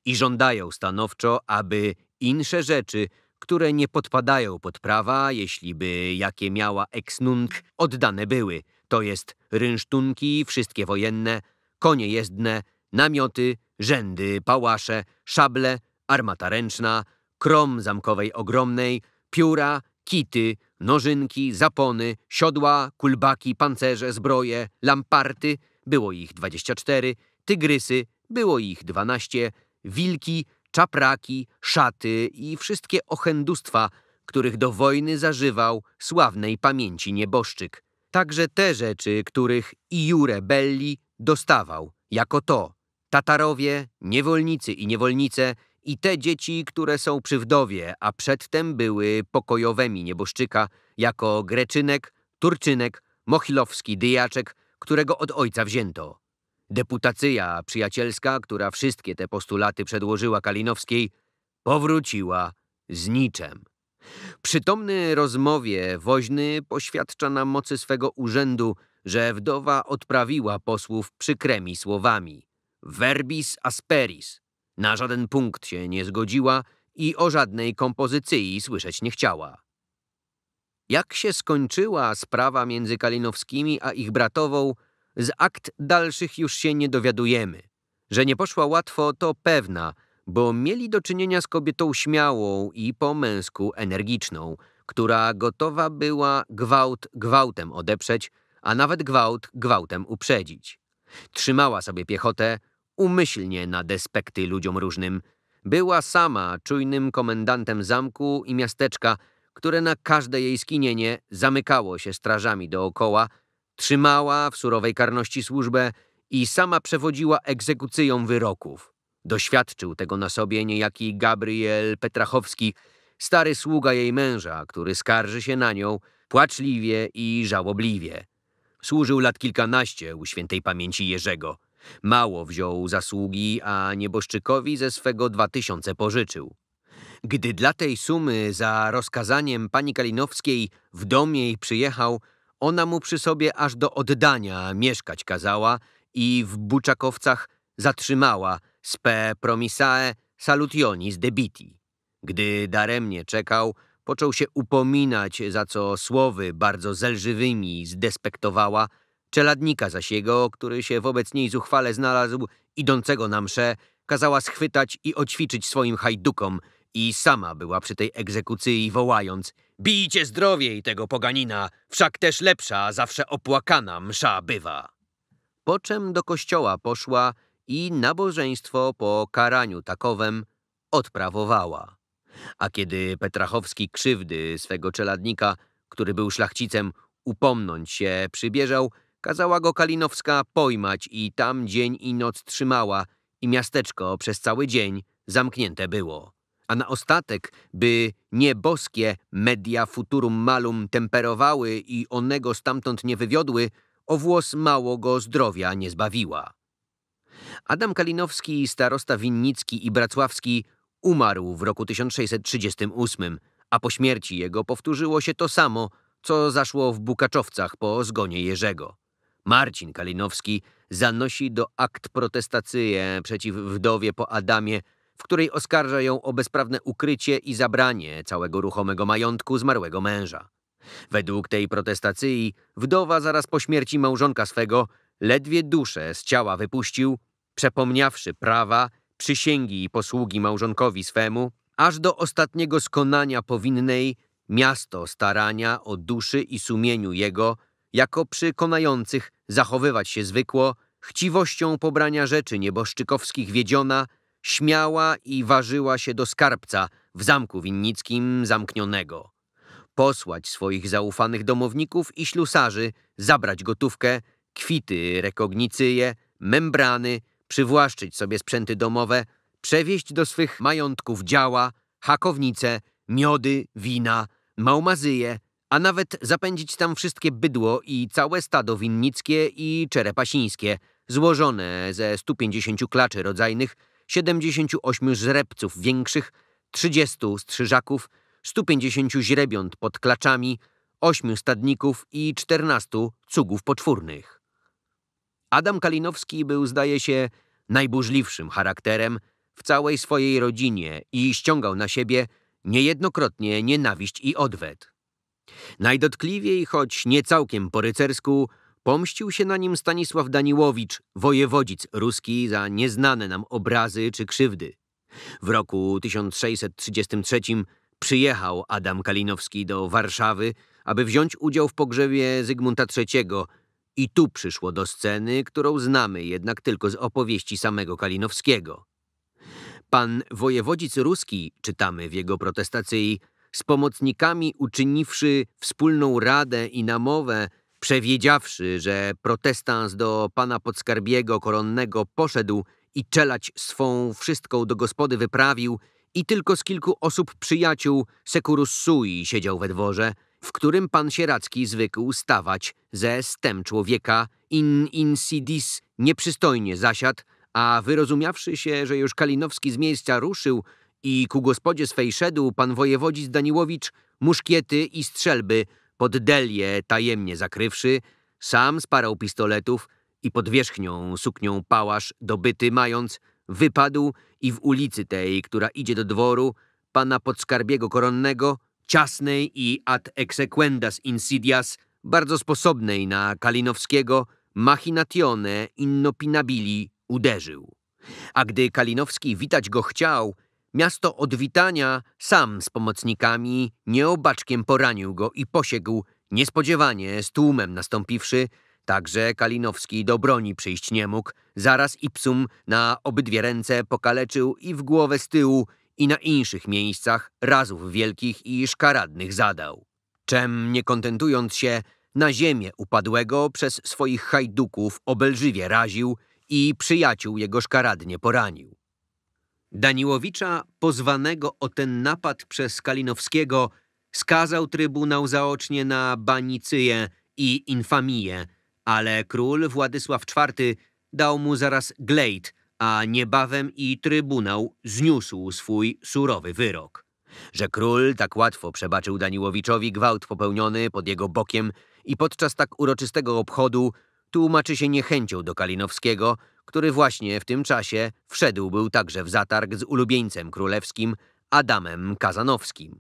i żądają stanowczo, aby insze rzeczy, które nie podpadają pod prawa, jeśli by jakie miała ex nunc, oddane były, to jest rynsztunki, wszystkie wojenne, konie jezdne, namioty, rzędy, pałasze, szable, armata ręczna, krom zamkowej ogromnej, pióra, kity, nożynki, zapony, siodła, kulbaki, pancerze, zbroje, lamparty, było ich 24, tygrysy, było ich dwanaście, wilki, czapraki, szaty i wszystkie ochędustwa, których do wojny zażywał sławnej pamięci nieboszczyk. Także te rzeczy, których Iure Belli dostawał, jako to Tatarowie, niewolnicy i niewolnice i te dzieci, które są przy wdowie, a przedtem były pokojowymi nieboszczyka, jako Greczynek, Turczynek, Mochilowski, Dyjaczek, którego od ojca wzięto. Deputacja przyjacielska, która wszystkie te postulaty przedłożyła Kalinowskiej, powróciła z niczem. Przytomny rozmowie woźny poświadcza na mocy swego urzędu, że wdowa odprawiła posłów przykremi słowami. Verbis asperis. Na żaden punkt się nie zgodziła i o żadnej kompozycji słyszeć nie chciała. Jak się skończyła sprawa między Kalinowskimi a ich bratową – z akt dalszych już się nie dowiadujemy. Że nie poszła łatwo, to pewna, bo mieli do czynienia z kobietą śmiałą i po męsku energiczną, która gotowa była gwałt gwałtem odeprzeć, a nawet gwałt gwałtem uprzedzić. Trzymała sobie piechotę umyślnie na despekty ludziom różnym. Była sama czujnym komendantem zamku i miasteczka, które na każde jej skinienie zamykało się strażami dookoła, Trzymała w surowej karności służbę i sama przewodziła egzekucją wyroków. Doświadczył tego na sobie niejaki Gabriel Petrachowski, stary sługa jej męża, który skarży się na nią płaczliwie i żałobliwie. Służył lat kilkanaście u świętej pamięci Jerzego. Mało wziął zasługi, a nieboszczykowi ze swego dwa tysiące pożyczył. Gdy dla tej sumy za rozkazaniem pani Kalinowskiej w dom jej przyjechał, ona mu przy sobie aż do oddania mieszkać kazała i w Buczakowcach zatrzymała spe promisae salutionis debiti. Gdy daremnie czekał, począł się upominać, za co słowy bardzo zelżywymi zdespektowała, czeladnika zaś jego, który się wobec niej zuchwale znalazł, idącego na msze, kazała schwytać i oćwiczyć swoim hajdukom – i sama była przy tej egzekucji wołając Bijcie zdrowiej tego poganina, wszak też lepsza zawsze opłakana msza bywa. Po czym do kościoła poszła i nabożeństwo po karaniu takowem odprawowała. A kiedy Petrachowski krzywdy swego czeladnika, który był szlachcicem, upomnąć się przybieżał, kazała go Kalinowska pojmać i tam dzień i noc trzymała i miasteczko przez cały dzień zamknięte było a na ostatek, by nieboskie media futurum malum temperowały i onego stamtąd nie wywiodły, o włos mało go zdrowia nie zbawiła. Adam Kalinowski, starosta winnicki i bracławski umarł w roku 1638, a po śmierci jego powtórzyło się to samo, co zaszło w Bukaczowcach po zgonie Jerzego. Marcin Kalinowski zanosi do akt protestacyje przeciw wdowie po Adamie w której oskarża ją o bezprawne ukrycie i zabranie całego ruchomego majątku zmarłego męża. Według tej protestacji wdowa zaraz po śmierci małżonka swego ledwie duszę z ciała wypuścił, przepomniawszy prawa, przysięgi i posługi małżonkowi swemu, aż do ostatniego skonania powinnej miasto starania o duszy i sumieniu jego, jako przy konających zachowywać się zwykło, chciwością pobrania rzeczy nieboszczykowskich wiedziona śmiała i ważyła się do skarbca w zamku winnickim zamknionego. Posłać swoich zaufanych domowników i ślusarzy, zabrać gotówkę, kwity, rekognicyje, membrany, przywłaszczyć sobie sprzęty domowe, przewieźć do swych majątków działa, hakownice, miody, wina, małmazyje, a nawet zapędzić tam wszystkie bydło i całe stado winnickie i czerepasińskie, złożone ze 150 klaczy rodzajnych 78 żrebców większych, 30 strzyżaków, 150 źrebiąt pod klaczami, 8 stadników i 14 cugów poczwórnych. Adam Kalinowski był, zdaje się, najburzliwszym charakterem w całej swojej rodzinie i ściągał na siebie niejednokrotnie nienawiść i odwet. Najdotkliwiej, choć nie całkiem po rycersku, Pomścił się na nim Stanisław Daniłowicz, wojewodzic ruski, za nieznane nam obrazy czy krzywdy. W roku 1633 przyjechał Adam Kalinowski do Warszawy, aby wziąć udział w pogrzebie Zygmunta III i tu przyszło do sceny, którą znamy jednak tylko z opowieści samego Kalinowskiego. Pan wojewodzic ruski, czytamy w jego protestacji, z pomocnikami uczyniwszy wspólną radę i namowę, Przewiedziawszy, że protestans do pana podskarbiego koronnego poszedł i czelać swą wszystką do gospody wyprawił i tylko z kilku osób przyjaciół Sekurus Sui siedział we dworze, w którym pan Sieracki zwykł stawać ze stem człowieka in insidis nieprzystojnie zasiadł, a wyrozumiawszy się, że już Kalinowski z miejsca ruszył i ku gospodzie swej szedł, pan wojewodzic Daniłowicz muszkiety i strzelby – pod delię tajemnie zakrywszy, sam sparał pistoletów i pod wierzchnią suknią pałasz dobyty mając, wypadł i w ulicy tej, która idzie do dworu, pana podskarbiego koronnego, ciasnej i ad exequendas insidias, bardzo sposobnej na Kalinowskiego, machinatione innopinabili uderzył. A gdy Kalinowski witać go chciał, Miasto odwitania sam z pomocnikami nieobaczkiem poranił go i posiegł niespodziewanie z tłumem nastąpiwszy, także Kalinowski do broni przyjść nie mógł, zaraz Ipsum na obydwie ręce pokaleczył i w głowę z tyłu i na inszych miejscach razów wielkich i szkaradnych zadał. Czem nie kontentując się, na ziemię upadłego przez swoich hajduków obelżywie raził i przyjaciół jego szkaradnie poranił. Daniłowicza, pozwanego o ten napad przez Kalinowskiego, skazał trybunał zaocznie na banicyję i infamię, ale król Władysław IV dał mu zaraz glejt, a niebawem i trybunał zniósł swój surowy wyrok. Że król tak łatwo przebaczył Daniłowiczowi gwałt popełniony pod jego bokiem i podczas tak uroczystego obchodu tłumaczy się niechęcią do Kalinowskiego, który właśnie w tym czasie wszedł był także w zatarg z ulubieńcem królewskim Adamem Kazanowskim.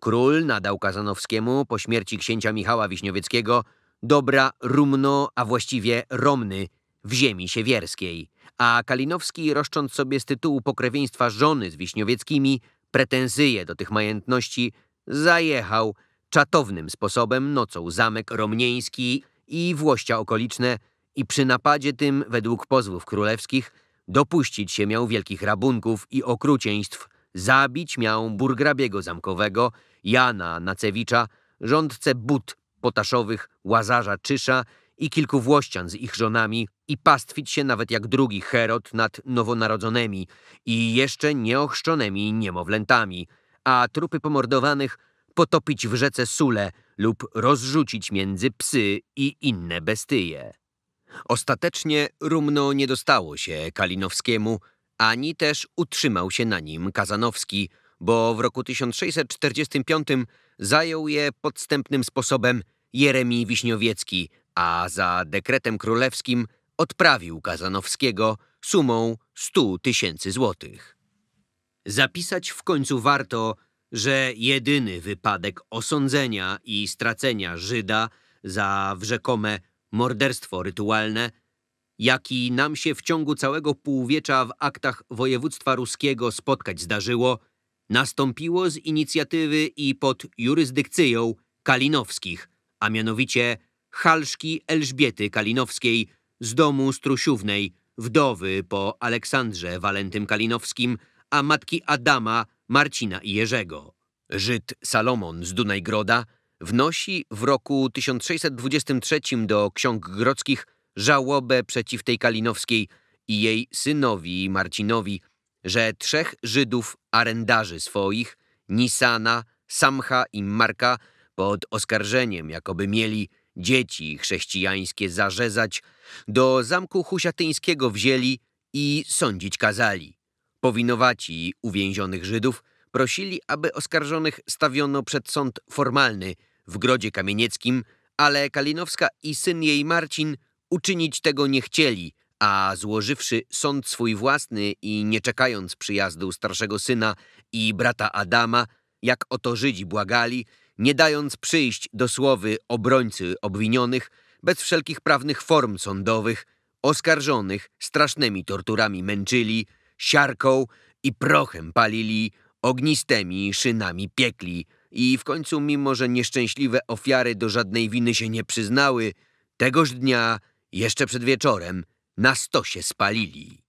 Król nadał Kazanowskiemu po śmierci księcia Michała Wiśniowieckiego dobra rumno, a właściwie romny, w ziemi siewierskiej, a Kalinowski, roszcząc sobie z tytułu pokrewieństwa żony z Wiśniowieckimi pretensje do tych majątności, zajechał czatownym sposobem nocą zamek romnieński i włościa okoliczne i przy napadzie tym, według pozwów królewskich, dopuścić się miał wielkich rabunków i okrucieństw, zabić miał burgrabiego zamkowego, Jana Nacewicza, rządce but potaszowych, łazarza Czysza i kilku włościan z ich żonami i pastwić się nawet jak drugi Herod nad nowonarodzonymi i jeszcze nieochrzczonymi niemowlętami, a trupy pomordowanych potopić w rzece Sule – lub rozrzucić między psy i inne bestyje. Ostatecznie rumno nie dostało się Kalinowskiemu, ani też utrzymał się na nim Kazanowski, bo w roku 1645 zajął je podstępnym sposobem Jeremi Wiśniowiecki, a za dekretem królewskim odprawił Kazanowskiego sumą 100 tysięcy złotych. Zapisać w końcu warto, że jedyny wypadek osądzenia i stracenia Żyda za rzekome morderstwo rytualne, jaki nam się w ciągu całego półwiecza w aktach województwa ruskiego spotkać zdarzyło, nastąpiło z inicjatywy i pod jurysdykcją Kalinowskich, a mianowicie Halszki Elżbiety Kalinowskiej z domu Strusiównej, wdowy po Aleksandrze Walentym Kalinowskim, a matki Adama Marcina i Jerzego. Żyd Salomon z Dunajgroda wnosi w roku 1623 do ksiąg grodzkich żałobę przeciw tej Kalinowskiej i jej synowi Marcinowi, że trzech Żydów arendarzy swoich, Nisana, Samcha i Marka, pod oskarżeniem, jakoby mieli dzieci chrześcijańskie zarzezać, do zamku husiatyńskiego wzięli i sądzić kazali. Powinowaci uwięzionych Żydów prosili, aby oskarżonych stawiono przed sąd formalny w Grodzie Kamienieckim, ale Kalinowska i syn jej Marcin uczynić tego nie chcieli, a złożywszy sąd swój własny i nie czekając przyjazdu starszego syna i brata Adama, jak oto Żydzi błagali, nie dając przyjść do słowy obrońcy obwinionych, bez wszelkich prawnych form sądowych, oskarżonych strasznymi torturami męczyli, siarką i prochem palili, ognistymi szynami piekli i w końcu, mimo że nieszczęśliwe ofiary do żadnej winy się nie przyznały, tegoż dnia, jeszcze przed wieczorem, na stosie spalili.